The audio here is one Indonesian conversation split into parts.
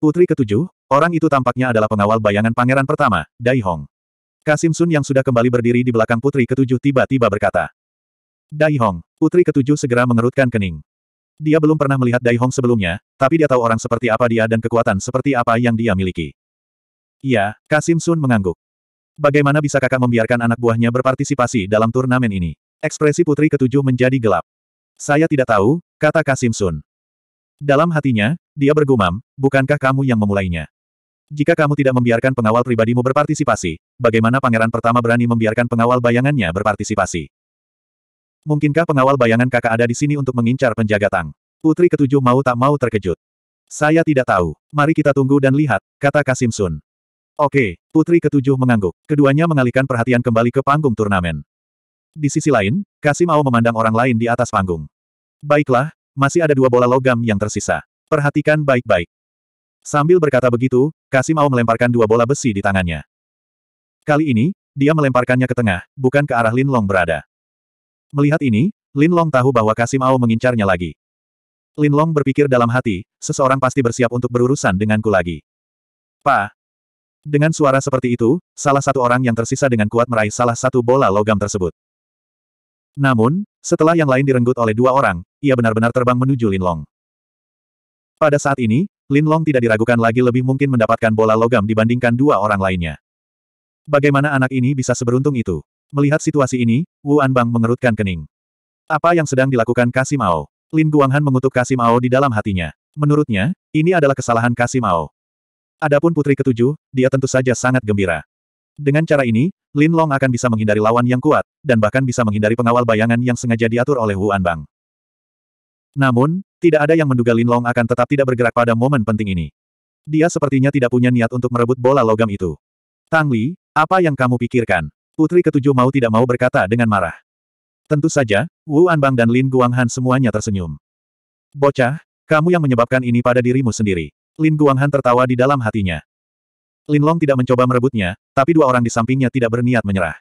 Putri ketujuh, orang itu tampaknya adalah pengawal bayangan pangeran pertama, Dai Hong. Kasim Sun yang sudah kembali berdiri di belakang putri ketujuh tiba-tiba berkata. Dai Hong, putri ketujuh segera mengerutkan kening. Dia belum pernah melihat Dai Hong sebelumnya, tapi dia tahu orang seperti apa dia dan kekuatan seperti apa yang dia miliki. Iya, Kasim Sun mengangguk. Bagaimana bisa kakak membiarkan anak buahnya berpartisipasi dalam turnamen ini? Ekspresi putri ketujuh menjadi gelap. Saya tidak tahu, kata Kasim Sun. Dalam hatinya, dia bergumam, bukankah kamu yang memulainya? Jika kamu tidak membiarkan pengawal pribadimu berpartisipasi, bagaimana pangeran pertama berani membiarkan pengawal bayangannya berpartisipasi? Mungkinkah pengawal bayangan kakak ada di sini untuk mengincar penjaga Tang? Putri ketujuh mau tak mau terkejut. Saya tidak tahu. Mari kita tunggu dan lihat, kata Kasim Sun. Oke, putri ketujuh mengangguk. Keduanya mengalihkan perhatian kembali ke panggung turnamen. Di sisi lain, Kasim mau memandang orang lain di atas panggung. Baiklah, masih ada dua bola logam yang tersisa. Perhatikan baik-baik. Sambil berkata begitu, Kasim mau melemparkan dua bola besi di tangannya. Kali ini, dia melemparkannya ke tengah, bukan ke arah Lin Long berada. Melihat ini, Lin Long tahu bahwa Kasim Ao mengincarnya lagi. Lin Long berpikir dalam hati, seseorang pasti bersiap untuk berurusan denganku lagi. Pa. Dengan suara seperti itu, salah satu orang yang tersisa dengan kuat meraih salah satu bola logam tersebut. Namun, setelah yang lain direnggut oleh dua orang, ia benar-benar terbang menuju Lin Long. Pada saat ini, Lin Long tidak diragukan lagi lebih mungkin mendapatkan bola logam dibandingkan dua orang lainnya. Bagaimana anak ini bisa seberuntung itu? Melihat situasi ini, Wu Anbang mengerutkan kening. Apa yang sedang dilakukan Kasimao? Lin Guanghan mengutuk Kasimao di dalam hatinya. Menurutnya, ini adalah kesalahan Kasimao. Adapun putri ketujuh, dia tentu saja sangat gembira. Dengan cara ini, Lin Long akan bisa menghindari lawan yang kuat, dan bahkan bisa menghindari pengawal bayangan yang sengaja diatur oleh Wu Anbang. Namun, tidak ada yang menduga Lin Long akan tetap tidak bergerak pada momen penting ini. Dia sepertinya tidak punya niat untuk merebut bola logam itu. Tang Li, apa yang kamu pikirkan? Putri ketujuh mau tidak mau berkata dengan marah. Tentu saja, Wu Anbang dan Lin Guanghan semuanya tersenyum. Bocah, kamu yang menyebabkan ini pada dirimu sendiri. Lin Guanghan tertawa di dalam hatinya. Lin Long tidak mencoba merebutnya, tapi dua orang di sampingnya tidak berniat menyerah.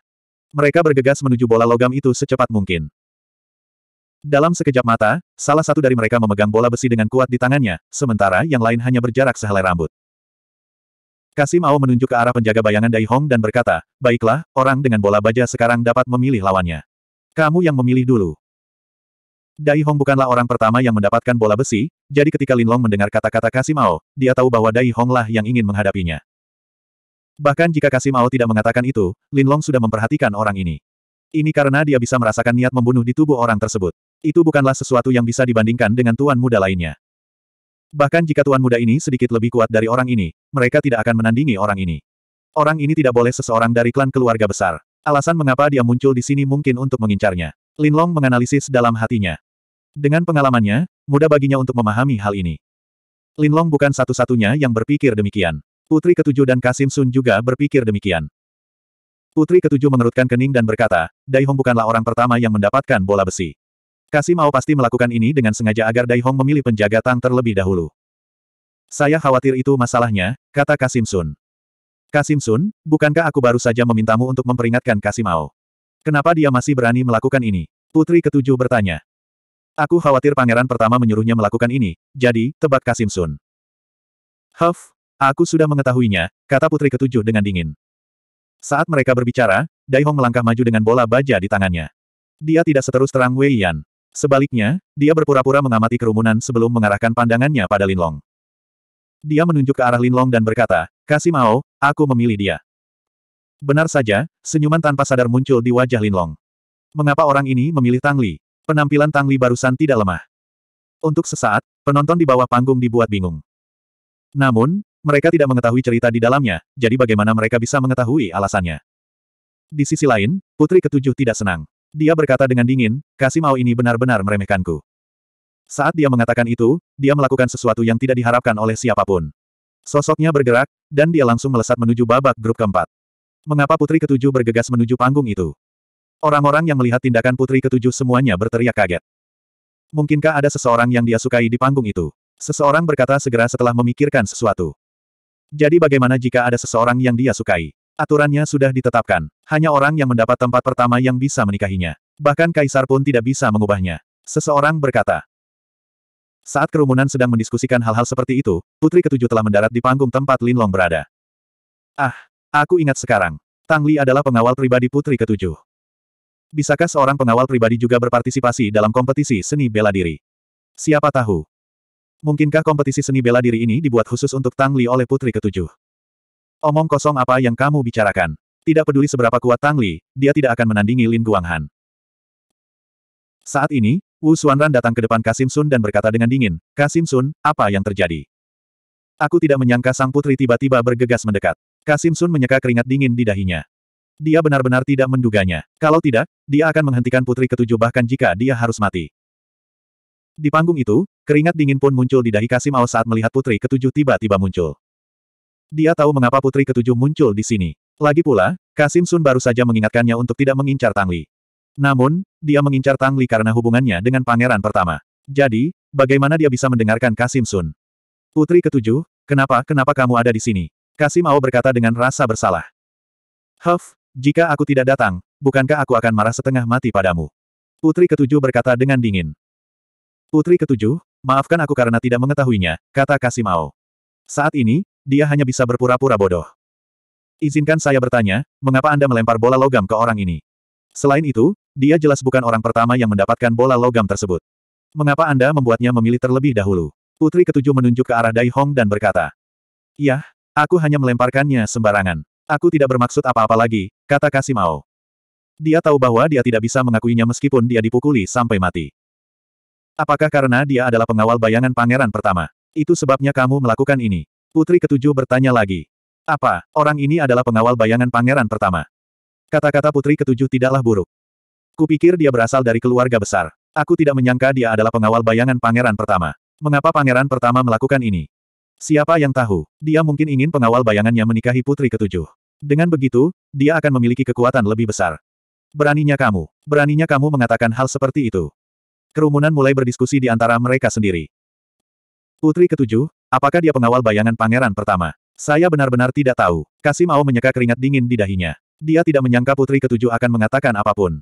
Mereka bergegas menuju bola logam itu secepat mungkin. Dalam sekejap mata, salah satu dari mereka memegang bola besi dengan kuat di tangannya, sementara yang lain hanya berjarak sehelai rambut. Kasim Ao menunjuk ke arah penjaga bayangan Dai Hong dan berkata, Baiklah, orang dengan bola baja sekarang dapat memilih lawannya. Kamu yang memilih dulu. Dai Hong bukanlah orang pertama yang mendapatkan bola besi, jadi ketika Lin Long mendengar kata-kata Kasim Ao, dia tahu bahwa Dai Hong lah yang ingin menghadapinya. Bahkan jika Kasim Ao tidak mengatakan itu, Lin Long sudah memperhatikan orang ini. Ini karena dia bisa merasakan niat membunuh di tubuh orang tersebut. Itu bukanlah sesuatu yang bisa dibandingkan dengan tuan muda lainnya. Bahkan jika tuan muda ini sedikit lebih kuat dari orang ini, mereka tidak akan menandingi orang ini. Orang ini tidak boleh seseorang dari klan keluarga besar. Alasan mengapa dia muncul di sini mungkin untuk mengincarnya. Lin Long menganalisis dalam hatinya. Dengan pengalamannya, mudah baginya untuk memahami hal ini. Lin Long bukan satu-satunya yang berpikir demikian. Putri ketujuh dan Kasim Sun juga berpikir demikian. Putri ketujuh mengerutkan kening dan berkata, Dai Hong bukanlah orang pertama yang mendapatkan bola besi. Kasih mau pasti melakukan ini dengan sengaja agar Dai Hong memilih penjaga Tang terlebih dahulu. Saya khawatir itu masalahnya, kata Kasim Sun. Kasim Sun, bukankah aku baru saja memintamu untuk memperingatkan mau? Kenapa dia masih berani melakukan ini? Putri ketujuh bertanya. Aku khawatir pangeran pertama menyuruhnya melakukan ini, jadi, tebak Kasim Sun. Huff, aku sudah mengetahuinya, kata putri ketujuh dengan dingin. Saat mereka berbicara, Dai Hong melangkah maju dengan bola baja di tangannya. Dia tidak seterus terang Wei Yan. Sebaliknya, dia berpura-pura mengamati kerumunan sebelum mengarahkan pandangannya pada Linlong. Dia menunjuk ke arah Linlong dan berkata, Kasih mau, aku memilih dia. Benar saja, senyuman tanpa sadar muncul di wajah Linlong. Mengapa orang ini memilih Tang Li? Penampilan Tang Li barusan tidak lemah. Untuk sesaat, penonton di bawah panggung dibuat bingung. Namun, mereka tidak mengetahui cerita di dalamnya, jadi bagaimana mereka bisa mengetahui alasannya? Di sisi lain, putri ketujuh tidak senang. Dia berkata dengan dingin, kasih mau ini benar-benar meremehkanku. Saat dia mengatakan itu, dia melakukan sesuatu yang tidak diharapkan oleh siapapun. Sosoknya bergerak, dan dia langsung melesat menuju babak grup keempat. Mengapa putri ketujuh bergegas menuju panggung itu? Orang-orang yang melihat tindakan putri ketujuh semuanya berteriak kaget. Mungkinkah ada seseorang yang dia sukai di panggung itu? Seseorang berkata segera setelah memikirkan sesuatu. Jadi bagaimana jika ada seseorang yang dia sukai? Aturannya sudah ditetapkan. Hanya orang yang mendapat tempat pertama yang bisa menikahinya. Bahkan kaisar pun tidak bisa mengubahnya. Seseorang berkata. Saat kerumunan sedang mendiskusikan hal-hal seperti itu, Putri Ketujuh telah mendarat di panggung tempat Linlong berada. Ah, aku ingat sekarang. Tang Li adalah pengawal pribadi Putri Ketujuh. Bisakah seorang pengawal pribadi juga berpartisipasi dalam kompetisi seni bela diri? Siapa tahu? Mungkinkah kompetisi seni bela diri ini dibuat khusus untuk Tang Li oleh Putri Ketujuh? Omong kosong apa yang kamu bicarakan. Tidak peduli seberapa kuat Tang Li, dia tidak akan menandingi Lin Guanghan. Saat ini, Wu Xuanran datang ke depan Kasim Sun dan berkata dengan dingin, Kasim Sun, apa yang terjadi? Aku tidak menyangka sang putri tiba-tiba bergegas mendekat. Kasim Sun menyeka keringat dingin di dahinya. Dia benar-benar tidak menduganya. Kalau tidak, dia akan menghentikan putri ketujuh bahkan jika dia harus mati. Di panggung itu, keringat dingin pun muncul di dahi Kasim Ao saat melihat putri ketujuh tiba-tiba muncul. Dia tahu mengapa putri ketujuh muncul di sini. Lagi pula, Kasim Sun baru saja mengingatkannya untuk tidak mengincar Tang Li. Namun, dia mengincar Tang Li karena hubungannya dengan pangeran pertama. Jadi, bagaimana dia bisa mendengarkan Kasim Sun? Putri ketujuh, kenapa, kenapa kamu ada di sini? Kasim Ao berkata dengan rasa bersalah. Huff, jika aku tidak datang, bukankah aku akan marah setengah mati padamu? Putri ketujuh berkata dengan dingin. Putri ketujuh, maafkan aku karena tidak mengetahuinya, kata Kasim Ao. Saat ini, dia hanya bisa berpura-pura bodoh. Izinkan saya bertanya, mengapa Anda melempar bola logam ke orang ini? Selain itu, dia jelas bukan orang pertama yang mendapatkan bola logam tersebut. Mengapa Anda membuatnya memilih terlebih dahulu? Putri ketujuh menunjuk ke arah Dai Hong dan berkata, Yah, aku hanya melemparkannya sembarangan. Aku tidak bermaksud apa-apa lagi, kata Kasimao. Dia tahu bahwa dia tidak bisa mengakuinya meskipun dia dipukuli sampai mati. Apakah karena dia adalah pengawal bayangan pangeran pertama? Itu sebabnya kamu melakukan ini. Putri ketujuh bertanya lagi. Apa, orang ini adalah pengawal bayangan pangeran pertama? Kata-kata putri ketujuh tidaklah buruk. Kupikir dia berasal dari keluarga besar. Aku tidak menyangka dia adalah pengawal bayangan pangeran pertama. Mengapa pangeran pertama melakukan ini? Siapa yang tahu, dia mungkin ingin pengawal bayangannya menikahi putri ketujuh. Dengan begitu, dia akan memiliki kekuatan lebih besar. Beraninya kamu, beraninya kamu mengatakan hal seperti itu. Kerumunan mulai berdiskusi di antara mereka sendiri. Putri ketujuh, Apakah dia pengawal bayangan pangeran pertama? Saya benar-benar tidak tahu. Kasim Ao menyeka keringat dingin di dahinya. Dia tidak menyangka putri ketujuh akan mengatakan apapun.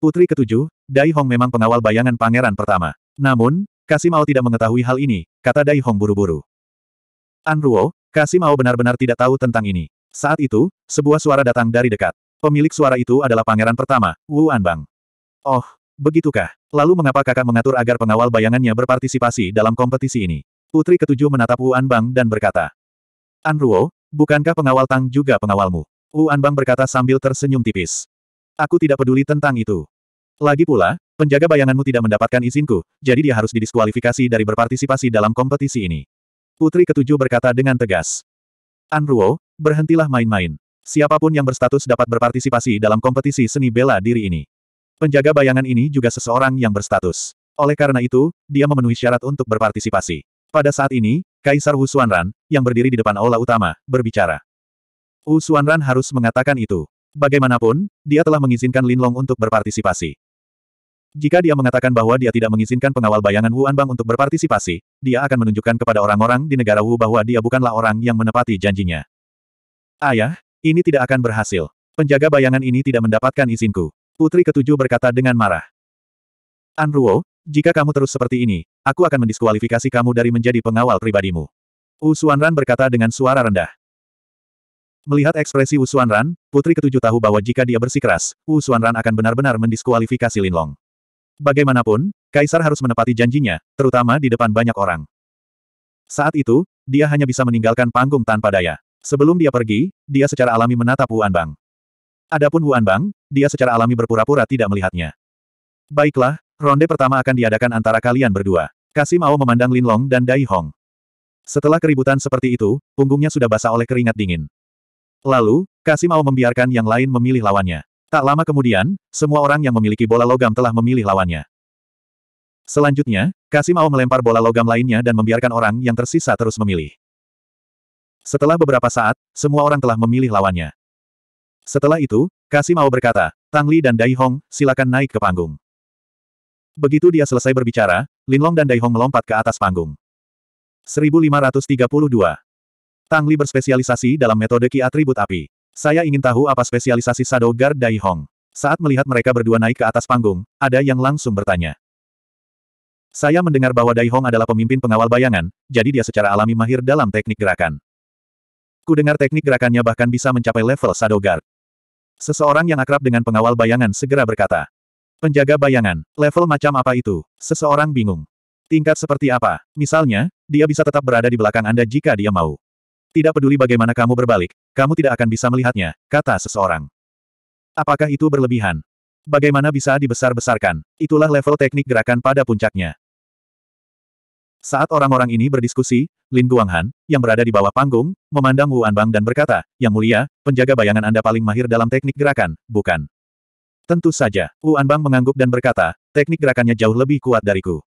Putri ketujuh, Dai Hong memang pengawal bayangan pangeran pertama. Namun, Kasim Ao tidak mengetahui hal ini, kata Dai Hong buru-buru. Anruo, Kasim Ao benar-benar tidak tahu tentang ini. Saat itu, sebuah suara datang dari dekat. Pemilik suara itu adalah pangeran pertama, Wu Anbang. Oh, begitukah? Lalu mengapa kakak mengatur agar pengawal bayangannya berpartisipasi dalam kompetisi ini? Putri ketujuh menatap Wu Anbang dan berkata, Anruo, bukankah pengawal Tang juga pengawalmu? Wu Anbang berkata sambil tersenyum tipis. Aku tidak peduli tentang itu. Lagi pula, penjaga bayanganmu tidak mendapatkan izinku, jadi dia harus didiskualifikasi dari berpartisipasi dalam kompetisi ini. Putri ketujuh berkata dengan tegas. Anruo, berhentilah main-main. Siapapun yang berstatus dapat berpartisipasi dalam kompetisi seni bela diri ini. Penjaga bayangan ini juga seseorang yang berstatus. Oleh karena itu, dia memenuhi syarat untuk berpartisipasi. Pada saat ini, Kaisar Wu Xuanran, yang berdiri di depan aula utama, berbicara. Wu Xuanran harus mengatakan itu. Bagaimanapun, dia telah mengizinkan Lin Long untuk berpartisipasi. Jika dia mengatakan bahwa dia tidak mengizinkan pengawal bayangan Wu Anbang untuk berpartisipasi, dia akan menunjukkan kepada orang-orang di negara Wu bahwa dia bukanlah orang yang menepati janjinya. Ayah, ini tidak akan berhasil. Penjaga bayangan ini tidak mendapatkan izinku. Putri ketujuh berkata dengan marah. Anruo, jika kamu terus seperti ini, aku akan mendiskualifikasi kamu dari menjadi pengawal pribadimu. Wu Xuanran berkata dengan suara rendah. Melihat ekspresi Wu Xuanran, putri ketujuh tahu bahwa jika dia bersikeras, Wu Xuanran akan benar-benar mendiskualifikasi Lin Long. Bagaimanapun, Kaisar harus menepati janjinya, terutama di depan banyak orang. Saat itu, dia hanya bisa meninggalkan panggung tanpa daya. Sebelum dia pergi, dia secara alami menatap Wu Anbang. Adapun Wu Anbang, dia secara alami berpura-pura tidak melihatnya. Baiklah, Ronde pertama akan diadakan antara kalian berdua. Kasim Ao memandang Lin Long dan Dai Hong. Setelah keributan seperti itu, punggungnya sudah basah oleh keringat dingin. Lalu, Kasim Ao membiarkan yang lain memilih lawannya. Tak lama kemudian, semua orang yang memiliki bola logam telah memilih lawannya. Selanjutnya, Kasim Ao melempar bola logam lainnya dan membiarkan orang yang tersisa terus memilih. Setelah beberapa saat, semua orang telah memilih lawannya. Setelah itu, Kasim Ao berkata, Tang Li dan Dai Hong, silakan naik ke panggung. Begitu dia selesai berbicara, Linlong dan Hong melompat ke atas panggung. 1532. Tang Li berspesialisasi dalam metode Ki Atribut Api. Saya ingin tahu apa spesialisasi Shadow Guard Hong. Saat melihat mereka berdua naik ke atas panggung, ada yang langsung bertanya. Saya mendengar bahwa Hong adalah pemimpin pengawal bayangan, jadi dia secara alami mahir dalam teknik gerakan. Ku dengar teknik gerakannya bahkan bisa mencapai level Shadow Guard. Seseorang yang akrab dengan pengawal bayangan segera berkata, Penjaga bayangan, level macam apa itu? Seseorang bingung. Tingkat seperti apa? Misalnya, dia bisa tetap berada di belakang Anda jika dia mau. Tidak peduli bagaimana kamu berbalik, kamu tidak akan bisa melihatnya, kata seseorang. Apakah itu berlebihan? Bagaimana bisa dibesar-besarkan? Itulah level teknik gerakan pada puncaknya. Saat orang-orang ini berdiskusi, Lin Guanghan, yang berada di bawah panggung, memandang Wu Anbang dan berkata, Yang mulia, penjaga bayangan Anda paling mahir dalam teknik gerakan, bukan? Tentu saja, Wu Anbang mengangguk dan berkata, teknik gerakannya jauh lebih kuat dariku.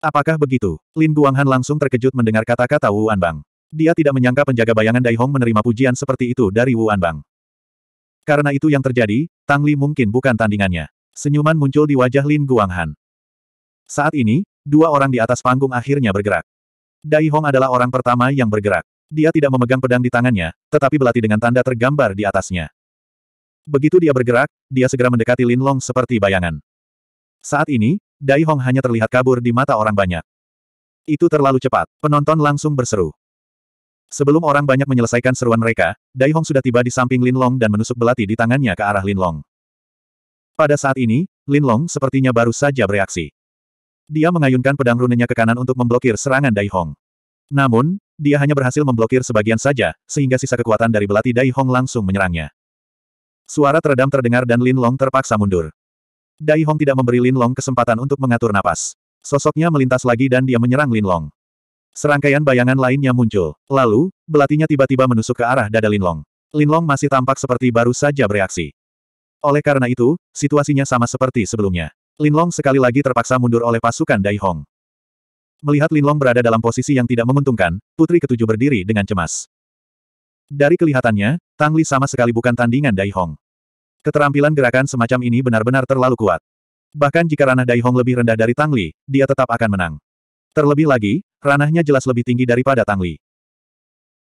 Apakah begitu? Lin Guanghan langsung terkejut mendengar kata-kata Wu Anbang. Dia tidak menyangka penjaga bayangan Dai Hong menerima pujian seperti itu dari Wu Anbang. Karena itu yang terjadi, Tang Li mungkin bukan tandingannya. Senyuman muncul di wajah Lin Guanghan. Saat ini, dua orang di atas panggung akhirnya bergerak. Dai Hong adalah orang pertama yang bergerak. Dia tidak memegang pedang di tangannya, tetapi belati dengan tanda tergambar di atasnya. Begitu dia bergerak, dia segera mendekati Lin Long seperti bayangan. Saat ini, Dai Hong hanya terlihat kabur di mata orang banyak. Itu terlalu cepat. Penonton langsung berseru. Sebelum orang banyak menyelesaikan seruan mereka, Dai Hong sudah tiba di samping Lin Long dan menusuk belati di tangannya ke arah Lin Long. Pada saat ini, Lin Long sepertinya baru saja bereaksi. Dia mengayunkan pedang runenya ke kanan untuk memblokir serangan Dai Hong. Namun, dia hanya berhasil memblokir sebagian saja, sehingga sisa kekuatan dari belati Dai Hong langsung menyerangnya. Suara teredam terdengar dan Lin Long terpaksa mundur. Dai Hong tidak memberi Lin Long kesempatan untuk mengatur napas. Sosoknya melintas lagi dan dia menyerang Lin Long. Serangkaian bayangan lainnya muncul. Lalu, belatinya tiba-tiba menusuk ke arah dada Lin Long. Lin Long masih tampak seperti baru saja bereaksi. Oleh karena itu, situasinya sama seperti sebelumnya. Lin Long sekali lagi terpaksa mundur oleh pasukan Dai Hong. Melihat Lin Long berada dalam posisi yang tidak menguntungkan, putri ketujuh berdiri dengan cemas. Dari kelihatannya, Tang Li sama sekali bukan tandingan Dai Hong. Keterampilan gerakan semacam ini benar-benar terlalu kuat. Bahkan jika ranah Dai Hong lebih rendah dari Tang Li, dia tetap akan menang. Terlebih lagi, ranahnya jelas lebih tinggi daripada Tang Li.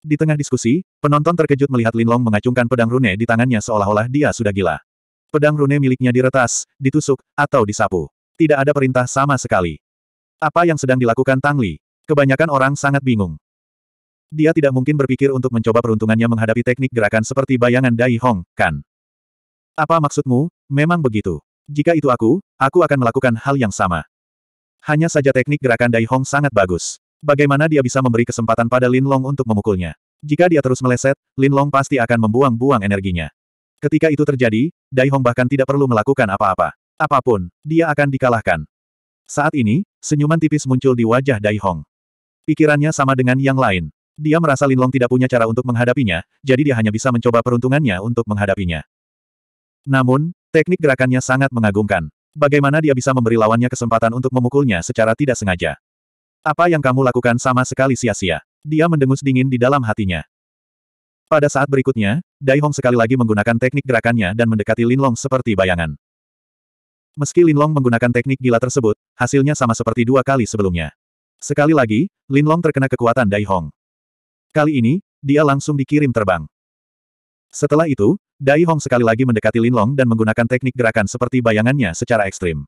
Di tengah diskusi, penonton terkejut melihat Lin Long mengacungkan pedang rune di tangannya seolah-olah dia sudah gila. Pedang rune miliknya diretas, ditusuk, atau disapu. Tidak ada perintah sama sekali. Apa yang sedang dilakukan Tang Li? Kebanyakan orang sangat bingung. Dia tidak mungkin berpikir untuk mencoba peruntungannya menghadapi teknik gerakan seperti bayangan Dai Hong, kan? Apa maksudmu, memang begitu. Jika itu aku, aku akan melakukan hal yang sama. Hanya saja teknik gerakan Dai Hong sangat bagus. Bagaimana dia bisa memberi kesempatan pada Lin Long untuk memukulnya? Jika dia terus meleset, Lin Long pasti akan membuang-buang energinya. Ketika itu terjadi, Dai Hong bahkan tidak perlu melakukan apa-apa. Apapun, dia akan dikalahkan. Saat ini, senyuman tipis muncul di wajah Dai Hong. Pikirannya sama dengan yang lain. Dia merasa Linlong tidak punya cara untuk menghadapinya, jadi dia hanya bisa mencoba peruntungannya untuk menghadapinya. Namun, teknik gerakannya sangat mengagumkan. Bagaimana dia bisa memberi lawannya kesempatan untuk memukulnya secara tidak sengaja? Apa yang kamu lakukan sama sekali sia-sia. Dia mendengus dingin di dalam hatinya. Pada saat berikutnya, Dai Hong sekali lagi menggunakan teknik gerakannya dan mendekati Linlong seperti bayangan. Meski Linlong menggunakan teknik gila tersebut, hasilnya sama seperti dua kali sebelumnya. Sekali lagi, Linlong terkena kekuatan Dai Hong. Kali ini, dia langsung dikirim terbang. Setelah itu, Dai Hong sekali lagi mendekati Linlong dan menggunakan teknik gerakan seperti bayangannya secara ekstrim.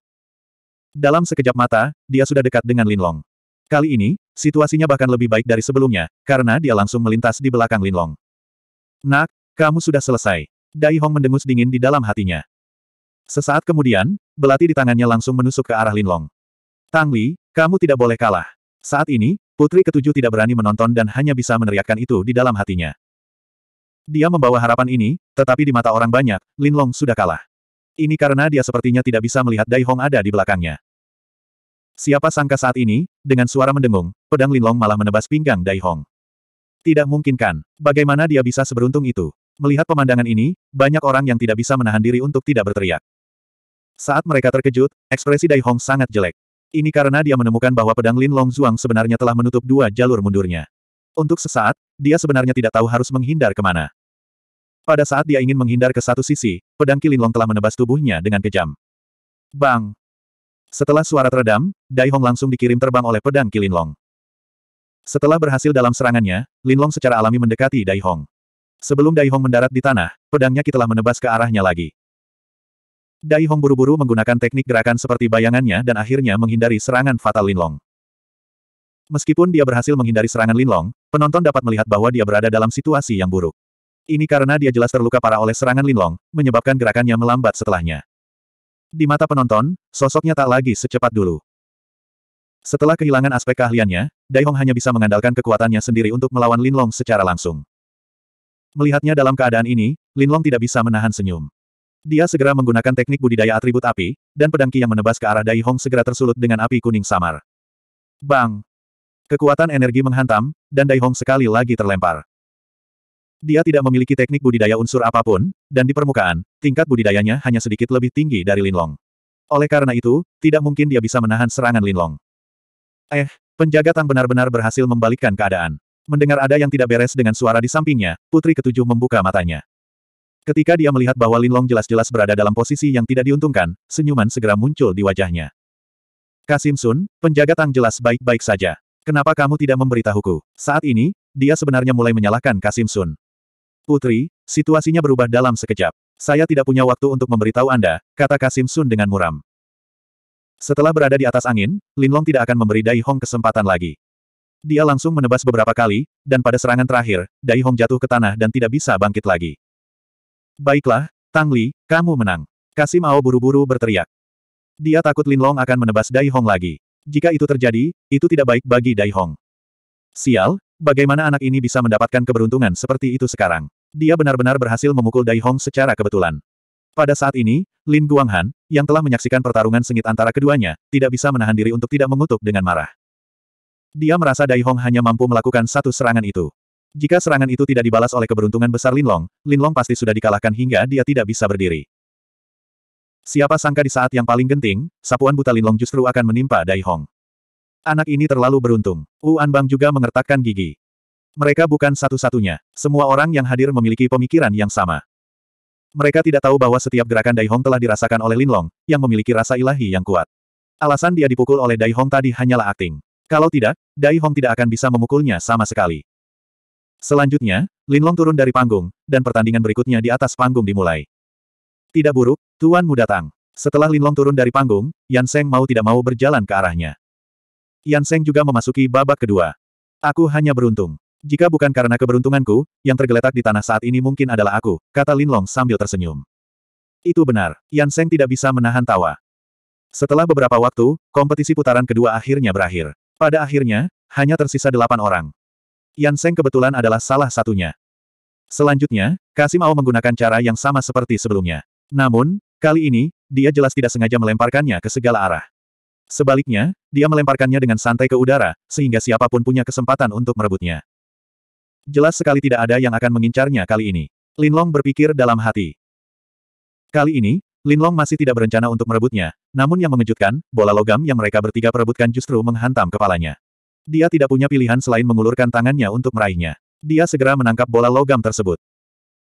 Dalam sekejap mata, dia sudah dekat dengan Linlong. Kali ini, situasinya bahkan lebih baik dari sebelumnya, karena dia langsung melintas di belakang Linlong. Nak, kamu sudah selesai. Dai Hong mendengus dingin di dalam hatinya. Sesaat kemudian, belati di tangannya langsung menusuk ke arah Linlong. Tang Li, kamu tidak boleh kalah. Saat ini, Putri ketujuh tidak berani menonton dan hanya bisa meneriakkan itu di dalam hatinya. Dia membawa harapan ini, tetapi di mata orang banyak, Lin Long sudah kalah. Ini karena dia sepertinya tidak bisa melihat Dai Hong ada di belakangnya. Siapa sangka saat ini, dengan suara mendengung, pedang Lin Long malah menebas pinggang Dai Hong. Tidak mungkin kan, bagaimana dia bisa seberuntung itu? Melihat pemandangan ini, banyak orang yang tidak bisa menahan diri untuk tidak berteriak. Saat mereka terkejut, ekspresi Dai Hong sangat jelek. Ini karena dia menemukan bahwa pedang Lin Long Zhuang sebenarnya telah menutup dua jalur mundurnya. Untuk sesaat, dia sebenarnya tidak tahu harus menghindar kemana. Pada saat dia ingin menghindar ke satu sisi, pedang Lin Long telah menebas tubuhnya dengan kejam. Bang! Setelah suara teredam, Dai Hong langsung dikirim terbang oleh pedang Lin Long. Setelah berhasil dalam serangannya, Lin Long secara alami mendekati Dai Hong. Sebelum Dai Hong mendarat di tanah, pedangnya telah menebas ke arahnya lagi. Dai Hong buru-buru menggunakan teknik gerakan seperti bayangannya dan akhirnya menghindari serangan fatal Linlong. Meskipun dia berhasil menghindari serangan Linlong, penonton dapat melihat bahwa dia berada dalam situasi yang buruk. Ini karena dia jelas terluka parah oleh serangan Linlong, menyebabkan gerakannya melambat setelahnya. Di mata penonton, sosoknya tak lagi secepat dulu. Setelah kehilangan aspek keahliannya, Dai Hong hanya bisa mengandalkan kekuatannya sendiri untuk melawan Linlong secara langsung. Melihatnya dalam keadaan ini, Linlong tidak bisa menahan senyum. Dia segera menggunakan teknik budidaya atribut api, dan pedangki yang menebas ke arah Dai Hong segera tersulut dengan api kuning samar. Bang! Kekuatan energi menghantam, dan Dai Hong sekali lagi terlempar. Dia tidak memiliki teknik budidaya unsur apapun, dan di permukaan, tingkat budidayanya hanya sedikit lebih tinggi dari Linlong. Oleh karena itu, tidak mungkin dia bisa menahan serangan Linlong. Eh, penjaga Tang benar-benar berhasil membalikkan keadaan. Mendengar ada yang tidak beres dengan suara di sampingnya, putri ketujuh membuka matanya. Ketika dia melihat bahwa Linlong jelas-jelas berada dalam posisi yang tidak diuntungkan, senyuman segera muncul di wajahnya. Kasim Sun, penjaga Tang jelas baik-baik saja. Kenapa kamu tidak memberitahuku? Saat ini, dia sebenarnya mulai menyalahkan Kasim Sun. Putri, situasinya berubah dalam sekejap. Saya tidak punya waktu untuk memberitahu Anda, kata Kasim Sun dengan muram. Setelah berada di atas angin, Linlong tidak akan memberi Dai Hong kesempatan lagi. Dia langsung menebas beberapa kali, dan pada serangan terakhir, Dai Hong jatuh ke tanah dan tidak bisa bangkit lagi. Baiklah, Tang Li, kamu menang. Kasim Ao buru-buru berteriak. Dia takut Lin Long akan menebas Dai Hong lagi. Jika itu terjadi, itu tidak baik bagi Dai Hong. Sial, bagaimana anak ini bisa mendapatkan keberuntungan seperti itu sekarang? Dia benar-benar berhasil memukul Dai Hong secara kebetulan. Pada saat ini, Lin Guanghan, yang telah menyaksikan pertarungan sengit antara keduanya, tidak bisa menahan diri untuk tidak mengutuk dengan marah. Dia merasa Dai Hong hanya mampu melakukan satu serangan itu. Jika serangan itu tidak dibalas oleh keberuntungan besar Linlong, Linlong pasti sudah dikalahkan hingga dia tidak bisa berdiri. Siapa sangka di saat yang paling genting, sapuan buta Linlong justru akan menimpa Dai Hong. Anak ini terlalu beruntung. Wu Anbang juga mengertakkan gigi. Mereka bukan satu-satunya. Semua orang yang hadir memiliki pemikiran yang sama. Mereka tidak tahu bahwa setiap gerakan Dai Hong telah dirasakan oleh Linlong, yang memiliki rasa ilahi yang kuat. Alasan dia dipukul oleh Dai Hong tadi hanyalah akting. Kalau tidak, Dai Hong tidak akan bisa memukulnya sama sekali. Selanjutnya, Linlong turun dari panggung, dan pertandingan berikutnya di atas panggung dimulai. Tidak buruk, tuanmu datang. Setelah Linlong turun dari panggung, Yan Seng mau tidak mau berjalan ke arahnya. Yan Seng juga memasuki babak kedua. Aku hanya beruntung. Jika bukan karena keberuntunganku, yang tergeletak di tanah saat ini mungkin adalah aku, kata Linlong sambil tersenyum. Itu benar, Yan Seng tidak bisa menahan tawa. Setelah beberapa waktu, kompetisi putaran kedua akhirnya berakhir. Pada akhirnya, hanya tersisa delapan orang. Yan Seng kebetulan adalah salah satunya. Selanjutnya, Kasim Ao menggunakan cara yang sama seperti sebelumnya. Namun, kali ini, dia jelas tidak sengaja melemparkannya ke segala arah. Sebaliknya, dia melemparkannya dengan santai ke udara, sehingga siapapun punya kesempatan untuk merebutnya. Jelas sekali tidak ada yang akan mengincarnya kali ini. Lin Long berpikir dalam hati. Kali ini, Lin Long masih tidak berencana untuk merebutnya, namun yang mengejutkan, bola logam yang mereka bertiga perebutkan justru menghantam kepalanya. Dia tidak punya pilihan selain mengulurkan tangannya untuk meraihnya. Dia segera menangkap bola logam tersebut.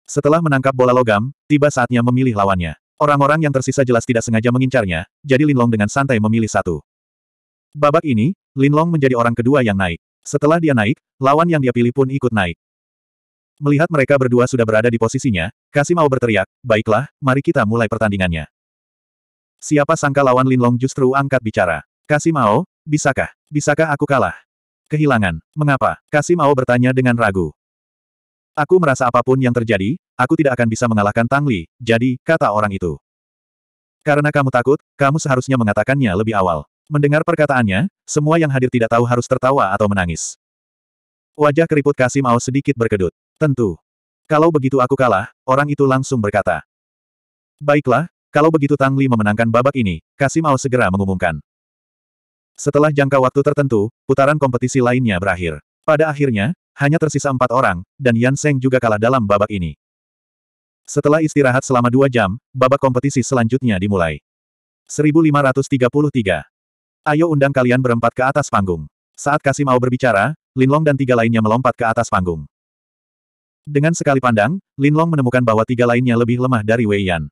Setelah menangkap bola logam, tiba saatnya memilih lawannya. Orang-orang yang tersisa jelas tidak sengaja mengincarnya, jadi Linlong dengan santai memilih satu. Babak ini, Linlong menjadi orang kedua yang naik. Setelah dia naik, lawan yang dia pilih pun ikut naik. Melihat mereka berdua sudah berada di posisinya, Kasimau berteriak, baiklah, mari kita mulai pertandingannya. Siapa sangka lawan Linlong justru angkat bicara. Kasimao, bisakah, bisakah aku kalah? Kehilangan. Mengapa? Kasim Ao bertanya dengan ragu. Aku merasa apapun yang terjadi, aku tidak akan bisa mengalahkan Tang Li, jadi, kata orang itu. Karena kamu takut, kamu seharusnya mengatakannya lebih awal. Mendengar perkataannya, semua yang hadir tidak tahu harus tertawa atau menangis. Wajah keriput Kasim Ao sedikit berkedut. Tentu. Kalau begitu aku kalah, orang itu langsung berkata. Baiklah, kalau begitu Tang Li memenangkan babak ini, Kasim Ao segera mengumumkan. Setelah jangka waktu tertentu, putaran kompetisi lainnya berakhir. Pada akhirnya, hanya tersisa empat orang, dan Yan Seng juga kalah dalam babak ini. Setelah istirahat selama dua jam, babak kompetisi selanjutnya dimulai. 1533. Ayo undang kalian berempat ke atas panggung. Saat Kasim mau berbicara, Linlong dan tiga lainnya melompat ke atas panggung. Dengan sekali pandang, Linlong menemukan bahwa tiga lainnya lebih lemah dari Wei Yan.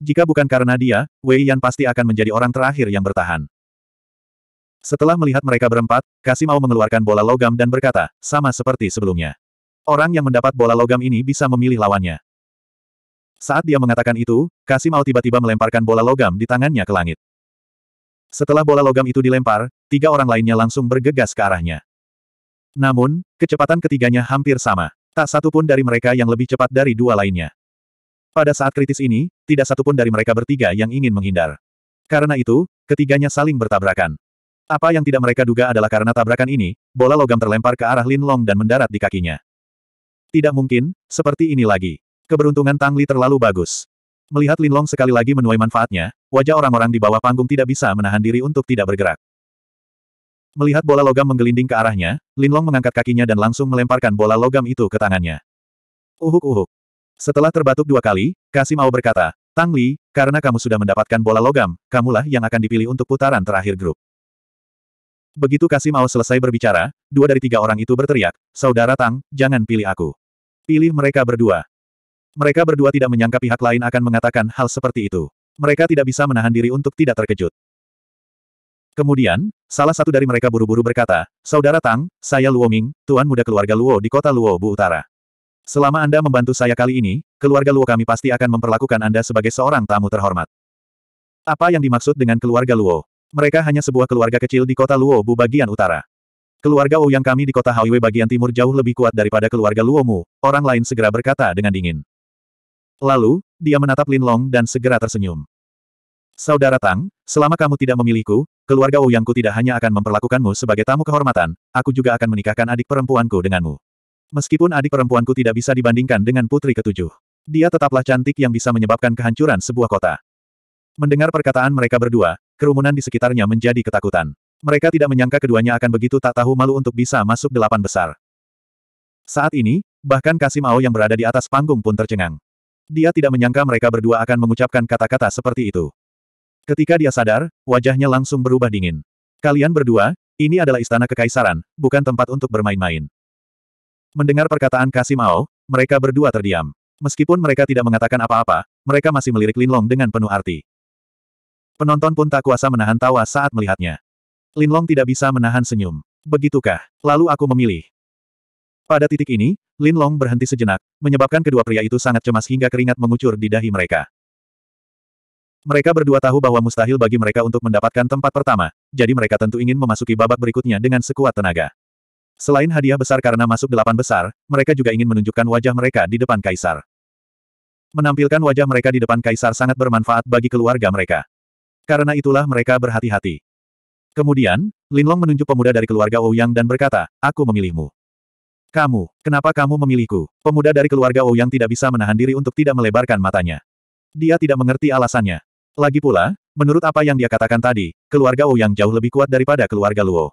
Jika bukan karena dia, Wei Yan pasti akan menjadi orang terakhir yang bertahan. Setelah melihat mereka berempat, Kasimau mau mengeluarkan bola logam dan berkata, sama seperti sebelumnya. Orang yang mendapat bola logam ini bisa memilih lawannya. Saat dia mengatakan itu, Kasimau mau tiba-tiba melemparkan bola logam di tangannya ke langit. Setelah bola logam itu dilempar, tiga orang lainnya langsung bergegas ke arahnya. Namun, kecepatan ketiganya hampir sama. Tak satu pun dari mereka yang lebih cepat dari dua lainnya. Pada saat kritis ini, tidak satu pun dari mereka bertiga yang ingin menghindar. Karena itu, ketiganya saling bertabrakan. Apa yang tidak mereka duga adalah karena tabrakan ini, bola logam terlempar ke arah Lin Long dan mendarat di kakinya. Tidak mungkin, seperti ini lagi. Keberuntungan Tang Li terlalu bagus. Melihat Lin Long sekali lagi menuai manfaatnya, wajah orang-orang di bawah panggung tidak bisa menahan diri untuk tidak bergerak. Melihat bola logam menggelinding ke arahnya, Lin Long mengangkat kakinya dan langsung melemparkan bola logam itu ke tangannya. Uhuk-uhuk. Setelah terbatuk dua kali, Kasim Ao berkata, Tang Li, karena kamu sudah mendapatkan bola logam, kamulah yang akan dipilih untuk putaran terakhir grup. Begitu Kasim Ao selesai berbicara, dua dari tiga orang itu berteriak, Saudara Tang, jangan pilih aku. Pilih mereka berdua. Mereka berdua tidak menyangka pihak lain akan mengatakan hal seperti itu. Mereka tidak bisa menahan diri untuk tidak terkejut. Kemudian, salah satu dari mereka buru-buru berkata, Saudara Tang, saya Luo Ming, tuan muda keluarga Luo di kota Luo Bu Utara. Selama Anda membantu saya kali ini, keluarga Luo kami pasti akan memperlakukan Anda sebagai seorang tamu terhormat. Apa yang dimaksud dengan keluarga Luo? Mereka hanya sebuah keluarga kecil di kota Luobu bagian utara. Keluarga Ouyang kami di kota Haiwei bagian timur jauh lebih kuat daripada keluarga Luomu, orang lain segera berkata dengan dingin. Lalu, dia menatap Lin Long dan segera tersenyum. Saudara Tang, selama kamu tidak memilihku, keluarga Ouyangku tidak hanya akan memperlakukanmu sebagai tamu kehormatan, aku juga akan menikahkan adik perempuanku denganmu. Meskipun adik perempuanku tidak bisa dibandingkan dengan putri ketujuh, dia tetaplah cantik yang bisa menyebabkan kehancuran sebuah kota. Mendengar perkataan mereka berdua, Kerumunan di sekitarnya menjadi ketakutan. Mereka tidak menyangka keduanya akan begitu tak tahu malu untuk bisa masuk delapan besar. Saat ini, bahkan Kasim Ao yang berada di atas panggung pun tercengang. Dia tidak menyangka mereka berdua akan mengucapkan kata-kata seperti itu. Ketika dia sadar, wajahnya langsung berubah dingin. Kalian berdua, ini adalah istana kekaisaran, bukan tempat untuk bermain-main. Mendengar perkataan Kasim Ao, mereka berdua terdiam. Meskipun mereka tidak mengatakan apa-apa, mereka masih melirik Linlong dengan penuh arti. Penonton pun tak kuasa menahan tawa saat melihatnya. Linlong tidak bisa menahan senyum. Begitukah? Lalu aku memilih. Pada titik ini, Linlong berhenti sejenak, menyebabkan kedua pria itu sangat cemas hingga keringat mengucur di dahi mereka. Mereka berdua tahu bahwa mustahil bagi mereka untuk mendapatkan tempat pertama, jadi mereka tentu ingin memasuki babak berikutnya dengan sekuat tenaga. Selain hadiah besar karena masuk delapan besar, mereka juga ingin menunjukkan wajah mereka di depan kaisar. Menampilkan wajah mereka di depan kaisar sangat bermanfaat bagi keluarga mereka. Karena itulah mereka berhati-hati. Kemudian, Linlong menunjuk pemuda dari keluarga Ouyang oh dan berkata, Aku memilihmu. Kamu, kenapa kamu memilihku? Pemuda dari keluarga Ouyang oh tidak bisa menahan diri untuk tidak melebarkan matanya. Dia tidak mengerti alasannya. Lagi pula, menurut apa yang dia katakan tadi, keluarga Ouyang oh jauh lebih kuat daripada keluarga Luo.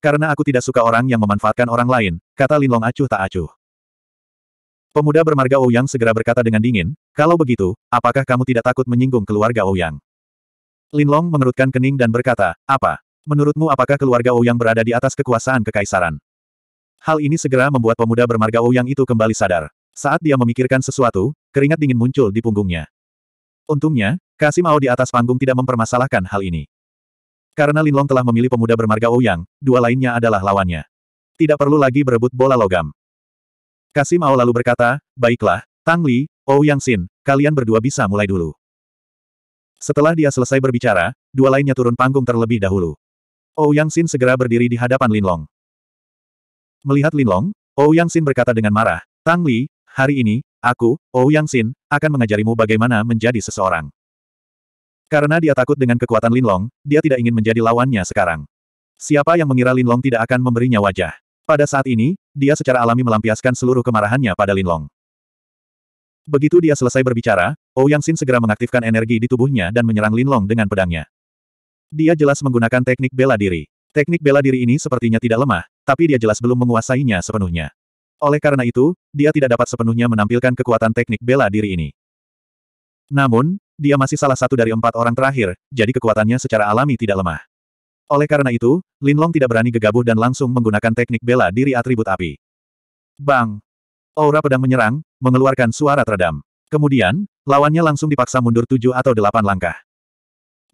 Karena aku tidak suka orang yang memanfaatkan orang lain, kata Linlong acuh tak acuh. Pemuda bermarga Ouyang segera berkata dengan dingin, kalau begitu, apakah kamu tidak takut menyinggung keluarga Ouyang? Linlong mengerutkan kening dan berkata, apa? Menurutmu apakah keluarga Ouyang berada di atas kekuasaan kekaisaran? Hal ini segera membuat pemuda bermarga Ouyang itu kembali sadar. Saat dia memikirkan sesuatu, keringat dingin muncul di punggungnya. Untungnya, Kasim Ao di atas panggung tidak mempermasalahkan hal ini. Karena Linlong telah memilih pemuda bermarga Ouyang, dua lainnya adalah lawannya. Tidak perlu lagi berebut bola logam. Kasim Ao lalu berkata, baiklah, Tang Li, Ouyang Xin, kalian berdua bisa mulai dulu. Setelah dia selesai berbicara, dua lainnya turun panggung terlebih dahulu. Ouyang oh Xin segera berdiri di hadapan Linlong. Melihat Linlong, Ouyang oh Xin berkata dengan marah, Tang Li, hari ini, aku, Ouyang oh Xin, akan mengajarimu bagaimana menjadi seseorang. Karena dia takut dengan kekuatan Linlong, dia tidak ingin menjadi lawannya sekarang. Siapa yang mengira Linlong tidak akan memberinya wajah? Pada saat ini, dia secara alami melampiaskan seluruh kemarahannya pada Linlong. Begitu dia selesai berbicara, Ouyang Xin segera mengaktifkan energi di tubuhnya dan menyerang Linlong dengan pedangnya. Dia jelas menggunakan teknik bela diri. Teknik bela diri ini sepertinya tidak lemah, tapi dia jelas belum menguasainya sepenuhnya. Oleh karena itu, dia tidak dapat sepenuhnya menampilkan kekuatan teknik bela diri ini. Namun, dia masih salah satu dari empat orang terakhir, jadi kekuatannya secara alami tidak lemah. Oleh karena itu, Linlong tidak berani gegabah dan langsung menggunakan teknik bela diri atribut api. Bang! Aura pedang menyerang, mengeluarkan suara teredam. Kemudian, lawannya langsung dipaksa mundur tujuh atau delapan langkah.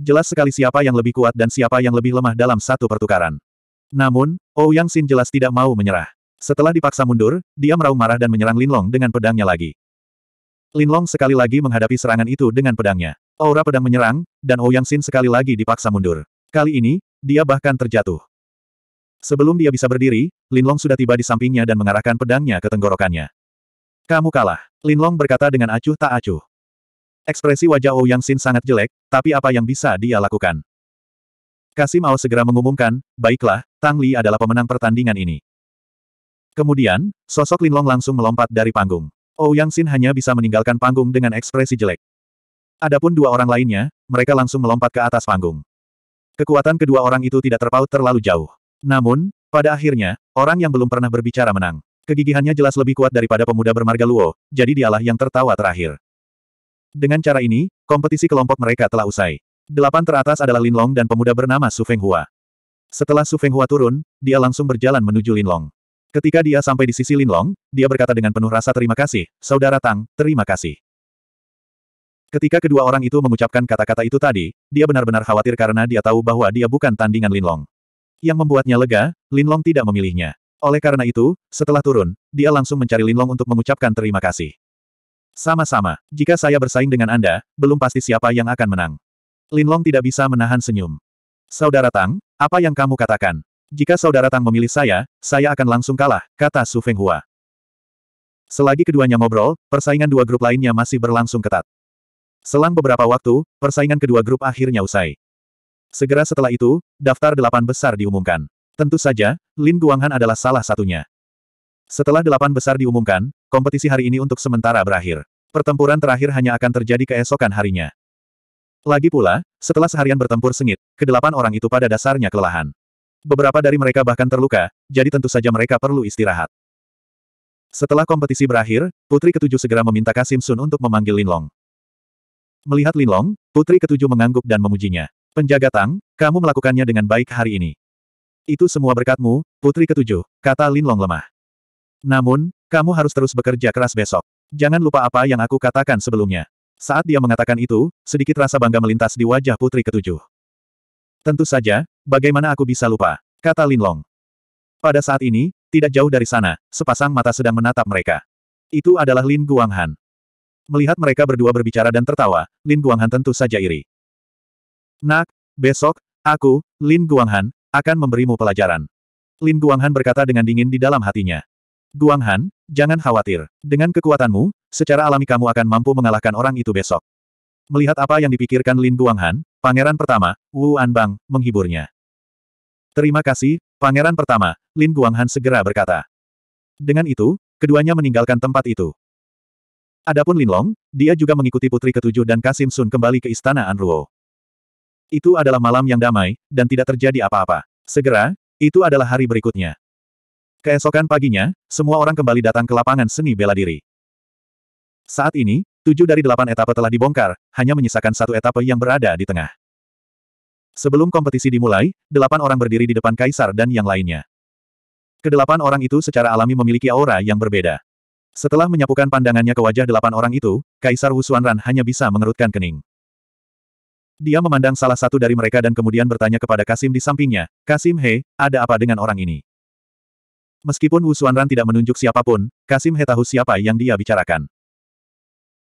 Jelas sekali siapa yang lebih kuat dan siapa yang lebih lemah dalam satu pertukaran. Namun, Ou Yang Xin jelas tidak mau menyerah. Setelah dipaksa mundur, dia meraung marah dan menyerang Lin Long dengan pedangnya lagi. Lin Long sekali lagi menghadapi serangan itu dengan pedangnya. Aura pedang menyerang, dan Ouyang Xin sekali lagi dipaksa mundur. Kali ini, dia bahkan terjatuh. Sebelum dia bisa berdiri, Lin Long sudah tiba di sampingnya dan mengarahkan pedangnya ke tenggorokannya. Kamu kalah. Linlong berkata dengan acuh tak acuh. Ekspresi wajah Ouyang Xin sangat jelek, tapi apa yang bisa dia lakukan? Kasim Ao segera mengumumkan, baiklah, Tang Li adalah pemenang pertandingan ini. Kemudian, sosok Linlong langsung melompat dari panggung. Ouyang Xin hanya bisa meninggalkan panggung dengan ekspresi jelek. Adapun dua orang lainnya, mereka langsung melompat ke atas panggung. Kekuatan kedua orang itu tidak terpaut terlalu jauh. Namun, pada akhirnya, orang yang belum pernah berbicara menang. Kegigihannya jelas lebih kuat daripada pemuda bermarga Luo, jadi dialah yang tertawa terakhir. Dengan cara ini, kompetisi kelompok mereka telah usai. Delapan teratas adalah Lin Long dan pemuda bernama Su Feng Hua. Setelah Su Feng Hua turun, dia langsung berjalan menuju Lin Long. Ketika dia sampai di sisi Lin Long, dia berkata dengan penuh rasa terima kasih, Saudara Tang, terima kasih. Ketika kedua orang itu mengucapkan kata-kata itu tadi, dia benar-benar khawatir karena dia tahu bahwa dia bukan tandingan Lin Long. Yang membuatnya lega, Lin Long tidak memilihnya. Oleh karena itu, setelah turun, dia langsung mencari Linlong untuk mengucapkan terima kasih. Sama-sama, jika saya bersaing dengan Anda, belum pasti siapa yang akan menang. Linlong tidak bisa menahan senyum. Saudara Tang, apa yang kamu katakan? Jika saudara Tang memilih saya, saya akan langsung kalah, kata Su Feng Hua. Selagi keduanya ngobrol, persaingan dua grup lainnya masih berlangsung ketat. Selang beberapa waktu, persaingan kedua grup akhirnya usai. Segera setelah itu, daftar delapan besar diumumkan. Tentu saja, Lin Guanghan adalah salah satunya. Setelah delapan besar diumumkan, kompetisi hari ini untuk sementara berakhir. Pertempuran terakhir hanya akan terjadi keesokan harinya. Lagi pula, setelah seharian bertempur sengit, kedelapan orang itu pada dasarnya kelelahan. Beberapa dari mereka bahkan terluka, jadi tentu saja mereka perlu istirahat. Setelah kompetisi berakhir, Putri Ketujuh segera meminta Kasim Sun untuk memanggil Lin Long. Melihat Lin Long, Putri Ketujuh mengangguk dan memujinya. Penjaga Tang, kamu melakukannya dengan baik hari ini. Itu semua berkatmu, putri ketujuh, kata Lin Long lemah. Namun, kamu harus terus bekerja keras besok. Jangan lupa apa yang aku katakan sebelumnya. Saat dia mengatakan itu, sedikit rasa bangga melintas di wajah putri ketujuh. Tentu saja, bagaimana aku bisa lupa, kata Lin Long. Pada saat ini, tidak jauh dari sana, sepasang mata sedang menatap mereka. Itu adalah Lin Guanghan. Melihat mereka berdua berbicara dan tertawa, Lin Guanghan tentu saja iri. Nak, besok, aku, Lin Guanghan, akan memberimu pelajaran. Lin Guanghan berkata dengan dingin di dalam hatinya. Guanghan, jangan khawatir. Dengan kekuatanmu, secara alami kamu akan mampu mengalahkan orang itu besok. Melihat apa yang dipikirkan Lin Guanghan, pangeran pertama, Wu Anbang, menghiburnya. Terima kasih, pangeran pertama, Lin Guanghan segera berkata. Dengan itu, keduanya meninggalkan tempat itu. Adapun Lin Long, dia juga mengikuti putri ketujuh dan Kasim Sun kembali ke istana Anruo. Itu adalah malam yang damai, dan tidak terjadi apa-apa. Segera, itu adalah hari berikutnya. Keesokan paginya, semua orang kembali datang ke lapangan seni bela diri. Saat ini, tujuh dari delapan etape telah dibongkar, hanya menyisakan satu etape yang berada di tengah. Sebelum kompetisi dimulai, delapan orang berdiri di depan kaisar dan yang lainnya. Kedelapan orang itu secara alami memiliki aura yang berbeda. Setelah menyapukan pandangannya ke wajah delapan orang itu, Kaisar Wusuan Ran hanya bisa mengerutkan kening. Dia memandang salah satu dari mereka dan kemudian bertanya kepada Kasim di sampingnya, Kasim He, ada apa dengan orang ini? Meskipun Wu Xuanran tidak menunjuk siapapun, Kasim He tahu siapa yang dia bicarakan.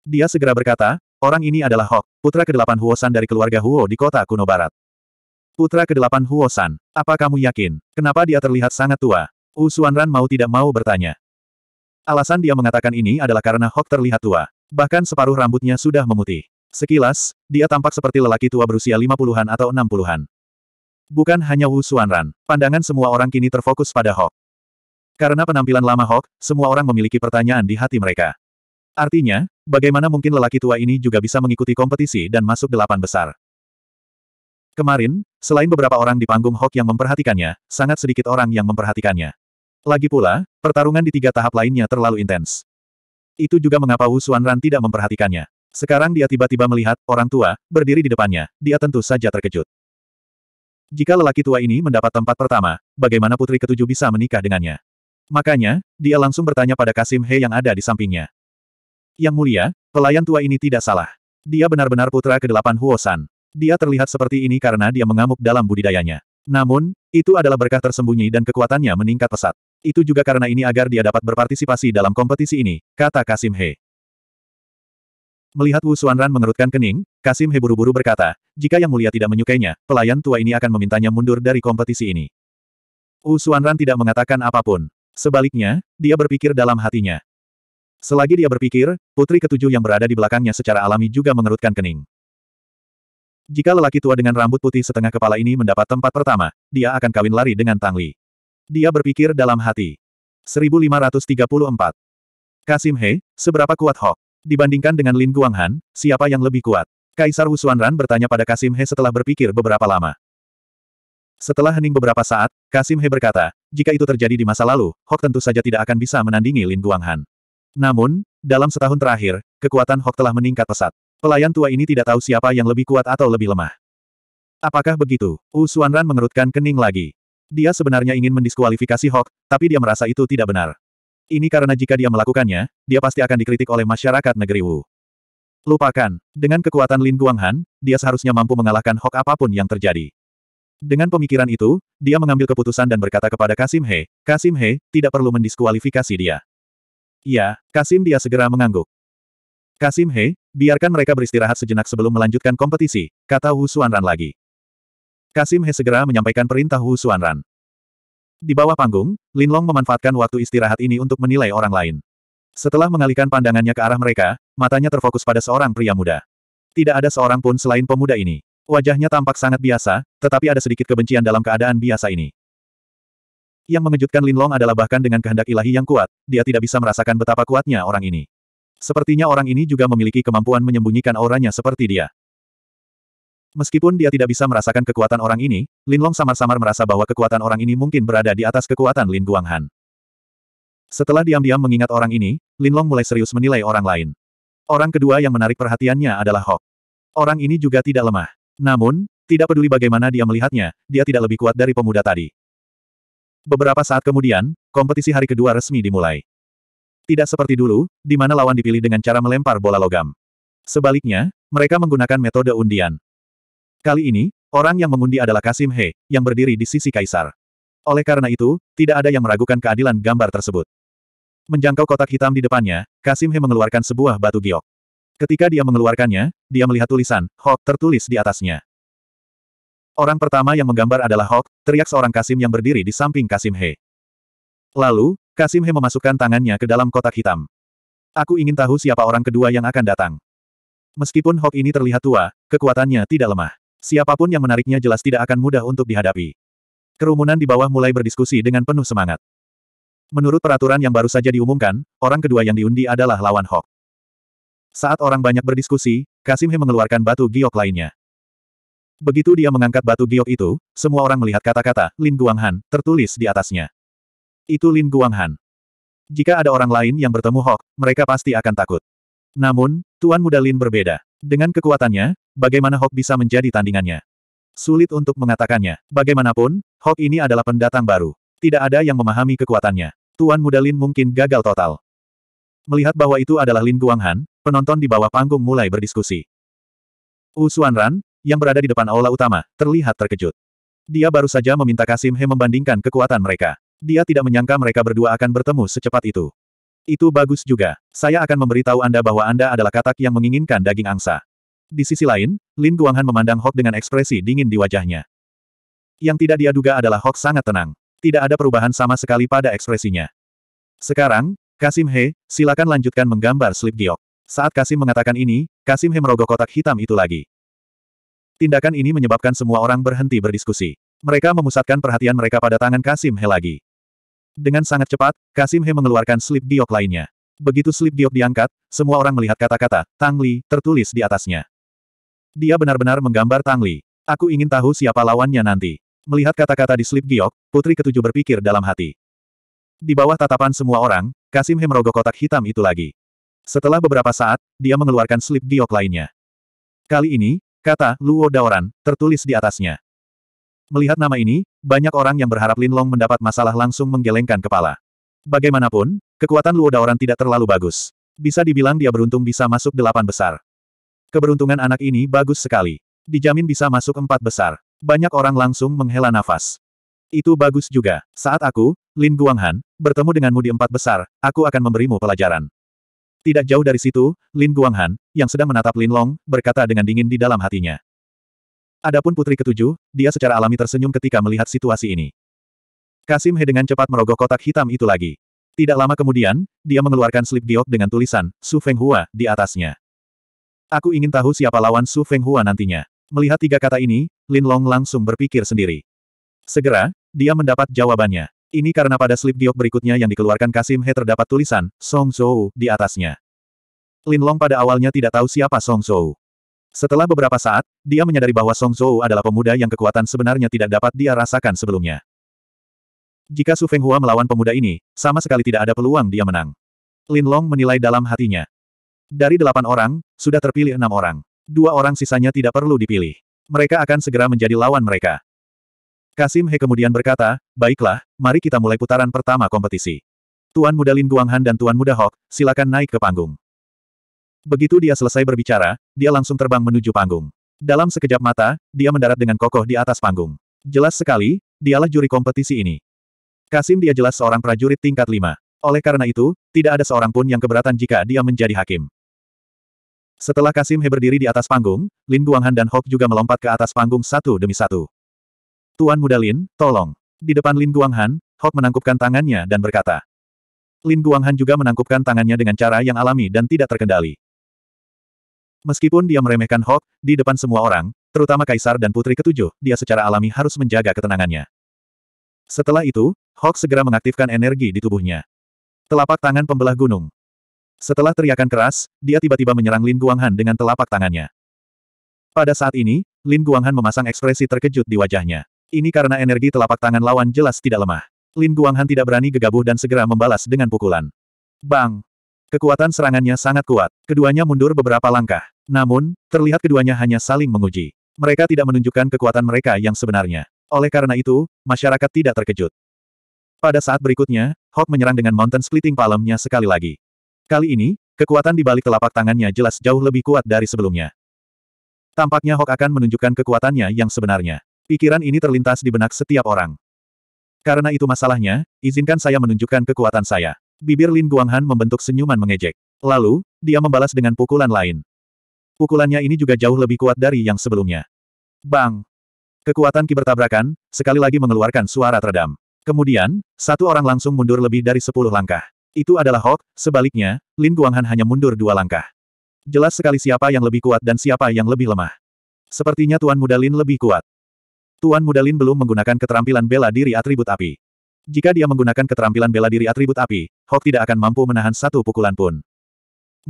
Dia segera berkata, orang ini adalah Hok, putra ke-8 Huosan dari keluarga Huo di kota kuno barat. Putra ke-8 Huosan, apa kamu yakin? Kenapa dia terlihat sangat tua? Wu Xuanran mau tidak mau bertanya. Alasan dia mengatakan ini adalah karena Hok terlihat tua. Bahkan separuh rambutnya sudah memutih. Sekilas, dia tampak seperti lelaki tua berusia lima puluhan atau enam puluhan. Bukan hanya Wu Xuanran, pandangan semua orang kini terfokus pada Hok. Karena penampilan lama Hok, semua orang memiliki pertanyaan di hati mereka. Artinya, bagaimana mungkin lelaki tua ini juga bisa mengikuti kompetisi dan masuk delapan besar? Kemarin, selain beberapa orang di panggung Hok yang memperhatikannya, sangat sedikit orang yang memperhatikannya. Lagi pula, pertarungan di tiga tahap lainnya terlalu intens. Itu juga mengapa Wu Xuanran tidak memperhatikannya. Sekarang dia tiba-tiba melihat, orang tua, berdiri di depannya, dia tentu saja terkejut. Jika lelaki tua ini mendapat tempat pertama, bagaimana putri ketujuh bisa menikah dengannya? Makanya, dia langsung bertanya pada Kasim He yang ada di sampingnya. Yang mulia, pelayan tua ini tidak salah. Dia benar-benar putra kedelapan Huosan. Dia terlihat seperti ini karena dia mengamuk dalam budidayanya. Namun, itu adalah berkah tersembunyi dan kekuatannya meningkat pesat. Itu juga karena ini agar dia dapat berpartisipasi dalam kompetisi ini, kata Kasim He. Melihat Wu Xuanran mengerutkan kening, Kasim heburu-buru berkata, jika Yang Mulia tidak menyukainya, pelayan tua ini akan memintanya mundur dari kompetisi ini. Wu Xuanran tidak mengatakan apapun. Sebaliknya, dia berpikir dalam hatinya. Selagi dia berpikir, putri ketujuh yang berada di belakangnya secara alami juga mengerutkan kening. Jika lelaki tua dengan rambut putih setengah kepala ini mendapat tempat pertama, dia akan kawin lari dengan Tang Li. Dia berpikir dalam hati. 1534. Kasim He, seberapa kuat Hok? Dibandingkan dengan Lin Guanghan, siapa yang lebih kuat? Kaisar Xuanran bertanya pada Kasim He setelah berpikir beberapa lama. Setelah hening beberapa saat, Kasim He berkata, jika itu terjadi di masa lalu, Hok tentu saja tidak akan bisa menandingi Lin Guanghan. Namun, dalam setahun terakhir, kekuatan Hok telah meningkat pesat. Pelayan tua ini tidak tahu siapa yang lebih kuat atau lebih lemah. Apakah begitu? Wu Xuanran mengerutkan kening lagi. Dia sebenarnya ingin mendiskualifikasi Hok, tapi dia merasa itu tidak benar. Ini karena jika dia melakukannya, dia pasti akan dikritik oleh masyarakat negeri Wu. Lupakan, dengan kekuatan Lin Guanghan, dia seharusnya mampu mengalahkan Hok apapun yang terjadi. Dengan pemikiran itu, dia mengambil keputusan dan berkata kepada Kasim He, Kasim He, tidak perlu mendiskualifikasi dia. Ya, Kasim dia segera mengangguk. Kasim He, biarkan mereka beristirahat sejenak sebelum melanjutkan kompetisi, kata Wu Suanran lagi. Kasim He segera menyampaikan perintah Wu Suanran. Di bawah panggung, Linlong memanfaatkan waktu istirahat ini untuk menilai orang lain. Setelah mengalihkan pandangannya ke arah mereka, matanya terfokus pada seorang pria muda. Tidak ada seorang pun selain pemuda ini. Wajahnya tampak sangat biasa, tetapi ada sedikit kebencian dalam keadaan biasa ini. Yang mengejutkan Linlong adalah bahkan dengan kehendak ilahi yang kuat, dia tidak bisa merasakan betapa kuatnya orang ini. Sepertinya orang ini juga memiliki kemampuan menyembunyikan auranya seperti dia. Meskipun dia tidak bisa merasakan kekuatan orang ini, Lin Long samar-samar merasa bahwa kekuatan orang ini mungkin berada di atas kekuatan Lin Guanghan. Setelah diam-diam mengingat orang ini, Lin Long mulai serius menilai orang lain. Orang kedua yang menarik perhatiannya adalah Hok. Orang ini juga tidak lemah. Namun, tidak peduli bagaimana dia melihatnya, dia tidak lebih kuat dari pemuda tadi. Beberapa saat kemudian, kompetisi hari kedua resmi dimulai. Tidak seperti dulu, di mana lawan dipilih dengan cara melempar bola logam. Sebaliknya, mereka menggunakan metode undian. Kali ini, orang yang mengundi adalah Kasim He, yang berdiri di sisi kaisar. Oleh karena itu, tidak ada yang meragukan keadilan gambar tersebut. Menjangkau kotak hitam di depannya, Kasim He mengeluarkan sebuah batu giok. Ketika dia mengeluarkannya, dia melihat tulisan, Hok tertulis di atasnya. Orang pertama yang menggambar adalah Hok. teriak seorang Kasim yang berdiri di samping Kasim He. Lalu, Kasim He memasukkan tangannya ke dalam kotak hitam. Aku ingin tahu siapa orang kedua yang akan datang. Meskipun Hok ini terlihat tua, kekuatannya tidak lemah. Siapapun yang menariknya jelas tidak akan mudah untuk dihadapi. Kerumunan di bawah mulai berdiskusi dengan penuh semangat. Menurut peraturan yang baru saja diumumkan, orang kedua yang diundi adalah lawan Hok. Saat orang banyak berdiskusi, Kasimhe mengeluarkan batu giok lainnya. Begitu dia mengangkat batu giok itu, semua orang melihat kata-kata Lin Guanghan tertulis di atasnya. Itu Lin Guanghan. Jika ada orang lain yang bertemu Hok, mereka pasti akan takut. Namun, Tuan Muda Lin berbeda. Dengan kekuatannya, bagaimana Hok bisa menjadi tandingannya. Sulit untuk mengatakannya. Bagaimanapun, Hok ini adalah pendatang baru. Tidak ada yang memahami kekuatannya. Tuan Muda Lin mungkin gagal total. Melihat bahwa itu adalah Lin Guanghan, penonton di bawah panggung mulai berdiskusi. Wu Xuanran, yang berada di depan aula utama, terlihat terkejut. Dia baru saja meminta Kasim He membandingkan kekuatan mereka. Dia tidak menyangka mereka berdua akan bertemu secepat itu. Itu bagus juga. Saya akan memberitahu Anda bahwa Anda adalah katak yang menginginkan daging angsa. Di sisi lain, Lin Guanghan memandang Hok dengan ekspresi dingin di wajahnya. Yang tidak dia duga adalah Hok sangat tenang. Tidak ada perubahan sama sekali pada ekspresinya. Sekarang, Kasim He, silakan lanjutkan menggambar slip giok. Saat Kasim mengatakan ini, Kasim He merogoh kotak hitam itu lagi. Tindakan ini menyebabkan semua orang berhenti berdiskusi. Mereka memusatkan perhatian mereka pada tangan Kasim He lagi. Dengan sangat cepat, Kasim He mengeluarkan slip giok lainnya. Begitu slip giok diangkat, semua orang melihat kata-kata, Tang Li, tertulis di atasnya. Dia benar-benar menggambar Tang Li. Aku ingin tahu siapa lawannya nanti. Melihat kata-kata di slip giok, putri ketujuh berpikir dalam hati. Di bawah tatapan semua orang, Kasim merogoh kotak hitam itu lagi. Setelah beberapa saat, dia mengeluarkan slip giok lainnya. Kali ini, kata Luo Daoran, tertulis di atasnya. Melihat nama ini, banyak orang yang berharap Lin Long mendapat masalah langsung menggelengkan kepala. Bagaimanapun, kekuatan Luo Daoran tidak terlalu bagus. Bisa dibilang dia beruntung bisa masuk delapan besar. Keberuntungan anak ini bagus sekali. Dijamin bisa masuk empat besar. Banyak orang langsung menghela nafas. Itu bagus juga. Saat aku, Lin Guanghan, bertemu denganmu di empat besar, aku akan memberimu pelajaran. Tidak jauh dari situ, Lin Guanghan, yang sedang menatap Lin Long, berkata dengan dingin di dalam hatinya. Adapun putri ketujuh, dia secara alami tersenyum ketika melihat situasi ini. Kasim He dengan cepat merogoh kotak hitam itu lagi. Tidak lama kemudian, dia mengeluarkan slip giok dengan tulisan, Su Feng Hua, di atasnya. Aku ingin tahu siapa lawan Su Feng Hua nantinya. Melihat tiga kata ini, Lin Long langsung berpikir sendiri. Segera, dia mendapat jawabannya. Ini karena pada slip giok berikutnya yang dikeluarkan Kasim He terdapat tulisan, Song Zhou, di atasnya. Lin Long pada awalnya tidak tahu siapa Song Zhou. Setelah beberapa saat, dia menyadari bahwa Song Zhou adalah pemuda yang kekuatan sebenarnya tidak dapat dia rasakan sebelumnya. Jika Su Feng Hua melawan pemuda ini, sama sekali tidak ada peluang dia menang. Lin Long menilai dalam hatinya. Dari delapan orang, sudah terpilih enam orang. Dua orang sisanya tidak perlu dipilih. Mereka akan segera menjadi lawan mereka. Kasim He kemudian berkata, baiklah, mari kita mulai putaran pertama kompetisi. Tuan Muda Lin Guanghan dan Tuan Muda Hok, silakan naik ke panggung. Begitu dia selesai berbicara, dia langsung terbang menuju panggung. Dalam sekejap mata, dia mendarat dengan kokoh di atas panggung. Jelas sekali, dialah juri kompetisi ini. Kasim dia jelas seorang prajurit tingkat lima. Oleh karena itu, tidak ada seorang pun yang keberatan jika dia menjadi hakim. Setelah Kasim He berdiri di atas panggung, Lin Guanghan dan Hok juga melompat ke atas panggung satu demi satu. Tuan muda Lin, tolong. Di depan Lin Guanghan, Hok menangkupkan tangannya dan berkata. Lin Guanghan juga menangkupkan tangannya dengan cara yang alami dan tidak terkendali. Meskipun dia meremehkan Hok, di depan semua orang, terutama Kaisar dan Putri Ketujuh, dia secara alami harus menjaga ketenangannya. Setelah itu, Hok segera mengaktifkan energi di tubuhnya. Telapak tangan pembelah gunung. Setelah teriakan keras, dia tiba-tiba menyerang Lin Guanghan dengan telapak tangannya. Pada saat ini, Lin Guanghan memasang ekspresi terkejut di wajahnya. Ini karena energi telapak tangan lawan jelas tidak lemah. Lin Guanghan tidak berani gegabah dan segera membalas dengan pukulan. Bang! Kekuatan serangannya sangat kuat. Keduanya mundur beberapa langkah. Namun, terlihat keduanya hanya saling menguji. Mereka tidak menunjukkan kekuatan mereka yang sebenarnya. Oleh karena itu, masyarakat tidak terkejut. Pada saat berikutnya, Hawk menyerang dengan mountain splitting palemnya sekali lagi. Kali ini, kekuatan di balik telapak tangannya jelas jauh lebih kuat dari sebelumnya. Tampaknya Hok akan menunjukkan kekuatannya yang sebenarnya. Pikiran ini terlintas di benak setiap orang. Karena itu masalahnya, izinkan saya menunjukkan kekuatan saya. Bibir Lin Guanghan membentuk senyuman mengejek. Lalu, dia membalas dengan pukulan lain. Pukulannya ini juga jauh lebih kuat dari yang sebelumnya. Bang! Kekuatan Ki bertabrakan, sekali lagi mengeluarkan suara teredam. Kemudian, satu orang langsung mundur lebih dari sepuluh langkah. Itu adalah Hok. sebaliknya, Lin Guanghan hanya mundur dua langkah. Jelas sekali siapa yang lebih kuat dan siapa yang lebih lemah. Sepertinya Tuan Muda Lin lebih kuat. Tuan Muda Lin belum menggunakan keterampilan bela diri atribut api. Jika dia menggunakan keterampilan bela diri atribut api, Hok tidak akan mampu menahan satu pukulan pun.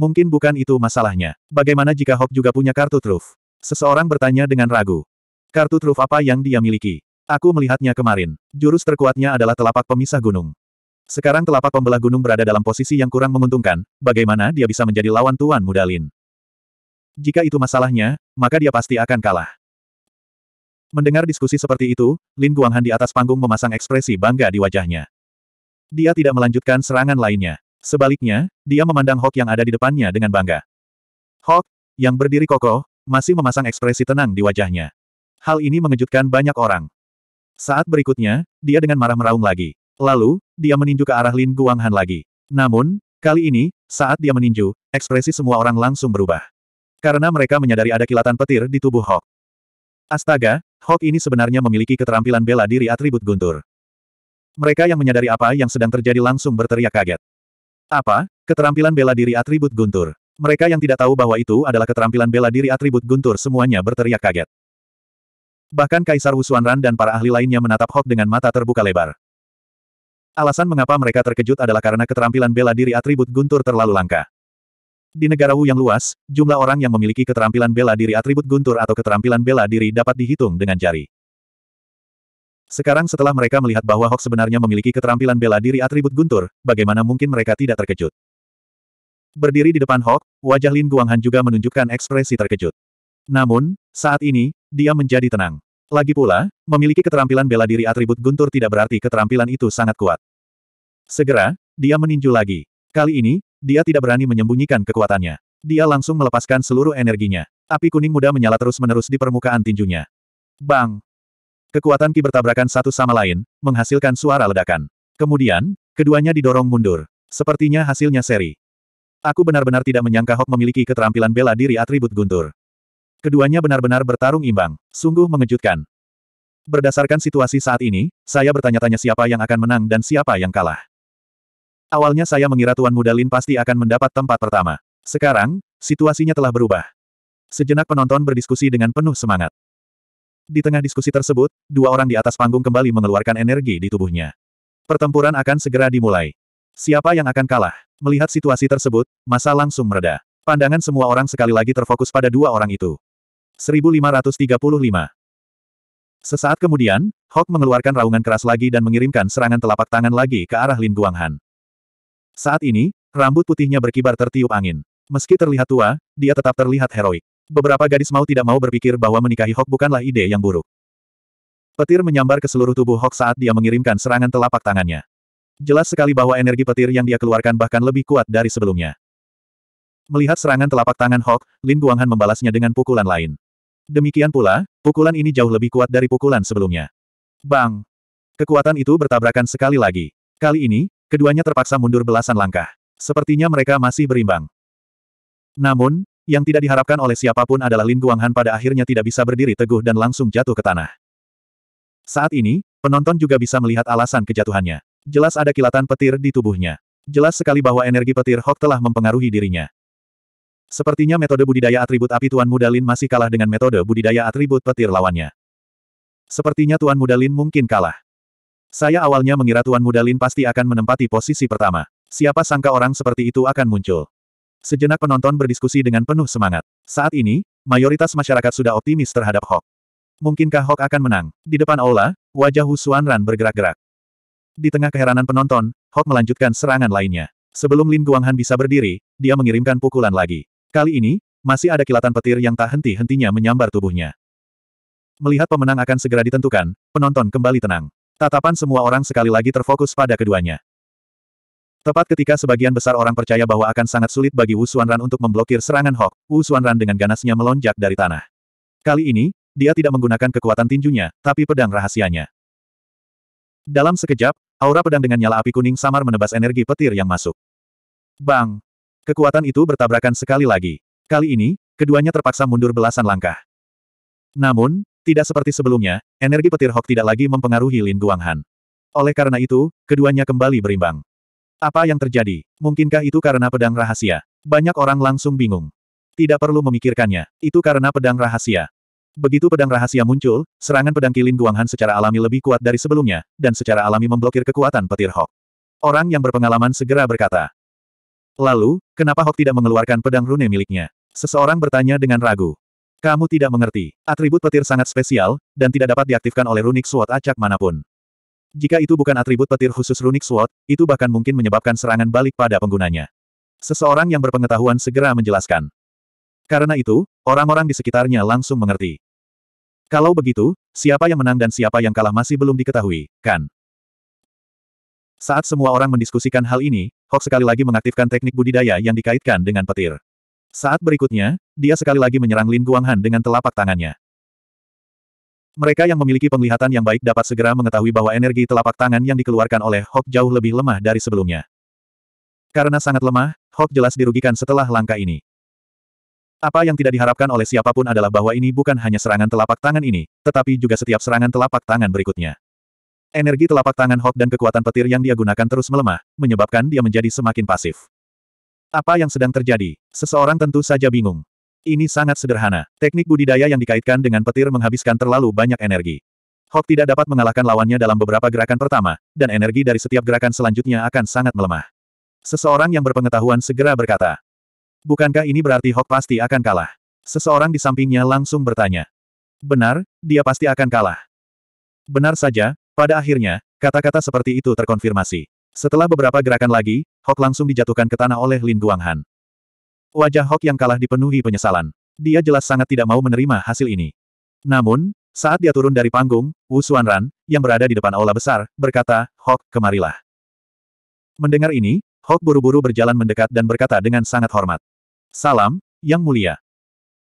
Mungkin bukan itu masalahnya. Bagaimana jika Hok juga punya kartu truf? Seseorang bertanya dengan ragu. Kartu truf apa yang dia miliki? Aku melihatnya kemarin. Jurus terkuatnya adalah telapak pemisah gunung. Sekarang telapak pembelah gunung berada dalam posisi yang kurang menguntungkan, bagaimana dia bisa menjadi lawan Tuan Mudalin? Jika itu masalahnya, maka dia pasti akan kalah. Mendengar diskusi seperti itu, Lin Guanghan di atas panggung memasang ekspresi bangga di wajahnya. Dia tidak melanjutkan serangan lainnya. Sebaliknya, dia memandang Hok yang ada di depannya dengan bangga. Hok, yang berdiri kokoh, masih memasang ekspresi tenang di wajahnya. Hal ini mengejutkan banyak orang. Saat berikutnya, dia dengan marah meraung lagi. Lalu, dia meninju ke arah Lin Guanghan lagi. Namun, kali ini, saat dia meninju, ekspresi semua orang langsung berubah. Karena mereka menyadari ada kilatan petir di tubuh Hawk. Astaga, Hawk ini sebenarnya memiliki keterampilan bela diri atribut guntur. Mereka yang menyadari apa yang sedang terjadi langsung berteriak kaget. Apa? Keterampilan bela diri atribut guntur. Mereka yang tidak tahu bahwa itu adalah keterampilan bela diri atribut guntur semuanya berteriak kaget. Bahkan Kaisar Wu Ran dan para ahli lainnya menatap Hawk dengan mata terbuka lebar. Alasan mengapa mereka terkejut adalah karena keterampilan bela diri atribut guntur terlalu langka. Di negara Wu yang luas, jumlah orang yang memiliki keterampilan bela diri atribut guntur atau keterampilan bela diri dapat dihitung dengan jari. Sekarang setelah mereka melihat bahwa Hok sebenarnya memiliki keterampilan bela diri atribut guntur, bagaimana mungkin mereka tidak terkejut? Berdiri di depan Hok, wajah Lin Guanghan juga menunjukkan ekspresi terkejut. Namun, saat ini, dia menjadi tenang. Lagi pula, memiliki keterampilan bela diri atribut guntur tidak berarti keterampilan itu sangat kuat. Segera, dia meninju lagi. Kali ini, dia tidak berani menyembunyikan kekuatannya. Dia langsung melepaskan seluruh energinya. Api kuning muda menyala terus-menerus di permukaan tinjunya. Bang! Kekuatan ki bertabrakan satu sama lain, menghasilkan suara ledakan. Kemudian, keduanya didorong mundur. Sepertinya hasilnya seri. Aku benar-benar tidak menyangka Hok memiliki keterampilan bela diri atribut guntur. Keduanya benar-benar bertarung imbang. Sungguh mengejutkan. Berdasarkan situasi saat ini, saya bertanya-tanya siapa yang akan menang dan siapa yang kalah. Awalnya saya mengira Tuan Muda Lin pasti akan mendapat tempat pertama. Sekarang, situasinya telah berubah. Sejenak penonton berdiskusi dengan penuh semangat. Di tengah diskusi tersebut, dua orang di atas panggung kembali mengeluarkan energi di tubuhnya. Pertempuran akan segera dimulai. Siapa yang akan kalah? Melihat situasi tersebut, masa langsung mereda. Pandangan semua orang sekali lagi terfokus pada dua orang itu. 1535. Sesaat kemudian, Hok mengeluarkan raungan keras lagi dan mengirimkan serangan telapak tangan lagi ke arah Lin Guanghan. Saat ini, rambut putihnya berkibar tertiup angin. Meski terlihat tua, dia tetap terlihat heroik. Beberapa gadis mau tidak mau berpikir bahwa menikahi Hok bukanlah ide yang buruk. Petir menyambar ke seluruh tubuh Hok saat dia mengirimkan serangan telapak tangannya. Jelas sekali bahwa energi petir yang dia keluarkan bahkan lebih kuat dari sebelumnya. Melihat serangan telapak tangan Hok, Lin Guanghan membalasnya dengan pukulan lain. Demikian pula, pukulan ini jauh lebih kuat dari pukulan sebelumnya. Bang! Kekuatan itu bertabrakan sekali lagi. Kali ini, keduanya terpaksa mundur belasan langkah. Sepertinya mereka masih berimbang. Namun, yang tidak diharapkan oleh siapapun adalah Lin Guanghan pada akhirnya tidak bisa berdiri teguh dan langsung jatuh ke tanah. Saat ini, penonton juga bisa melihat alasan kejatuhannya. Jelas ada kilatan petir di tubuhnya. Jelas sekali bahwa energi petir Hok telah mempengaruhi dirinya. Sepertinya metode budidaya atribut api Tuan Mudalin masih kalah dengan metode budidaya atribut petir lawannya. Sepertinya Tuan Mudalin mungkin kalah. Saya awalnya mengira Tuan Mudalin pasti akan menempati posisi pertama. Siapa sangka orang seperti itu akan muncul. Sejenak penonton berdiskusi dengan penuh semangat. Saat ini, mayoritas masyarakat sudah optimis terhadap Hok. Mungkinkah Hok akan menang? Di depan aula, wajah Hu Xuanran bergerak-gerak. Di tengah keheranan penonton, Hok melanjutkan serangan lainnya. Sebelum Lin Guanghan bisa berdiri, dia mengirimkan pukulan lagi. Kali ini, masih ada kilatan petir yang tak henti-hentinya menyambar tubuhnya. Melihat pemenang akan segera ditentukan, penonton kembali tenang. Tatapan semua orang sekali lagi terfokus pada keduanya. Tepat ketika sebagian besar orang percaya bahwa akan sangat sulit bagi Wu Xuanran untuk memblokir serangan Hawk, Wu Xuanran dengan ganasnya melonjak dari tanah. Kali ini, dia tidak menggunakan kekuatan tinjunya, tapi pedang rahasianya. Dalam sekejap, aura pedang dengan nyala api kuning samar menebas energi petir yang masuk. Bang! Kekuatan itu bertabrakan sekali lagi. Kali ini, keduanya terpaksa mundur belasan langkah. Namun, tidak seperti sebelumnya, energi petir Hok tidak lagi mempengaruhi Lin Guanghan. Oleh karena itu, keduanya kembali berimbang. Apa yang terjadi? Mungkinkah itu karena pedang rahasia? Banyak orang langsung bingung. Tidak perlu memikirkannya, itu karena pedang rahasia. Begitu pedang rahasia muncul, serangan pedang kilin Guanghan secara alami lebih kuat dari sebelumnya, dan secara alami memblokir kekuatan petir Hok. Orang yang berpengalaman segera berkata, Lalu, kenapa Hok tidak mengeluarkan pedang rune miliknya? Seseorang bertanya dengan ragu. Kamu tidak mengerti. Atribut petir sangat spesial, dan tidak dapat diaktifkan oleh runik suot acak manapun. Jika itu bukan atribut petir khusus runik suot, itu bahkan mungkin menyebabkan serangan balik pada penggunanya. Seseorang yang berpengetahuan segera menjelaskan. Karena itu, orang-orang di sekitarnya langsung mengerti. Kalau begitu, siapa yang menang dan siapa yang kalah masih belum diketahui, kan? Saat semua orang mendiskusikan hal ini, Hok sekali lagi mengaktifkan teknik budidaya yang dikaitkan dengan petir. Saat berikutnya, dia sekali lagi menyerang Lin Guanghan dengan telapak tangannya. Mereka yang memiliki penglihatan yang baik dapat segera mengetahui bahwa energi telapak tangan yang dikeluarkan oleh Hok jauh lebih lemah dari sebelumnya. Karena sangat lemah, Hok jelas dirugikan setelah langkah ini. Apa yang tidak diharapkan oleh siapapun adalah bahwa ini bukan hanya serangan telapak tangan ini, tetapi juga setiap serangan telapak tangan berikutnya. Energi telapak tangan Hok dan kekuatan petir yang dia gunakan terus melemah, menyebabkan dia menjadi semakin pasif. Apa yang sedang terjadi? Seseorang tentu saja bingung. Ini sangat sederhana. Teknik budidaya yang dikaitkan dengan petir menghabiskan terlalu banyak energi. Hok tidak dapat mengalahkan lawannya dalam beberapa gerakan pertama, dan energi dari setiap gerakan selanjutnya akan sangat melemah. Seseorang yang berpengetahuan segera berkata, Bukankah ini berarti Hok pasti akan kalah? Seseorang di sampingnya langsung bertanya. Benar, dia pasti akan kalah. Benar saja, pada akhirnya, kata-kata seperti itu terkonfirmasi. Setelah beberapa gerakan lagi, Hok langsung dijatuhkan ke tanah oleh Lin Guanghan. Wajah Hok yang kalah dipenuhi penyesalan. Dia jelas sangat tidak mau menerima hasil ini. Namun, saat dia turun dari panggung, Wu Xuanran, yang berada di depan aula besar, berkata, Hok, kemarilah. Mendengar ini, Hok buru-buru berjalan mendekat dan berkata dengan sangat hormat. Salam, Yang Mulia.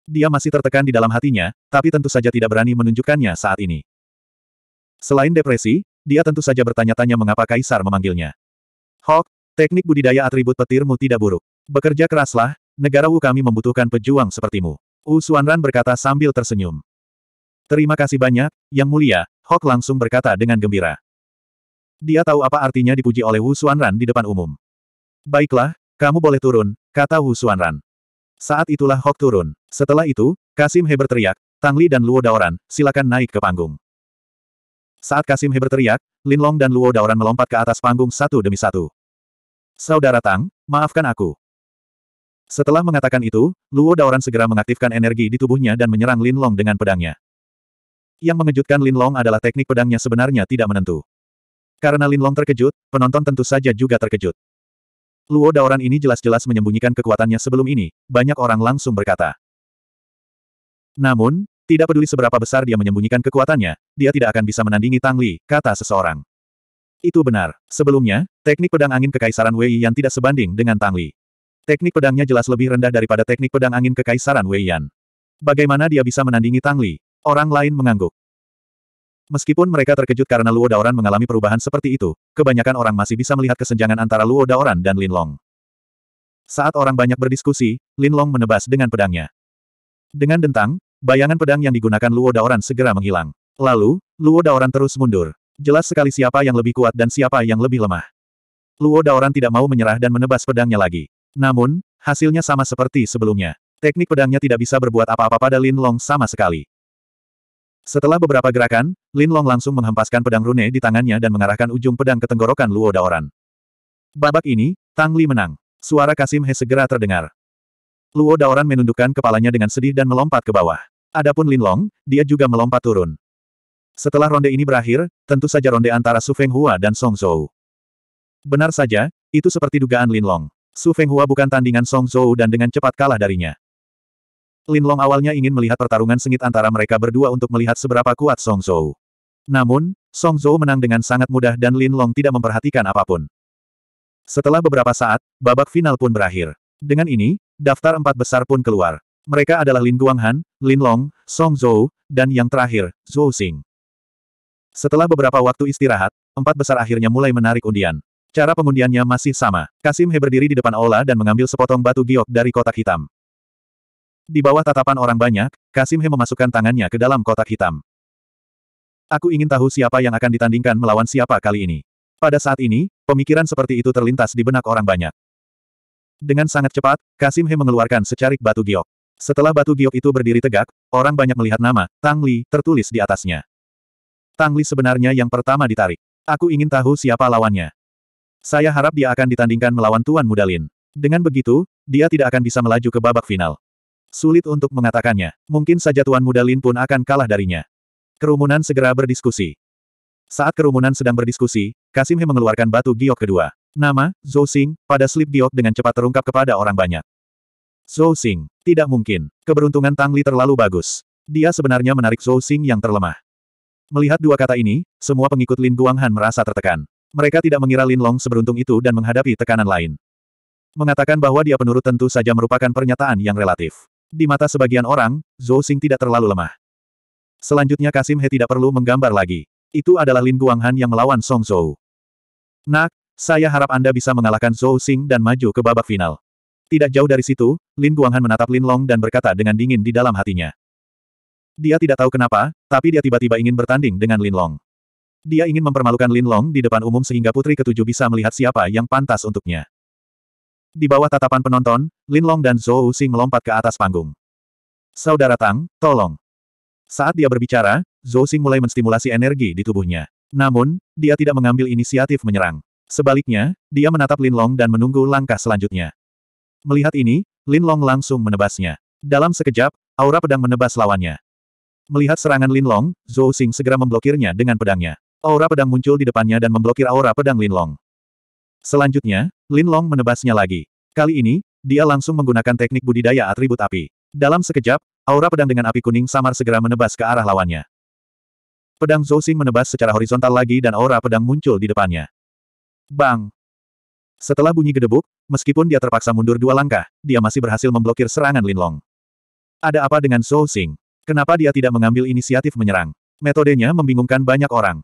Dia masih tertekan di dalam hatinya, tapi tentu saja tidak berani menunjukkannya saat ini. Selain depresi, dia tentu saja bertanya-tanya mengapa Kaisar memanggilnya. Hok, teknik budidaya atribut petirmu tidak buruk. Bekerja keraslah, negara Wu kami membutuhkan pejuang sepertimu. Wu Suanran berkata sambil tersenyum. Terima kasih banyak, Yang Mulia, Hok langsung berkata dengan gembira. Dia tahu apa artinya dipuji oleh Wu Suanran di depan umum. Baiklah, kamu boleh turun, kata Wu Suanran. Saat itulah Hok turun. Setelah itu, Kasim He berteriak, Tangli dan Luo Daoran, silakan naik ke panggung. Saat Kasim He berteriak, Lin Long dan Luo Daoran melompat ke atas panggung satu demi satu. Saudara Tang, maafkan aku. Setelah mengatakan itu, Luo Daoran segera mengaktifkan energi di tubuhnya dan menyerang Lin Long dengan pedangnya. Yang mengejutkan Lin Long adalah teknik pedangnya sebenarnya tidak menentu. Karena Lin Long terkejut, penonton tentu saja juga terkejut. Luo Daoran ini jelas-jelas menyembunyikan kekuatannya sebelum ini, banyak orang langsung berkata. Namun, tidak peduli seberapa besar dia menyembunyikan kekuatannya, dia tidak akan bisa menandingi Tang Li, kata seseorang. Itu benar. Sebelumnya, teknik pedang angin kekaisaran Wei Yan tidak sebanding dengan Tang Li. Teknik pedangnya jelas lebih rendah daripada teknik pedang angin kekaisaran Wei Yan. Bagaimana dia bisa menandingi Tang Li? Orang lain mengangguk. Meskipun mereka terkejut karena Luo Daoran mengalami perubahan seperti itu, kebanyakan orang masih bisa melihat kesenjangan antara Luo Daoran dan Lin Long. Saat orang banyak berdiskusi, Lin Long menebas dengan pedangnya. Dengan dentang, Bayangan pedang yang digunakan Luo Daoran segera menghilang. Lalu, Luo Daoran terus mundur. Jelas sekali siapa yang lebih kuat dan siapa yang lebih lemah. Luo Daoran tidak mau menyerah dan menebas pedangnya lagi. Namun, hasilnya sama seperti sebelumnya. Teknik pedangnya tidak bisa berbuat apa-apa pada Lin Long sama sekali. Setelah beberapa gerakan, Lin Long langsung menghempaskan pedang rune di tangannya dan mengarahkan ujung pedang ke tenggorokan Luo Daoran. Babak ini, Tang Li menang. Suara Kasim He segera terdengar. Luo Daoran menundukkan kepalanya dengan sedih dan melompat ke bawah. Adapun Lin Long, dia juga melompat turun. Setelah ronde ini berakhir, tentu saja ronde antara Su Feng Hua dan Song Zhou. Benar saja, itu seperti dugaan Linlong. Su Feng Hua bukan tandingan Song Zhou dan dengan cepat kalah darinya. Lin Long awalnya ingin melihat pertarungan sengit antara mereka berdua untuk melihat seberapa kuat Song Zhou. Namun, Song Zhou menang dengan sangat mudah dan Lin Long tidak memperhatikan apapun. Setelah beberapa saat, babak final pun berakhir. Dengan ini, Daftar empat besar pun keluar. Mereka adalah Lin Guanghan, Lin Long, Song Zhou, dan yang terakhir, Zhou Xing. Setelah beberapa waktu istirahat, empat besar akhirnya mulai menarik undian. Cara pengundiannya masih sama. Kasim He berdiri di depan aula dan mengambil sepotong batu giok dari kotak hitam. Di bawah tatapan orang banyak, Kasim He memasukkan tangannya ke dalam kotak hitam. Aku ingin tahu siapa yang akan ditandingkan melawan siapa kali ini. Pada saat ini, pemikiran seperti itu terlintas di benak orang banyak. Dengan sangat cepat, Kasim He mengeluarkan secarik batu giok. Setelah batu giok itu berdiri tegak, orang banyak melihat nama, Tang Li, tertulis di atasnya. Tang Li sebenarnya yang pertama ditarik. Aku ingin tahu siapa lawannya. Saya harap dia akan ditandingkan melawan Tuan Mudalin. Dengan begitu, dia tidak akan bisa melaju ke babak final. Sulit untuk mengatakannya. Mungkin saja Tuan Mudalin pun akan kalah darinya. Kerumunan segera berdiskusi. Saat kerumunan sedang berdiskusi, Kasim He mengeluarkan batu giok kedua. Nama, Zhou Xing, pada slip giok dengan cepat terungkap kepada orang banyak. Zhou Xing, tidak mungkin. Keberuntungan Tang Li terlalu bagus. Dia sebenarnya menarik Zhou Xing yang terlemah. Melihat dua kata ini, semua pengikut Lin Guanghan merasa tertekan. Mereka tidak mengira Lin Long seberuntung itu dan menghadapi tekanan lain. Mengatakan bahwa dia penurut tentu saja merupakan pernyataan yang relatif. Di mata sebagian orang, Zhou Xing tidak terlalu lemah. Selanjutnya Kasim He tidak perlu menggambar lagi. Itu adalah Lin Guanghan yang melawan Song Zhou. Nak, saya harap Anda bisa mengalahkan Zhou Xing dan maju ke babak final. Tidak jauh dari situ, Lin Guanghan menatap Lin Long dan berkata dengan dingin di dalam hatinya. Dia tidak tahu kenapa, tapi dia tiba-tiba ingin bertanding dengan Lin Long. Dia ingin mempermalukan Lin Long di depan umum sehingga putri ketujuh bisa melihat siapa yang pantas untuknya. Di bawah tatapan penonton, Lin Long dan Zhou Xing melompat ke atas panggung. Saudara Tang, tolong. Saat dia berbicara, Zhou Xing mulai menstimulasi energi di tubuhnya. Namun, dia tidak mengambil inisiatif menyerang. Sebaliknya, dia menatap Lin Long dan menunggu langkah selanjutnya. Melihat ini, Lin Long langsung menebasnya. Dalam sekejap, aura pedang menebas lawannya. Melihat serangan Lin Long, Zhou Xing segera memblokirnya dengan pedangnya. Aura pedang muncul di depannya dan memblokir aura pedang Lin Long. Selanjutnya, Lin Long menebasnya lagi. Kali ini, dia langsung menggunakan teknik budidaya atribut api. Dalam sekejap, aura pedang dengan api kuning samar segera menebas ke arah lawannya. Pedang Zhou Xing menebas secara horizontal lagi dan aura pedang muncul di depannya. Bang! Setelah bunyi gedebuk, meskipun dia terpaksa mundur dua langkah, dia masih berhasil memblokir serangan Linlong. Ada apa dengan Zhou Xing? Kenapa dia tidak mengambil inisiatif menyerang? Metodenya membingungkan banyak orang.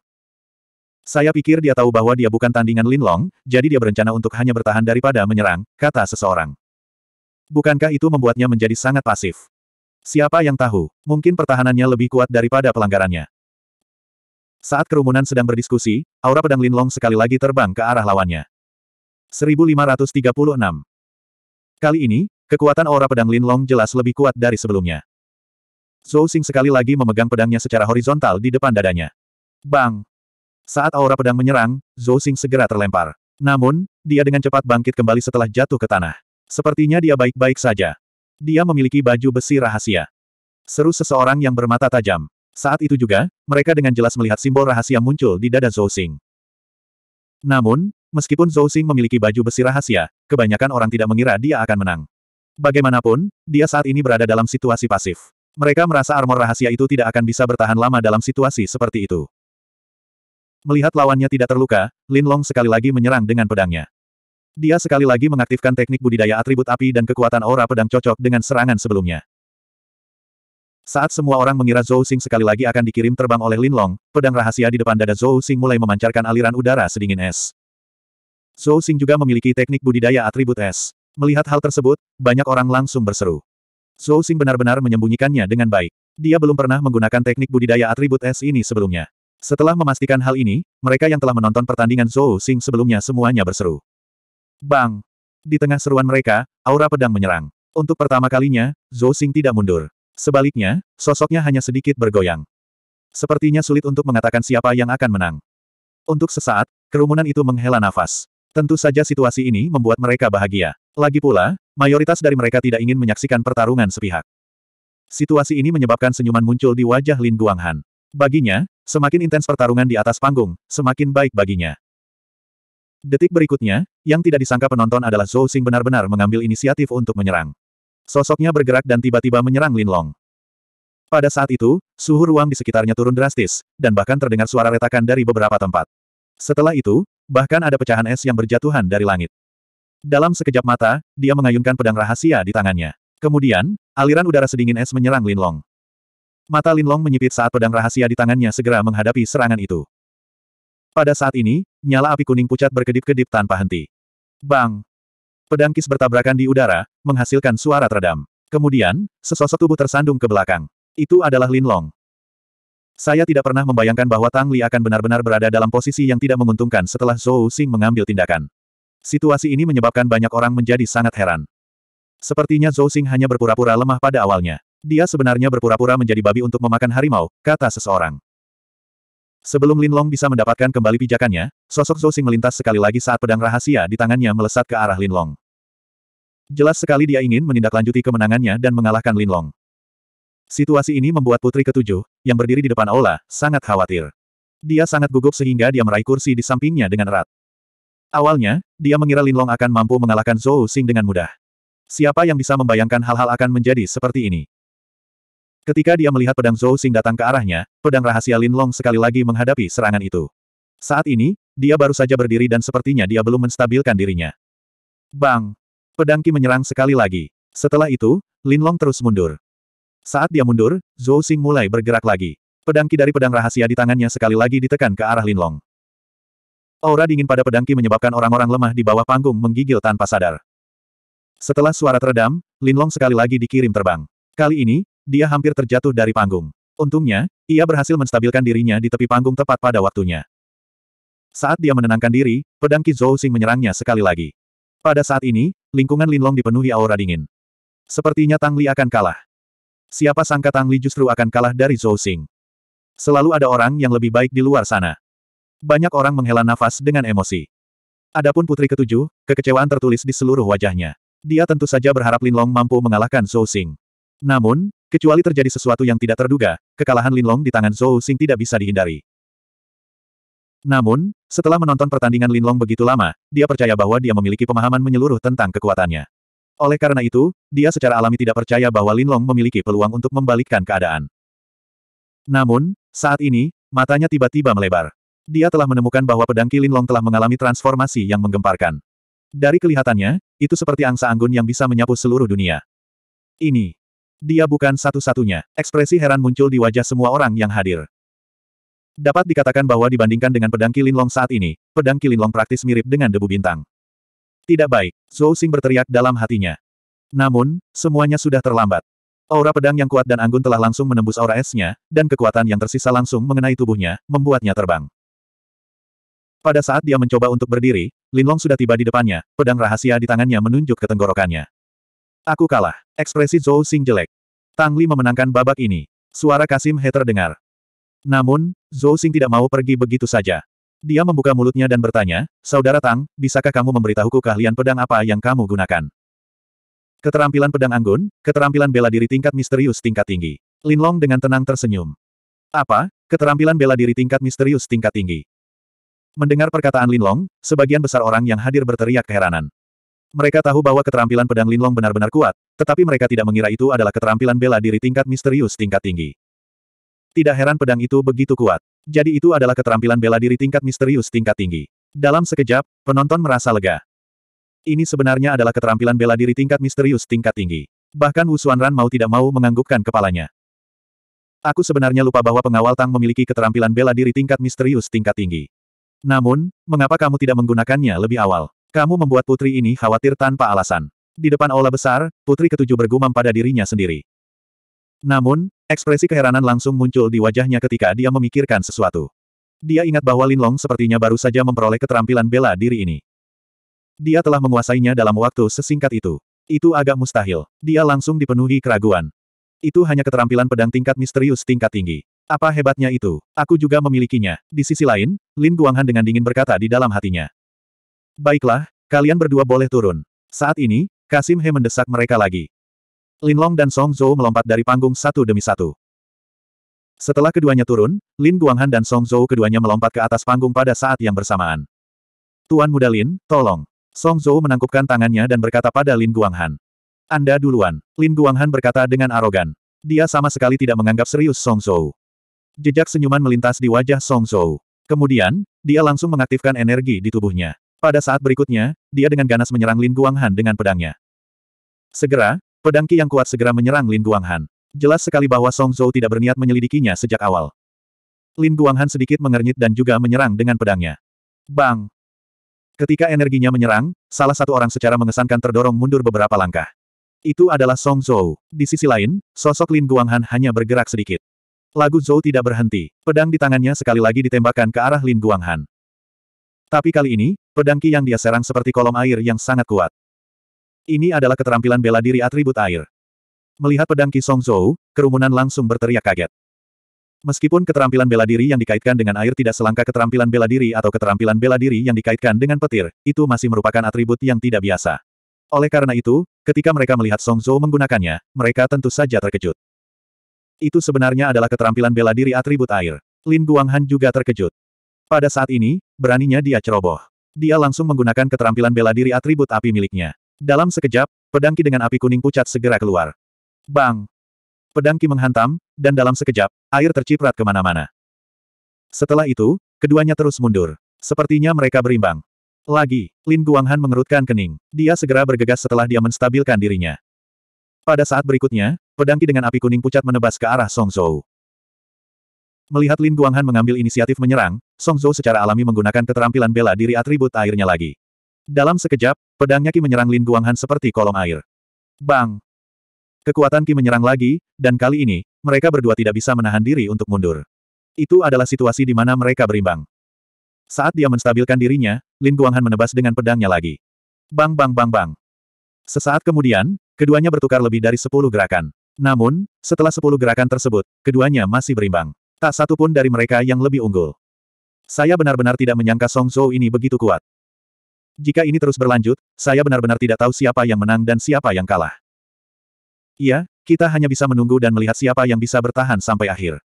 Saya pikir dia tahu bahwa dia bukan tandingan Linlong, jadi dia berencana untuk hanya bertahan daripada menyerang, kata seseorang. Bukankah itu membuatnya menjadi sangat pasif? Siapa yang tahu, mungkin pertahanannya lebih kuat daripada pelanggarannya. Saat kerumunan sedang berdiskusi, aura pedang Linlong sekali lagi terbang ke arah lawannya. 1536 Kali ini, kekuatan aura pedang Linlong jelas lebih kuat dari sebelumnya. Zhou Xing sekali lagi memegang pedangnya secara horizontal di depan dadanya. Bang! Saat aura pedang menyerang, Zhou Xing segera terlempar. Namun, dia dengan cepat bangkit kembali setelah jatuh ke tanah. Sepertinya dia baik-baik saja. Dia memiliki baju besi rahasia. Seru seseorang yang bermata tajam. Saat itu juga, mereka dengan jelas melihat simbol rahasia muncul di dada Zhou Xing. Namun, meskipun Zhou Xing memiliki baju besi rahasia, kebanyakan orang tidak mengira dia akan menang. Bagaimanapun, dia saat ini berada dalam situasi pasif. Mereka merasa armor rahasia itu tidak akan bisa bertahan lama dalam situasi seperti itu. Melihat lawannya tidak terluka, Lin Long sekali lagi menyerang dengan pedangnya. Dia sekali lagi mengaktifkan teknik budidaya atribut api dan kekuatan aura pedang cocok dengan serangan sebelumnya. Saat semua orang mengira Zhou Xing sekali lagi akan dikirim terbang oleh Lin Long, pedang rahasia di depan dada Zhou Xing mulai memancarkan aliran udara sedingin es. Zhou Xing juga memiliki teknik budidaya atribut es. Melihat hal tersebut, banyak orang langsung berseru. Zhou Xing benar-benar menyembunyikannya dengan baik. Dia belum pernah menggunakan teknik budidaya atribut es ini sebelumnya. Setelah memastikan hal ini, mereka yang telah menonton pertandingan Zhou Xing sebelumnya semuanya berseru. Bang! Di tengah seruan mereka, aura pedang menyerang. Untuk pertama kalinya, Zhou Xing tidak mundur. Sebaliknya, sosoknya hanya sedikit bergoyang. Sepertinya sulit untuk mengatakan siapa yang akan menang. Untuk sesaat, kerumunan itu menghela nafas. Tentu saja situasi ini membuat mereka bahagia. Lagi pula, mayoritas dari mereka tidak ingin menyaksikan pertarungan sepihak. Situasi ini menyebabkan senyuman muncul di wajah Lin Guanghan. Baginya, semakin intens pertarungan di atas panggung, semakin baik baginya. Detik berikutnya, yang tidak disangka penonton adalah Zhou Xing benar-benar mengambil inisiatif untuk menyerang. Sosoknya bergerak dan tiba-tiba menyerang Lin Long. Pada saat itu, suhu ruang di sekitarnya turun drastis, dan bahkan terdengar suara retakan dari beberapa tempat. Setelah itu, bahkan ada pecahan es yang berjatuhan dari langit. Dalam sekejap mata, dia mengayunkan pedang rahasia di tangannya. Kemudian, aliran udara sedingin es menyerang Lin Long. Mata Lin Long menyipit saat pedang rahasia di tangannya segera menghadapi serangan itu. Pada saat ini, nyala api kuning pucat berkedip-kedip tanpa henti. Bang! Pedang kis bertabrakan di udara, menghasilkan suara teredam. Kemudian, sesosok tubuh tersandung ke belakang. Itu adalah Lin Long. Saya tidak pernah membayangkan bahwa Tang Li akan benar-benar berada dalam posisi yang tidak menguntungkan setelah Zhou Xing mengambil tindakan. Situasi ini menyebabkan banyak orang menjadi sangat heran. Sepertinya Zhou Xing hanya berpura-pura lemah pada awalnya. Dia sebenarnya berpura-pura menjadi babi untuk memakan harimau, kata seseorang. Sebelum Lin Long bisa mendapatkan kembali pijakannya, sosok Zhou Xing melintas sekali lagi saat pedang rahasia di tangannya melesat ke arah Lin Long. Jelas sekali dia ingin menindaklanjuti kemenangannya dan mengalahkan Linlong. Situasi ini membuat putri ketujuh, yang berdiri di depan aula, sangat khawatir. Dia sangat gugup sehingga dia meraih kursi di sampingnya dengan erat. Awalnya, dia mengira Linlong akan mampu mengalahkan Zhou Xing dengan mudah. Siapa yang bisa membayangkan hal-hal akan menjadi seperti ini? Ketika dia melihat pedang Zhou Xing datang ke arahnya, pedang rahasia Linlong sekali lagi menghadapi serangan itu. Saat ini, dia baru saja berdiri dan sepertinya dia belum menstabilkan dirinya. Bang! Pedangki menyerang sekali lagi. Setelah itu, Linlong terus mundur. Saat dia mundur, Zhou Xing mulai bergerak lagi. Pedangki dari pedang rahasia di tangannya sekali lagi ditekan ke arah Linlong. Aura dingin pada Pedangki menyebabkan orang-orang lemah di bawah panggung menggigil tanpa sadar. Setelah suara teredam, Linlong sekali lagi dikirim terbang. Kali ini, dia hampir terjatuh dari panggung. Untungnya, ia berhasil menstabilkan dirinya di tepi panggung tepat pada waktunya. Saat dia menenangkan diri, Pedangki Zhou Xing menyerangnya sekali lagi. Pada saat ini, lingkungan Linlong dipenuhi aura dingin. Sepertinya Tang Li akan kalah. Siapa sangka Tang Li justru akan kalah dari Zhou Xing. Selalu ada orang yang lebih baik di luar sana. Banyak orang menghela nafas dengan emosi. Adapun putri ketujuh, kekecewaan tertulis di seluruh wajahnya. Dia tentu saja berharap Linlong mampu mengalahkan Zhou Xing. Namun, kecuali terjadi sesuatu yang tidak terduga, kekalahan Linlong di tangan Zhou Xing tidak bisa dihindari. Namun, setelah menonton pertandingan Linlong begitu lama, dia percaya bahwa dia memiliki pemahaman menyeluruh tentang kekuatannya. Oleh karena itu, dia secara alami tidak percaya bahwa Linlong memiliki peluang untuk membalikkan keadaan. Namun, saat ini, matanya tiba-tiba melebar. Dia telah menemukan bahwa pedang Linlong telah mengalami transformasi yang menggemparkan. Dari kelihatannya, itu seperti angsa anggun yang bisa menyapu seluruh dunia. Ini. Dia bukan satu-satunya. Ekspresi heran muncul di wajah semua orang yang hadir. Dapat dikatakan bahwa dibandingkan dengan pedang kilinlong saat ini, pedang kilinlong praktis mirip dengan debu bintang. Tidak baik, Zhou Xing berteriak dalam hatinya. Namun, semuanya sudah terlambat. Aura pedang yang kuat dan anggun telah langsung menembus aura esnya, dan kekuatan yang tersisa langsung mengenai tubuhnya, membuatnya terbang. Pada saat dia mencoba untuk berdiri, Linlong sudah tiba di depannya, pedang rahasia di tangannya menunjuk ke tenggorokannya. Aku kalah. Ekspresi Zhou Xing jelek. Tang Li memenangkan babak ini. Suara Kasim He terdengar. Namun, Zhou Xing tidak mau pergi begitu saja. Dia membuka mulutnya dan bertanya, Saudara Tang, bisakah kamu memberitahuku keahlian pedang apa yang kamu gunakan? Keterampilan pedang anggun, keterampilan bela diri tingkat misterius tingkat tinggi. Lin Long dengan tenang tersenyum. Apa? Keterampilan bela diri tingkat misterius tingkat tinggi. Mendengar perkataan Lin Long, sebagian besar orang yang hadir berteriak keheranan. Mereka tahu bahwa keterampilan pedang Lin Long benar-benar kuat, tetapi mereka tidak mengira itu adalah keterampilan bela diri tingkat misterius tingkat tinggi. Tidak heran pedang itu begitu kuat. Jadi itu adalah keterampilan bela diri tingkat misterius tingkat tinggi. Dalam sekejap, penonton merasa lega. Ini sebenarnya adalah keterampilan bela diri tingkat misterius tingkat tinggi. Bahkan Wu Xuanran mau tidak mau menganggukkan kepalanya. Aku sebenarnya lupa bahwa pengawal Tang memiliki keterampilan bela diri tingkat misterius tingkat tinggi. Namun, mengapa kamu tidak menggunakannya lebih awal? Kamu membuat putri ini khawatir tanpa alasan. Di depan aula besar, putri ketujuh bergumam pada dirinya sendiri. Namun, Ekspresi keheranan langsung muncul di wajahnya ketika dia memikirkan sesuatu. Dia ingat bahwa Lin Long sepertinya baru saja memperoleh keterampilan bela diri ini. Dia telah menguasainya dalam waktu sesingkat itu. Itu agak mustahil. Dia langsung dipenuhi keraguan. Itu hanya keterampilan pedang tingkat misterius tingkat tinggi. Apa hebatnya itu? Aku juga memilikinya. Di sisi lain, Lin Guanghan dengan dingin berkata di dalam hatinya. Baiklah, kalian berdua boleh turun. Saat ini, Kasim He mendesak mereka lagi. Lin Long dan Song Zhou melompat dari panggung satu demi satu. Setelah keduanya turun, Lin Guanghan dan Song Zhou keduanya melompat ke atas panggung pada saat yang bersamaan. Tuan muda Lin, tolong. Song Zhou menangkupkan tangannya dan berkata pada Lin Guanghan. Anda duluan. Lin Guanghan berkata dengan arogan. Dia sama sekali tidak menganggap serius Song Zhou. Jejak senyuman melintas di wajah Song Zhou. Kemudian, dia langsung mengaktifkan energi di tubuhnya. Pada saat berikutnya, dia dengan ganas menyerang Lin Guanghan dengan pedangnya. Segera, Pedangki yang kuat segera menyerang Lin Guanghan. Jelas sekali bahwa Song Zhou tidak berniat menyelidikinya sejak awal. Lin Guanghan sedikit mengernyit dan juga menyerang dengan pedangnya. Bang! Ketika energinya menyerang, salah satu orang secara mengesankan terdorong mundur beberapa langkah. Itu adalah Song Zhou. Di sisi lain, sosok Lin Guanghan hanya bergerak sedikit. Lagu Zhou tidak berhenti. Pedang di tangannya sekali lagi ditembakkan ke arah Lin Guanghan. Tapi kali ini, pedangki yang dia serang seperti kolom air yang sangat kuat. Ini adalah keterampilan bela diri atribut air. Melihat pedang Ki Song Zhou, kerumunan langsung berteriak kaget. Meskipun keterampilan bela diri yang dikaitkan dengan air tidak selangka keterampilan bela diri atau keterampilan bela diri yang dikaitkan dengan petir, itu masih merupakan atribut yang tidak biasa. Oleh karena itu, ketika mereka melihat Song Zhou menggunakannya, mereka tentu saja terkejut. Itu sebenarnya adalah keterampilan bela diri atribut air. Lin Guanghan juga terkejut. Pada saat ini, beraninya dia ceroboh. Dia langsung menggunakan keterampilan bela diri atribut api miliknya. Dalam sekejap, pedangki dengan api kuning pucat segera keluar. Bang! Pedangki menghantam, dan dalam sekejap, air terciprat kemana-mana. Setelah itu, keduanya terus mundur. Sepertinya mereka berimbang. Lagi, Lin Guanghan mengerutkan kening. Dia segera bergegas setelah dia menstabilkan dirinya. Pada saat berikutnya, pedangki dengan api kuning pucat menebas ke arah Song Zhou. Melihat Lin Guanghan mengambil inisiatif menyerang, Song Zhou secara alami menggunakan keterampilan bela diri atribut airnya lagi. Dalam sekejap, pedangnya ki menyerang Lin Guanghan seperti kolom air. Bang! Kekuatan ki menyerang lagi, dan kali ini, mereka berdua tidak bisa menahan diri untuk mundur. Itu adalah situasi di mana mereka berimbang. Saat dia menstabilkan dirinya, Lin Guanghan menebas dengan pedangnya lagi. Bang bang bang bang. Sesaat kemudian, keduanya bertukar lebih dari sepuluh gerakan. Namun, setelah sepuluh gerakan tersebut, keduanya masih berimbang. Tak satu pun dari mereka yang lebih unggul. Saya benar-benar tidak menyangka Song Zhou ini begitu kuat. Jika ini terus berlanjut, saya benar-benar tidak tahu siapa yang menang dan siapa yang kalah. Iya, kita hanya bisa menunggu dan melihat siapa yang bisa bertahan sampai akhir.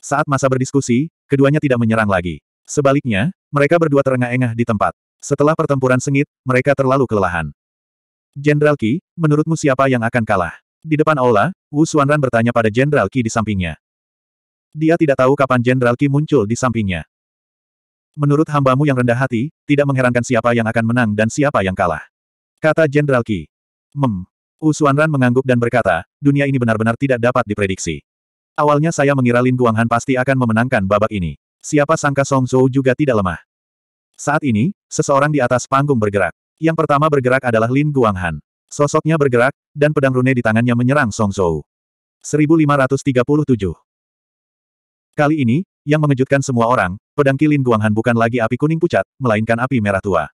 Saat masa berdiskusi, keduanya tidak menyerang lagi. Sebaliknya, mereka berdua terengah-engah di tempat. Setelah pertempuran sengit, mereka terlalu kelelahan. Jenderal Qi, menurutmu siapa yang akan kalah? Di depan aula, Wu Xuanran bertanya pada Jenderal Qi di sampingnya. Dia tidak tahu kapan Jenderal Qi muncul di sampingnya. Menurut hambamu yang rendah hati, tidak mengherankan siapa yang akan menang dan siapa yang kalah. Kata Jenderal Qi. Mem. Usuanran mengangguk dan berkata, dunia ini benar-benar tidak dapat diprediksi. Awalnya saya mengira Lin Guanghan pasti akan memenangkan babak ini. Siapa sangka Song Zhou juga tidak lemah. Saat ini, seseorang di atas panggung bergerak. Yang pertama bergerak adalah Lin Guanghan. Sosoknya bergerak, dan pedang rune di tangannya menyerang Song Zhou. 1537 Kali ini, yang mengejutkan semua orang, pedang kilin Guanghan bukan lagi api kuning pucat, melainkan api merah tua.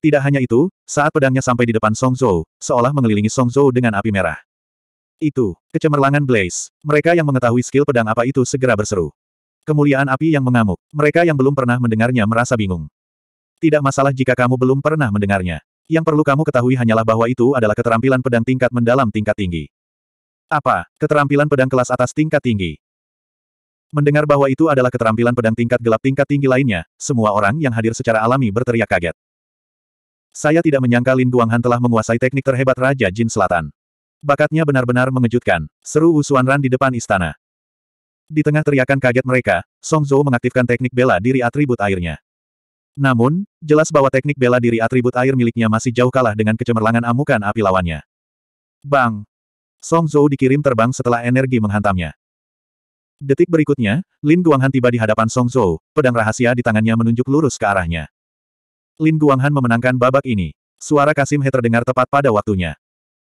Tidak hanya itu, saat pedangnya sampai di depan Song Zhou, seolah mengelilingi Song Zhou dengan api merah. Itu, kecemerlangan Blaze. Mereka yang mengetahui skill pedang apa itu segera berseru. Kemuliaan api yang mengamuk. Mereka yang belum pernah mendengarnya merasa bingung. Tidak masalah jika kamu belum pernah mendengarnya. Yang perlu kamu ketahui hanyalah bahwa itu adalah keterampilan pedang tingkat mendalam tingkat tinggi. Apa? Keterampilan pedang kelas atas tingkat tinggi. Mendengar bahwa itu adalah keterampilan pedang tingkat gelap tingkat tinggi lainnya, semua orang yang hadir secara alami berteriak kaget. Saya tidak menyangka Lin Guanghan telah menguasai teknik terhebat Raja Jin Selatan. Bakatnya benar-benar mengejutkan, seru usuan Ran di depan istana. Di tengah teriakan kaget mereka, Song Zhou mengaktifkan teknik bela diri atribut airnya. Namun, jelas bahwa teknik bela diri atribut air miliknya masih jauh kalah dengan kecemerlangan amukan api lawannya. Bang! Song Zhou dikirim terbang setelah energi menghantamnya. Detik berikutnya, Lin Guanghan tiba di hadapan Song Zhou, pedang rahasia di tangannya menunjuk lurus ke arahnya. Lin Guanghan memenangkan babak ini. Suara Kasim He terdengar tepat pada waktunya.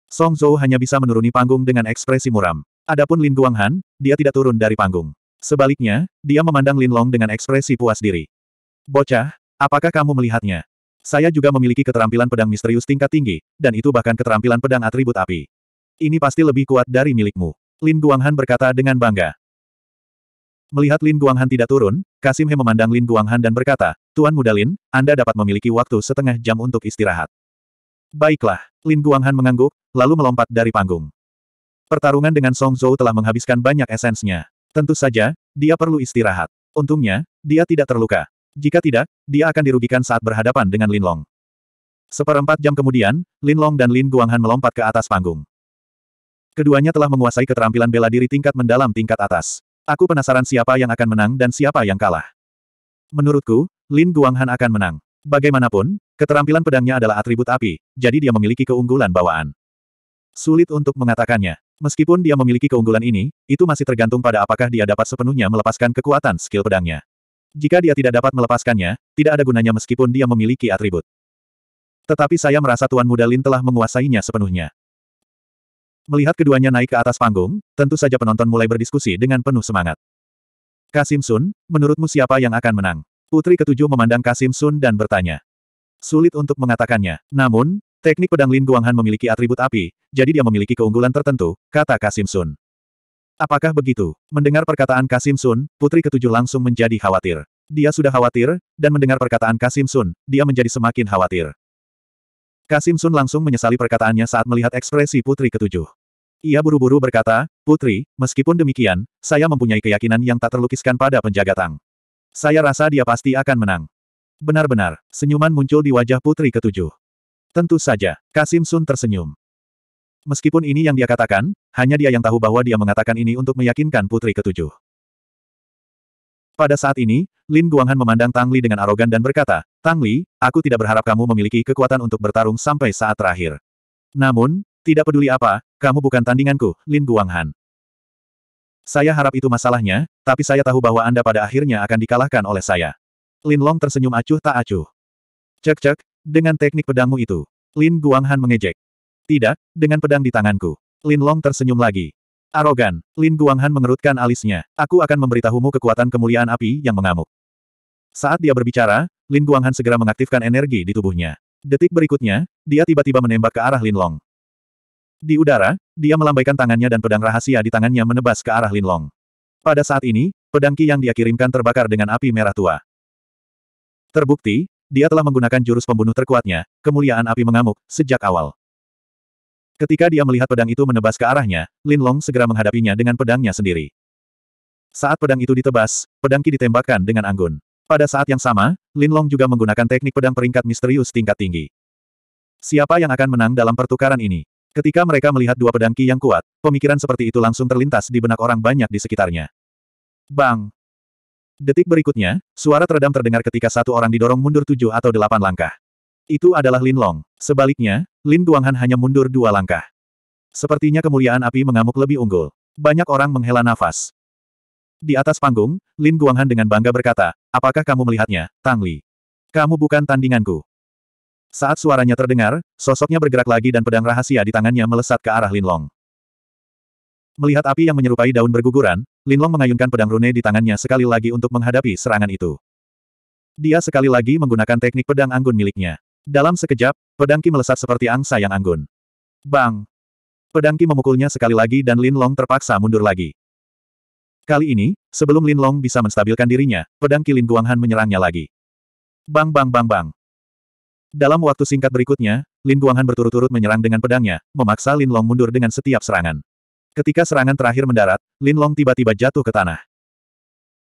Song Zhou hanya bisa menuruni panggung dengan ekspresi muram. Adapun Lin Guanghan, dia tidak turun dari panggung. Sebaliknya, dia memandang Lin Long dengan ekspresi puas diri. Bocah, apakah kamu melihatnya? Saya juga memiliki keterampilan pedang misterius tingkat tinggi, dan itu bahkan keterampilan pedang atribut api. Ini pasti lebih kuat dari milikmu. Lin Guanghan berkata dengan bangga. Melihat Lin Guanghan tidak turun, Kasim He memandang Lin Guanghan dan berkata, Tuan Muda Lin, Anda dapat memiliki waktu setengah jam untuk istirahat. Baiklah, Lin Guanghan mengangguk, lalu melompat dari panggung. Pertarungan dengan Song Zhou telah menghabiskan banyak esensnya. Tentu saja, dia perlu istirahat. Untungnya, dia tidak terluka. Jika tidak, dia akan dirugikan saat berhadapan dengan Lin Long. Seperempat jam kemudian, Lin Long dan Lin Guanghan melompat ke atas panggung. Keduanya telah menguasai keterampilan bela diri tingkat mendalam tingkat atas. Aku penasaran siapa yang akan menang dan siapa yang kalah. Menurutku, Lin Guanghan akan menang. Bagaimanapun, keterampilan pedangnya adalah atribut api, jadi dia memiliki keunggulan bawaan. Sulit untuk mengatakannya. Meskipun dia memiliki keunggulan ini, itu masih tergantung pada apakah dia dapat sepenuhnya melepaskan kekuatan skill pedangnya. Jika dia tidak dapat melepaskannya, tidak ada gunanya meskipun dia memiliki atribut. Tetapi saya merasa Tuan Muda Lin telah menguasainya sepenuhnya. Melihat keduanya naik ke atas panggung, tentu saja penonton mulai berdiskusi dengan penuh semangat. Kasim Sun, menurutmu siapa yang akan menang? Putri ketujuh memandang Kasim Sun dan bertanya. Sulit untuk mengatakannya. Namun, teknik pedang Lin Guanghan memiliki atribut api, jadi dia memiliki keunggulan tertentu, kata Kasim Sun. Apakah begitu? Mendengar perkataan Kasim Sun, putri ketujuh langsung menjadi khawatir. Dia sudah khawatir, dan mendengar perkataan Kasim Sun, dia menjadi semakin khawatir. Kasim Sun langsung menyesali perkataannya saat melihat ekspresi putri ketujuh. Ia buru-buru berkata, Putri, meskipun demikian, saya mempunyai keyakinan yang tak terlukiskan pada penjaga Tang. Saya rasa dia pasti akan menang. Benar-benar, senyuman muncul di wajah putri ketujuh. Tentu saja, Kasim Sun tersenyum. Meskipun ini yang dia katakan, hanya dia yang tahu bahwa dia mengatakan ini untuk meyakinkan putri ketujuh. Pada saat ini, Lin Guanghan memandang Tang Li dengan arogan dan berkata, Tang Li, aku tidak berharap kamu memiliki kekuatan untuk bertarung sampai saat terakhir. Namun, tidak peduli apa, kamu bukan tandinganku, Lin Guanghan. Saya harap itu masalahnya, tapi saya tahu bahwa Anda pada akhirnya akan dikalahkan oleh saya. Lin Long tersenyum acuh tak acuh. Cek-cek, dengan teknik pedangmu itu. Lin Guanghan mengejek. Tidak, dengan pedang di tanganku. Lin Long tersenyum lagi. Arogan. Lin Guanghan mengerutkan alisnya. Aku akan memberitahumu kekuatan kemuliaan api yang mengamuk. Saat dia berbicara, Lin Guanghan segera mengaktifkan energi di tubuhnya. Detik berikutnya, dia tiba-tiba menembak ke arah Lin Long. Di udara, dia melambaikan tangannya dan pedang rahasia di tangannya menebas ke arah Lin Long. Pada saat ini, pedang Ki yang dia kirimkan terbakar dengan api merah tua. Terbukti, dia telah menggunakan jurus pembunuh terkuatnya, kemuliaan api mengamuk, sejak awal. Ketika dia melihat pedang itu menebas ke arahnya, Lin Long segera menghadapinya dengan pedangnya sendiri. Saat pedang itu ditebas, pedang Qi ditembakkan dengan anggun. Pada saat yang sama, Lin Long juga menggunakan teknik pedang peringkat misterius tingkat tinggi. Siapa yang akan menang dalam pertukaran ini? Ketika mereka melihat dua pedang Qi yang kuat, pemikiran seperti itu langsung terlintas di benak orang banyak di sekitarnya. Bang! Detik berikutnya, suara teredam terdengar ketika satu orang didorong mundur tujuh atau delapan langkah. Itu adalah Lin Long. Sebaliknya, Lin Duanghan hanya mundur dua langkah. Sepertinya kemuliaan api mengamuk lebih unggul. Banyak orang menghela nafas. Di atas panggung, Lin Guanghan dengan bangga berkata, apakah kamu melihatnya, Tang Li? Kamu bukan tandinganku. Saat suaranya terdengar, sosoknya bergerak lagi dan pedang rahasia di tangannya melesat ke arah Lin Long. Melihat api yang menyerupai daun berguguran, Lin Long mengayunkan pedang rune di tangannya sekali lagi untuk menghadapi serangan itu. Dia sekali lagi menggunakan teknik pedang anggun miliknya. Dalam sekejap, pedangki melesat seperti angsa yang anggun. Bang! Pedangki memukulnya sekali lagi dan Lin Long terpaksa mundur lagi. Kali ini, sebelum Lin Long bisa menstabilkan dirinya, Pedangki Lin Guanghan menyerangnya lagi. Bang bang bang bang! Dalam waktu singkat berikutnya, Lin Guanghan berturut-turut menyerang dengan pedangnya, memaksa Lin Long mundur dengan setiap serangan. Ketika serangan terakhir mendarat, Lin Long tiba-tiba jatuh ke tanah.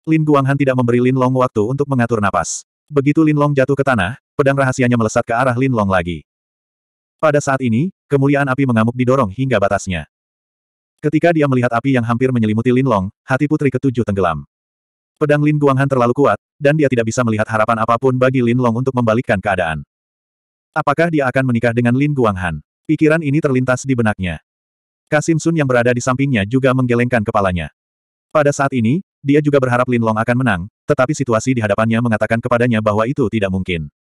Lin Guanghan tidak memberi Lin Long waktu untuk mengatur napas. Begitu Lin Long jatuh ke tanah, pedang rahasianya melesat ke arah Lin Long lagi. Pada saat ini, kemuliaan api mengamuk didorong hingga batasnya. Ketika dia melihat api yang hampir menyelimuti Lin Long, hati putri ketujuh tenggelam. Pedang Lin Guanghan terlalu kuat, dan dia tidak bisa melihat harapan apapun bagi Lin Long untuk membalikkan keadaan. Apakah dia akan menikah dengan Lin Guanghan? Pikiran ini terlintas di benaknya. Kasim Sun yang berada di sampingnya juga menggelengkan kepalanya. Pada saat ini, dia juga berharap Lin Long akan menang, tetapi situasi di hadapannya mengatakan kepadanya bahwa itu tidak mungkin.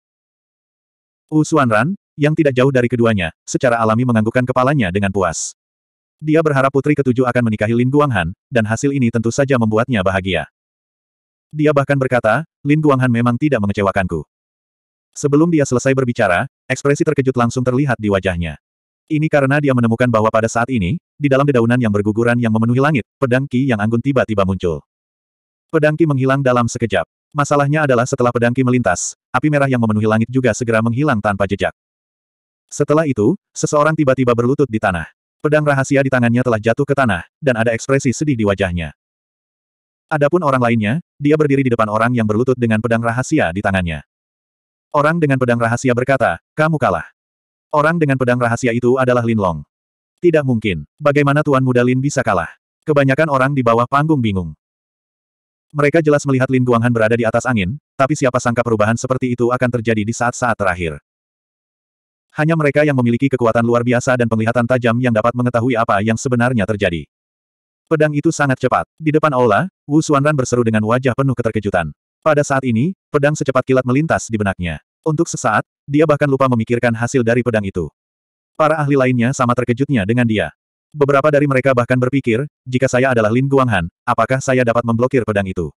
Usuanran, yang tidak jauh dari keduanya, secara alami menganggukkan kepalanya dengan puas. Dia berharap putri ketujuh akan menikahi Lin Guanghan, dan hasil ini tentu saja membuatnya bahagia. Dia bahkan berkata, Lin Guanghan memang tidak mengecewakanku. Sebelum dia selesai berbicara, ekspresi terkejut langsung terlihat di wajahnya. Ini karena dia menemukan bahwa pada saat ini, di dalam dedaunan yang berguguran yang memenuhi langit, pedang Qi yang anggun tiba-tiba muncul. Pedang Qi menghilang dalam sekejap. Masalahnya adalah setelah pedangki melintas, api merah yang memenuhi langit juga segera menghilang tanpa jejak. Setelah itu, seseorang tiba-tiba berlutut di tanah. Pedang rahasia di tangannya telah jatuh ke tanah, dan ada ekspresi sedih di wajahnya. Adapun orang lainnya, dia berdiri di depan orang yang berlutut dengan pedang rahasia di tangannya. Orang dengan pedang rahasia berkata, kamu kalah. Orang dengan pedang rahasia itu adalah Lin Long. Tidak mungkin. Bagaimana Tuan Muda Lin bisa kalah? Kebanyakan orang di bawah panggung bingung. Mereka jelas melihat Lin Guanghan berada di atas angin, tapi siapa sangka perubahan seperti itu akan terjadi di saat-saat terakhir. Hanya mereka yang memiliki kekuatan luar biasa dan penglihatan tajam yang dapat mengetahui apa yang sebenarnya terjadi. Pedang itu sangat cepat. Di depan aula, Wu Xuanran berseru dengan wajah penuh keterkejutan. Pada saat ini, pedang secepat kilat melintas di benaknya. Untuk sesaat, dia bahkan lupa memikirkan hasil dari pedang itu. Para ahli lainnya sama terkejutnya dengan dia. Beberapa dari mereka bahkan berpikir, jika saya adalah Lin Guanghan, apakah saya dapat memblokir pedang itu?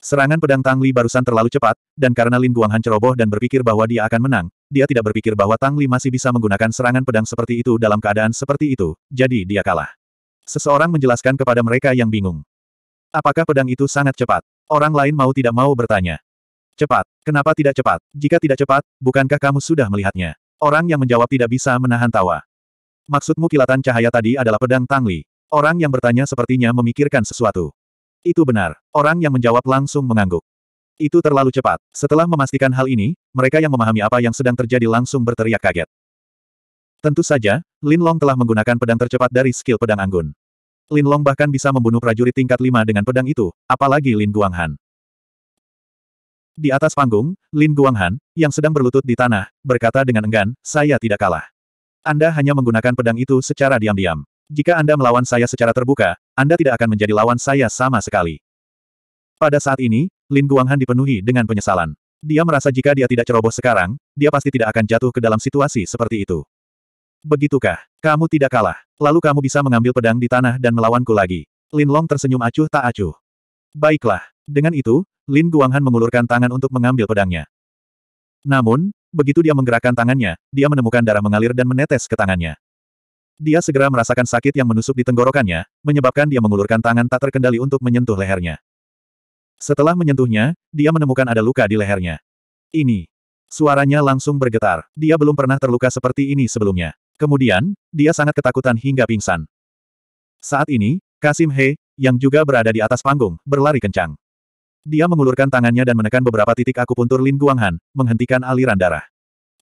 Serangan pedang Tang Li barusan terlalu cepat, dan karena Lin Guanghan ceroboh dan berpikir bahwa dia akan menang, dia tidak berpikir bahwa Tang Li masih bisa menggunakan serangan pedang seperti itu dalam keadaan seperti itu, jadi dia kalah. Seseorang menjelaskan kepada mereka yang bingung. Apakah pedang itu sangat cepat? Orang lain mau tidak mau bertanya. Cepat. Kenapa tidak cepat? Jika tidak cepat, bukankah kamu sudah melihatnya? Orang yang menjawab tidak bisa menahan tawa. Maksudmu kilatan cahaya tadi adalah pedang Tangli? Orang yang bertanya sepertinya memikirkan sesuatu. Itu benar. Orang yang menjawab langsung mengangguk. Itu terlalu cepat. Setelah memastikan hal ini, mereka yang memahami apa yang sedang terjadi langsung berteriak kaget. Tentu saja, Lin Long telah menggunakan pedang tercepat dari skill pedang anggun. Lin Long bahkan bisa membunuh prajurit tingkat 5 dengan pedang itu, apalagi Lin Guanghan. Di atas panggung, Lin Guanghan, yang sedang berlutut di tanah, berkata dengan enggan, saya tidak kalah. Anda hanya menggunakan pedang itu secara diam-diam. Jika Anda melawan saya secara terbuka, Anda tidak akan menjadi lawan saya sama sekali. Pada saat ini, Lin Guanghan dipenuhi dengan penyesalan. Dia merasa jika dia tidak ceroboh sekarang, dia pasti tidak akan jatuh ke dalam situasi seperti itu. Begitukah? Kamu tidak kalah. Lalu kamu bisa mengambil pedang di tanah dan melawanku lagi. Lin Long tersenyum acuh tak acuh. Baiklah. Dengan itu, Lin Guanghan mengulurkan tangan untuk mengambil pedangnya. Namun, Begitu dia menggerakkan tangannya, dia menemukan darah mengalir dan menetes ke tangannya. Dia segera merasakan sakit yang menusuk di tenggorokannya, menyebabkan dia mengulurkan tangan tak terkendali untuk menyentuh lehernya. Setelah menyentuhnya, dia menemukan ada luka di lehernya. Ini. Suaranya langsung bergetar. Dia belum pernah terluka seperti ini sebelumnya. Kemudian, dia sangat ketakutan hingga pingsan. Saat ini, Kasim He, yang juga berada di atas panggung, berlari kencang. Dia mengulurkan tangannya dan menekan beberapa titik akupuntur Lin Guanghan, menghentikan aliran darah.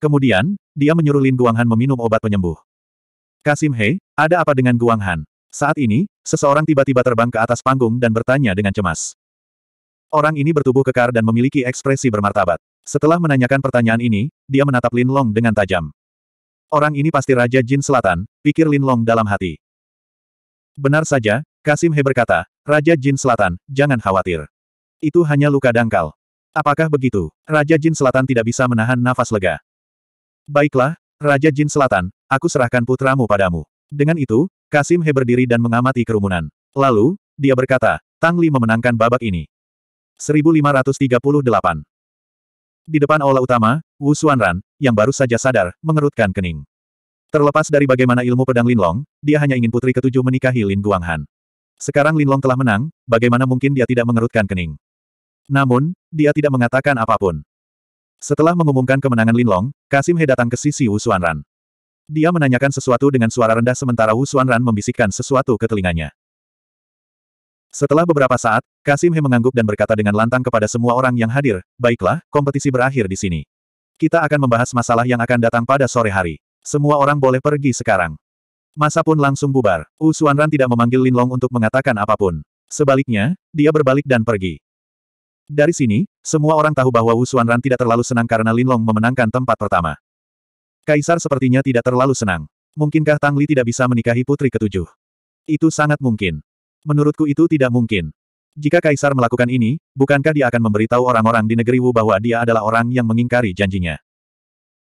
Kemudian, dia menyuruh Lin Guanghan meminum obat penyembuh. Kasim Hei, ada apa dengan Guanghan? Saat ini, seseorang tiba-tiba terbang ke atas panggung dan bertanya dengan cemas. Orang ini bertubuh kekar dan memiliki ekspresi bermartabat. Setelah menanyakan pertanyaan ini, dia menatap Lin Long dengan tajam. Orang ini pasti Raja Jin Selatan, pikir Lin Long dalam hati. Benar saja, Kasim He berkata, Raja Jin Selatan, jangan khawatir. Itu hanya luka dangkal. Apakah begitu? Raja Jin Selatan tidak bisa menahan nafas lega. Baiklah, Raja Jin Selatan, aku serahkan putramu padamu. Dengan itu, Kasim He berdiri dan mengamati kerumunan. Lalu, dia berkata, Tang Li memenangkan babak ini. 1538 Di depan aula utama, Wu Xuanran, yang baru saja sadar, mengerutkan kening. Terlepas dari bagaimana ilmu pedang Linlong, dia hanya ingin putri ketujuh menikahi Lin Guanghan. Sekarang Linlong telah menang, bagaimana mungkin dia tidak mengerutkan kening? Namun, dia tidak mengatakan apapun. Setelah mengumumkan kemenangan Linlong, Kasim He datang ke sisi Wu Xuanran. Dia menanyakan sesuatu dengan suara rendah sementara Wu Xuanran membisikkan sesuatu ke telinganya. Setelah beberapa saat, Kasim He mengangguk dan berkata dengan lantang kepada semua orang yang hadir, baiklah, kompetisi berakhir di sini. Kita akan membahas masalah yang akan datang pada sore hari. Semua orang boleh pergi sekarang. Masa pun langsung bubar. Wu Xuanran tidak memanggil Linlong untuk mengatakan apapun. Sebaliknya, dia berbalik dan pergi. Dari sini, semua orang tahu bahwa Wu Xuanran tidak terlalu senang karena Lin Long memenangkan tempat pertama. Kaisar sepertinya tidak terlalu senang. Mungkinkah Tang Li tidak bisa menikahi putri ketujuh? Itu sangat mungkin. Menurutku itu tidak mungkin. Jika Kaisar melakukan ini, bukankah dia akan memberitahu orang-orang di negeri Wu bahwa dia adalah orang yang mengingkari janjinya?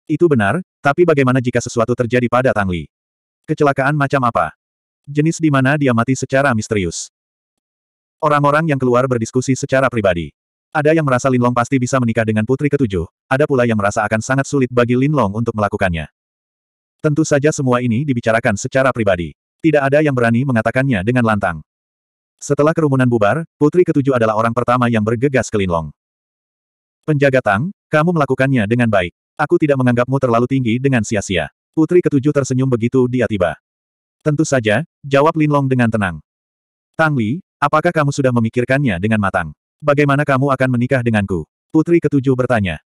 Itu benar, tapi bagaimana jika sesuatu terjadi pada Tang Li? Kecelakaan macam apa? Jenis di mana dia mati secara misterius. Orang-orang yang keluar berdiskusi secara pribadi. Ada yang merasa Linlong pasti bisa menikah dengan putri ketujuh, ada pula yang merasa akan sangat sulit bagi Linlong untuk melakukannya. Tentu saja semua ini dibicarakan secara pribadi. Tidak ada yang berani mengatakannya dengan lantang. Setelah kerumunan bubar, putri ketujuh adalah orang pertama yang bergegas ke Linlong. Penjaga Tang, kamu melakukannya dengan baik. Aku tidak menganggapmu terlalu tinggi dengan sia-sia. Putri ketujuh tersenyum begitu dia tiba. Tentu saja, jawab Linlong dengan tenang. Tang Li, apakah kamu sudah memikirkannya dengan matang? Bagaimana kamu akan menikah denganku? Putri ketujuh bertanya.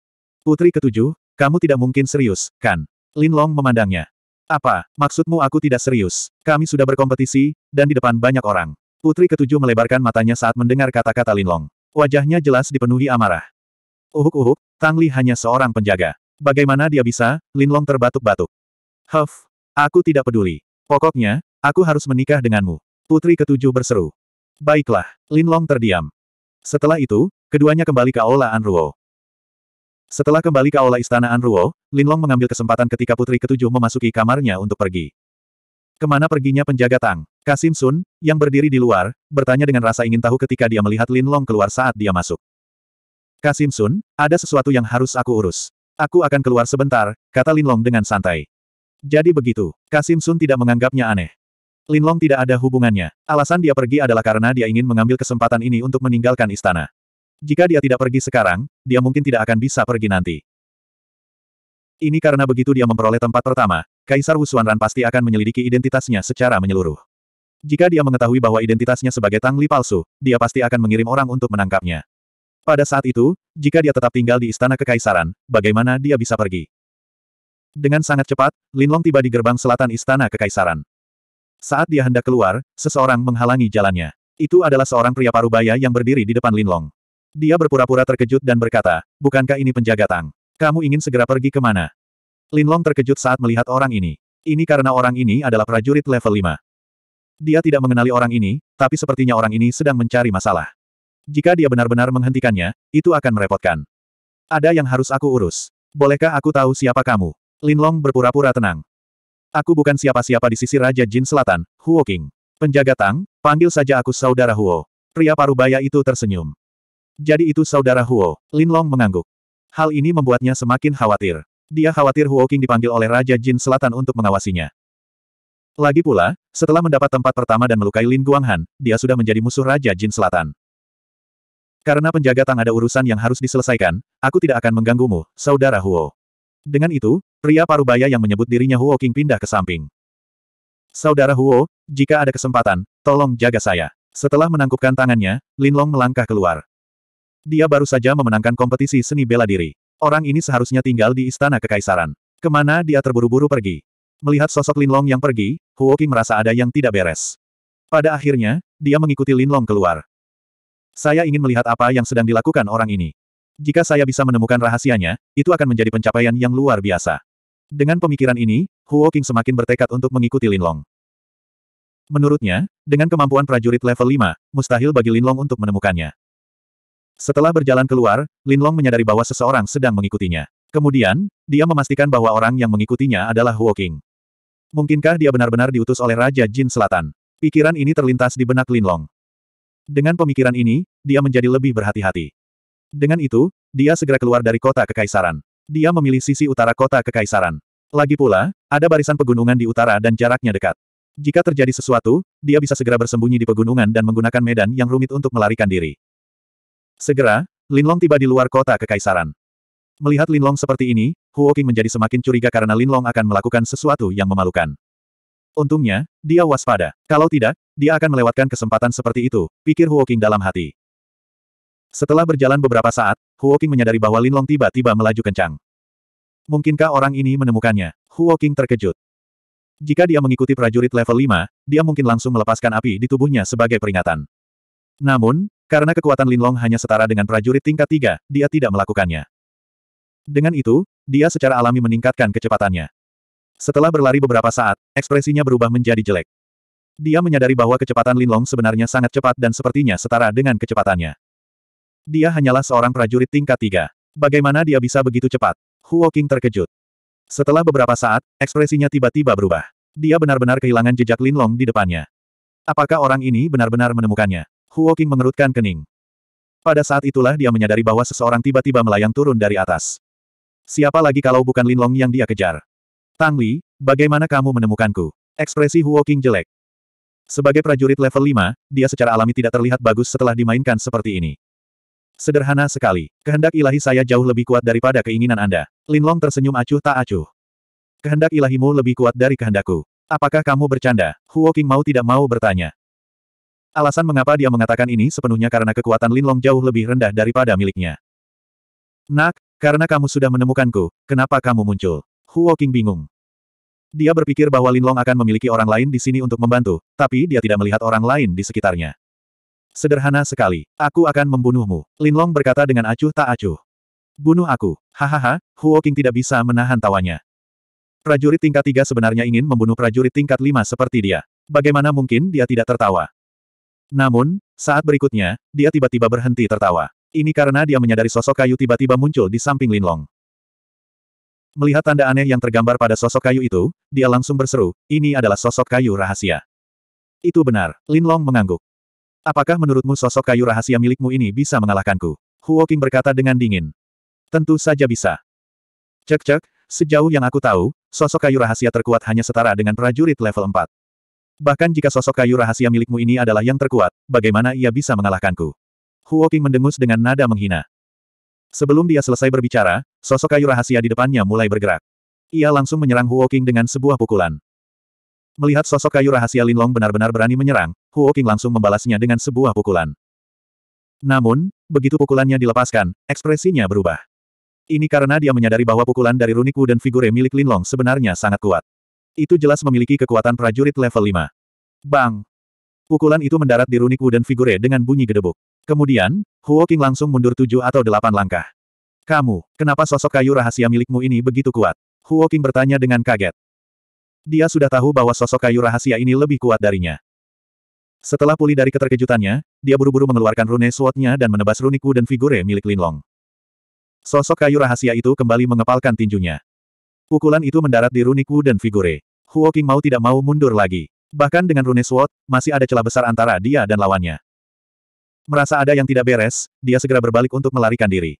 Putri ketujuh, kamu tidak mungkin serius, kan? Lin Long memandangnya. Apa, maksudmu aku tidak serius? Kami sudah berkompetisi, dan di depan banyak orang. Putri ketujuh melebarkan matanya saat mendengar kata-kata Lin Long. Wajahnya jelas dipenuhi amarah. Uhuk-uhuk, Tang Li hanya seorang penjaga. Bagaimana dia bisa? Lin Long terbatuk-batuk. Huff, aku tidak peduli. Pokoknya, aku harus menikah denganmu. Putri ketujuh berseru. Baiklah, Lin Long terdiam. Setelah itu, keduanya kembali ke Aula Anruo. Setelah kembali ke Aula Istana Anruo, Linlong mengambil kesempatan ketika putri ketujuh memasuki kamarnya untuk pergi. Kemana perginya penjaga Tang? Kasim Sun, yang berdiri di luar, bertanya dengan rasa ingin tahu ketika dia melihat Linlong keluar saat dia masuk. Kasim Sun, ada sesuatu yang harus aku urus. Aku akan keluar sebentar, kata Linlong dengan santai. Jadi begitu, Kasim Sun tidak menganggapnya aneh. Linlong tidak ada hubungannya. Alasan dia pergi adalah karena dia ingin mengambil kesempatan ini untuk meninggalkan istana. Jika dia tidak pergi sekarang, dia mungkin tidak akan bisa pergi nanti. Ini karena begitu dia memperoleh tempat pertama, Kaisar Ran pasti akan menyelidiki identitasnya secara menyeluruh. Jika dia mengetahui bahwa identitasnya sebagai Tang Li palsu, dia pasti akan mengirim orang untuk menangkapnya. Pada saat itu, jika dia tetap tinggal di istana kekaisaran, bagaimana dia bisa pergi? Dengan sangat cepat, Linlong tiba di gerbang selatan istana kekaisaran. Saat dia hendak keluar, seseorang menghalangi jalannya. Itu adalah seorang pria parubaya yang berdiri di depan Linlong. Dia berpura-pura terkejut dan berkata, bukankah ini penjaga Tang? Kamu ingin segera pergi kemana? Linlong terkejut saat melihat orang ini. Ini karena orang ini adalah prajurit level 5. Dia tidak mengenali orang ini, tapi sepertinya orang ini sedang mencari masalah. Jika dia benar-benar menghentikannya, itu akan merepotkan. Ada yang harus aku urus. Bolehkah aku tahu siapa kamu? Linlong berpura-pura tenang. Aku bukan siapa-siapa di sisi Raja Jin Selatan, Huo King. Penjaga Tang, panggil saja aku saudara Huo. Pria parubaya itu tersenyum. Jadi itu saudara Huo, Lin Long mengangguk. Hal ini membuatnya semakin khawatir. Dia khawatir Huo King dipanggil oleh Raja Jin Selatan untuk mengawasinya. Lagi pula, setelah mendapat tempat pertama dan melukai Lin Guanghan, dia sudah menjadi musuh Raja Jin Selatan. Karena penjaga Tang ada urusan yang harus diselesaikan, aku tidak akan mengganggumu, saudara Huo. Dengan itu, pria parubaya yang menyebut dirinya Huo King pindah ke samping. Saudara Huo, jika ada kesempatan, tolong jaga saya. Setelah menangkupkan tangannya, Lin Long melangkah keluar. Dia baru saja memenangkan kompetisi seni bela diri. Orang ini seharusnya tinggal di istana kekaisaran. Kemana dia terburu-buru pergi? Melihat sosok Lin Long yang pergi, Huo King merasa ada yang tidak beres. Pada akhirnya, dia mengikuti Lin Long keluar. Saya ingin melihat apa yang sedang dilakukan orang ini. Jika saya bisa menemukan rahasianya, itu akan menjadi pencapaian yang luar biasa. Dengan pemikiran ini, Huo King semakin bertekad untuk mengikuti Linlong. Menurutnya, dengan kemampuan prajurit level 5, mustahil bagi Linlong untuk menemukannya. Setelah berjalan keluar, Linlong menyadari bahwa seseorang sedang mengikutinya. Kemudian, dia memastikan bahwa orang yang mengikutinya adalah Huo King. Mungkinkah dia benar-benar diutus oleh Raja Jin Selatan? Pikiran ini terlintas di benak Linlong. Dengan pemikiran ini, dia menjadi lebih berhati-hati. Dengan itu, dia segera keluar dari kota kekaisaran. Dia memilih sisi utara kota kekaisaran. Lagi pula, ada barisan pegunungan di utara dan jaraknya dekat. Jika terjadi sesuatu, dia bisa segera bersembunyi di pegunungan dan menggunakan medan yang rumit untuk melarikan diri. Segera, Linlong tiba di luar kota kekaisaran. Melihat Linlong seperti ini, Huoking menjadi semakin curiga karena Linlong akan melakukan sesuatu yang memalukan. Untungnya, dia waspada. Kalau tidak, dia akan melewatkan kesempatan seperti itu, pikir Huoking dalam hati. Setelah berjalan beberapa saat, Huo King menyadari bahwa Linlong tiba-tiba melaju kencang. Mungkinkah orang ini menemukannya? Huo King terkejut. Jika dia mengikuti prajurit level 5, dia mungkin langsung melepaskan api di tubuhnya sebagai peringatan. Namun, karena kekuatan Linlong hanya setara dengan prajurit tingkat 3, dia tidak melakukannya. Dengan itu, dia secara alami meningkatkan kecepatannya. Setelah berlari beberapa saat, ekspresinya berubah menjadi jelek. Dia menyadari bahwa kecepatan Linlong sebenarnya sangat cepat dan sepertinya setara dengan kecepatannya. Dia hanyalah seorang prajurit tingkat tiga. Bagaimana dia bisa begitu cepat? Huo King terkejut. Setelah beberapa saat, ekspresinya tiba-tiba berubah. Dia benar-benar kehilangan jejak Lin Long di depannya. Apakah orang ini benar-benar menemukannya? Huo King mengerutkan kening. Pada saat itulah dia menyadari bahwa seseorang tiba-tiba melayang turun dari atas. Siapa lagi kalau bukan Lin Long yang dia kejar? Tang Li, bagaimana kamu menemukanku? Ekspresi Huo King jelek. Sebagai prajurit level 5, dia secara alami tidak terlihat bagus setelah dimainkan seperti ini. Sederhana sekali. Kehendak ilahi saya jauh lebih kuat daripada keinginan Anda. Linlong tersenyum acuh tak acuh. Kehendak ilahimu lebih kuat dari kehendakku. Apakah kamu bercanda? Huo King mau tidak mau bertanya. Alasan mengapa dia mengatakan ini sepenuhnya karena kekuatan Linlong jauh lebih rendah daripada miliknya. Nak, karena kamu sudah menemukanku, kenapa kamu muncul? Huo King bingung. Dia berpikir bahwa Linlong akan memiliki orang lain di sini untuk membantu, tapi dia tidak melihat orang lain di sekitarnya. Sederhana sekali. Aku akan membunuhmu. Linlong berkata dengan acuh tak acuh. Bunuh aku. Hahaha, Huo King tidak bisa menahan tawanya. Prajurit tingkat tiga sebenarnya ingin membunuh prajurit tingkat lima seperti dia. Bagaimana mungkin dia tidak tertawa? Namun, saat berikutnya, dia tiba-tiba berhenti tertawa. Ini karena dia menyadari sosok kayu tiba-tiba muncul di samping Linlong. Melihat tanda aneh yang tergambar pada sosok kayu itu, dia langsung berseru, ini adalah sosok kayu rahasia. Itu benar, Linlong mengangguk. Apakah menurutmu sosok kayu rahasia milikmu ini bisa mengalahkanku? Huo King berkata dengan dingin. Tentu saja bisa. Cek-cek, sejauh yang aku tahu, sosok kayu rahasia terkuat hanya setara dengan prajurit level 4. Bahkan jika sosok kayu rahasia milikmu ini adalah yang terkuat, bagaimana ia bisa mengalahkanku? Huo King mendengus dengan nada menghina. Sebelum dia selesai berbicara, sosok kayu rahasia di depannya mulai bergerak. Ia langsung menyerang Huo King dengan sebuah pukulan. Melihat sosok kayu rahasia Linlong benar-benar berani menyerang, Qing langsung membalasnya dengan sebuah pukulan. Namun, begitu pukulannya dilepaskan, ekspresinya berubah. Ini karena dia menyadari bahwa pukulan dari Runiku dan figure milik Linlong sebenarnya sangat kuat. Itu jelas memiliki kekuatan prajurit level 5. Bang! Pukulan itu mendarat di Runiku dan figure dengan bunyi gedebuk. Kemudian, Qing langsung mundur tujuh atau delapan langkah. Kamu, kenapa sosok kayu rahasia milikmu ini begitu kuat? Qing bertanya dengan kaget. Dia sudah tahu bahwa sosok kayu rahasia ini lebih kuat darinya. Setelah pulih dari keterkejutannya, dia buru-buru mengeluarkan rune swordnya dan menebas runiku dan figure milik Linlong. Sosok kayu rahasia itu kembali mengepalkan tinjunya. Pukulan itu mendarat di runiku dan figure. Huo King mau tidak mau mundur lagi. Bahkan dengan rune sword, masih ada celah besar antara dia dan lawannya. Merasa ada yang tidak beres, dia segera berbalik untuk melarikan diri.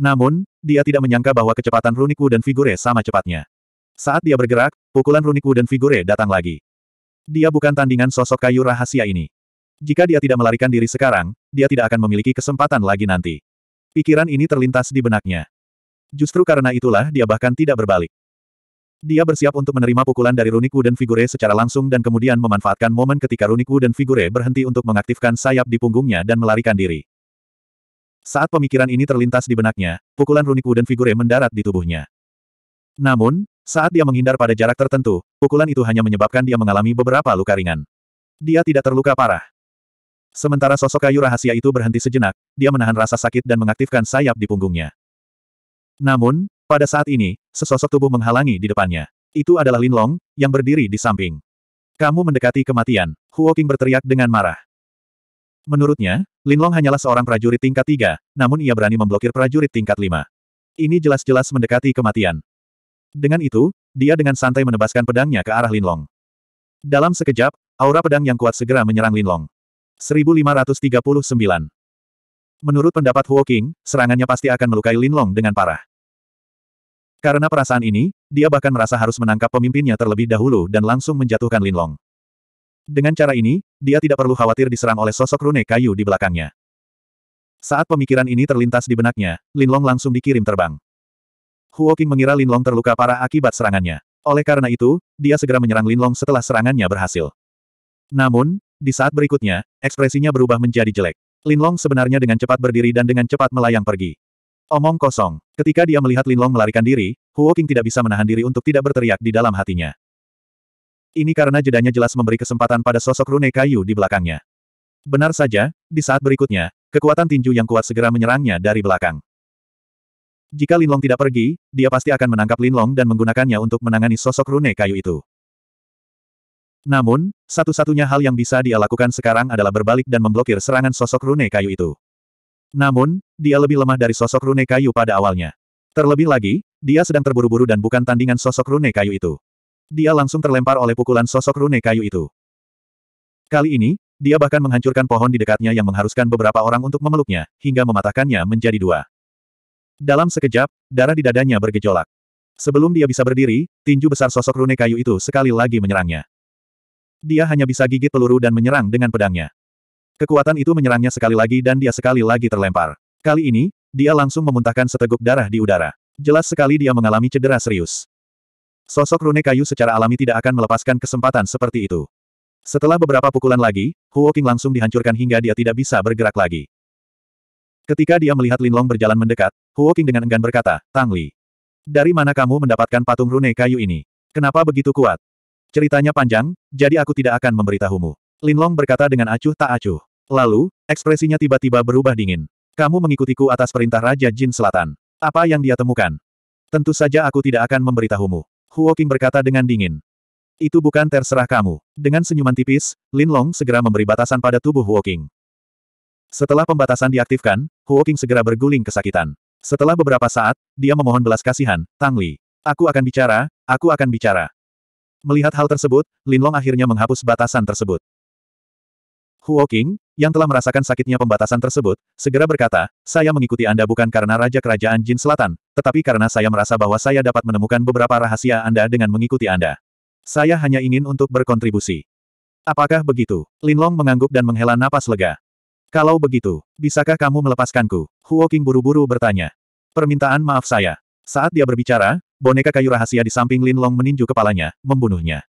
Namun, dia tidak menyangka bahwa kecepatan runiku dan figure sama cepatnya. Saat dia bergerak, pukulan runiku dan figure datang lagi. Dia bukan tandingan sosok kayu rahasia ini. Jika dia tidak melarikan diri sekarang, dia tidak akan memiliki kesempatan lagi nanti. Pikiran ini terlintas di benaknya. Justru karena itulah dia bahkan tidak berbalik. Dia bersiap untuk menerima pukulan dari Runiku dan Figure secara langsung dan kemudian memanfaatkan momen ketika Runiku dan Figure berhenti untuk mengaktifkan sayap di punggungnya dan melarikan diri. Saat pemikiran ini terlintas di benaknya, pukulan Runiku dan Figure mendarat di tubuhnya. Namun, saat dia menghindar pada jarak tertentu, pukulan itu hanya menyebabkan dia mengalami beberapa luka ringan. Dia tidak terluka parah. Sementara sosok kayu rahasia itu berhenti sejenak, dia menahan rasa sakit dan mengaktifkan sayap di punggungnya. Namun, pada saat ini, sesosok tubuh menghalangi di depannya. Itu adalah Lin Long, yang berdiri di samping. Kamu mendekati kematian, Huoking berteriak dengan marah. Menurutnya, Lin Long hanyalah seorang prajurit tingkat tiga, namun ia berani memblokir prajurit tingkat lima. Ini jelas-jelas mendekati kematian. Dengan itu, dia dengan santai menebaskan pedangnya ke arah Linlong. Dalam sekejap, aura pedang yang kuat segera menyerang Linlong. 1539 Menurut pendapat Huo King, serangannya pasti akan melukai Linlong dengan parah. Karena perasaan ini, dia bahkan merasa harus menangkap pemimpinnya terlebih dahulu dan langsung menjatuhkan Linlong. Dengan cara ini, dia tidak perlu khawatir diserang oleh sosok rune kayu di belakangnya. Saat pemikiran ini terlintas di benaknya, Linlong langsung dikirim terbang. Huoking mengira Linlong terluka parah akibat serangannya. Oleh karena itu, dia segera menyerang Linlong setelah serangannya berhasil. Namun, di saat berikutnya, ekspresinya berubah menjadi jelek. Linlong sebenarnya dengan cepat berdiri dan dengan cepat melayang pergi. Omong kosong. Ketika dia melihat Linlong melarikan diri, Huoking tidak bisa menahan diri untuk tidak berteriak di dalam hatinya. Ini karena jedanya jelas memberi kesempatan pada sosok rune kayu di belakangnya. Benar saja, di saat berikutnya, kekuatan tinju yang kuat segera menyerangnya dari belakang. Jika Linlong tidak pergi, dia pasti akan menangkap Linlong dan menggunakannya untuk menangani sosok rune kayu itu. Namun, satu-satunya hal yang bisa dia lakukan sekarang adalah berbalik dan memblokir serangan sosok rune kayu itu. Namun, dia lebih lemah dari sosok rune kayu pada awalnya. Terlebih lagi, dia sedang terburu-buru dan bukan tandingan sosok rune kayu itu. Dia langsung terlempar oleh pukulan sosok rune kayu itu. Kali ini, dia bahkan menghancurkan pohon di dekatnya yang mengharuskan beberapa orang untuk memeluknya, hingga mematahkannya menjadi dua. Dalam sekejap, darah di dadanya bergejolak. Sebelum dia bisa berdiri, tinju besar sosok rune kayu itu sekali lagi menyerangnya. Dia hanya bisa gigit peluru dan menyerang dengan pedangnya. Kekuatan itu menyerangnya sekali lagi dan dia sekali lagi terlempar. Kali ini, dia langsung memuntahkan seteguk darah di udara. Jelas sekali dia mengalami cedera serius. Sosok rune kayu secara alami tidak akan melepaskan kesempatan seperti itu. Setelah beberapa pukulan lagi, Huo Qing langsung dihancurkan hingga dia tidak bisa bergerak lagi. Ketika dia melihat Linlong berjalan mendekat, Huo Qing dengan enggan berkata, Tang Li. Dari mana kamu mendapatkan patung rune kayu ini? Kenapa begitu kuat? Ceritanya panjang, jadi aku tidak akan memberitahumu. Linlong berkata dengan acuh tak acuh. Lalu, ekspresinya tiba-tiba berubah dingin. Kamu mengikutiku atas perintah Raja Jin Selatan. Apa yang dia temukan? Tentu saja aku tidak akan memberitahumu. Huo Qing berkata dengan dingin. Itu bukan terserah kamu. Dengan senyuman tipis, Lin Long segera memberi batasan pada tubuh Huo Qing. Setelah pembatasan diaktifkan, Huo segera berguling kesakitan. Setelah beberapa saat, dia memohon belas kasihan, Tang Li. Aku akan bicara, aku akan bicara. Melihat hal tersebut, Linlong akhirnya menghapus batasan tersebut. Huo yang telah merasakan sakitnya pembatasan tersebut, segera berkata, saya mengikuti Anda bukan karena Raja Kerajaan Jin Selatan, tetapi karena saya merasa bahwa saya dapat menemukan beberapa rahasia Anda dengan mengikuti Anda. Saya hanya ingin untuk berkontribusi. Apakah begitu? Linlong mengangguk dan menghela napas lega. Kalau begitu, bisakah kamu melepaskanku? Huo King buru-buru bertanya. Permintaan maaf saya. Saat dia berbicara, boneka kayu rahasia di samping Lin Long meninju kepalanya, membunuhnya.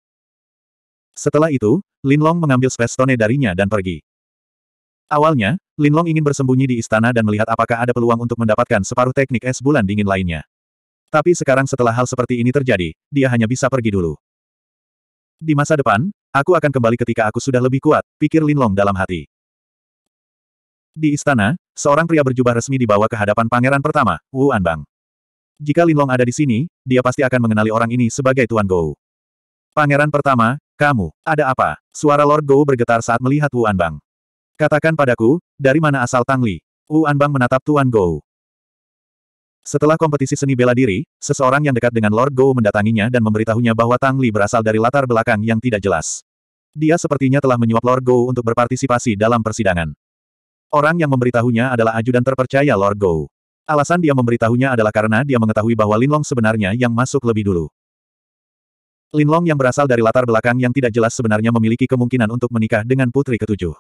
Setelah itu, Lin Long mengambil space tone darinya dan pergi. Awalnya, Lin Long ingin bersembunyi di istana dan melihat apakah ada peluang untuk mendapatkan separuh teknik es bulan dingin lainnya. Tapi sekarang setelah hal seperti ini terjadi, dia hanya bisa pergi dulu. Di masa depan, aku akan kembali ketika aku sudah lebih kuat, pikir Lin Long dalam hati. Di istana, seorang pria berjubah resmi dibawa ke hadapan pangeran pertama, Wu Anbang. Jika Linlong ada di sini, dia pasti akan mengenali orang ini sebagai Tuan Gou. Pangeran pertama, kamu, ada apa? Suara Lord Gou bergetar saat melihat Wu Anbang. Katakan padaku, dari mana asal Tang Li? Wu Anbang menatap Tuan Gou. Setelah kompetisi seni bela diri, seseorang yang dekat dengan Lord Gou mendatanginya dan memberitahunya bahwa Tang Li berasal dari latar belakang yang tidak jelas. Dia sepertinya telah menyuap Lord Gou untuk berpartisipasi dalam persidangan. Orang yang memberitahunya adalah ajudan terpercaya Lord Go. Alasan dia memberitahunya adalah karena dia mengetahui bahwa Linlong sebenarnya yang masuk lebih dulu. Linlong yang berasal dari latar belakang yang tidak jelas sebenarnya memiliki kemungkinan untuk menikah dengan putri ketujuh.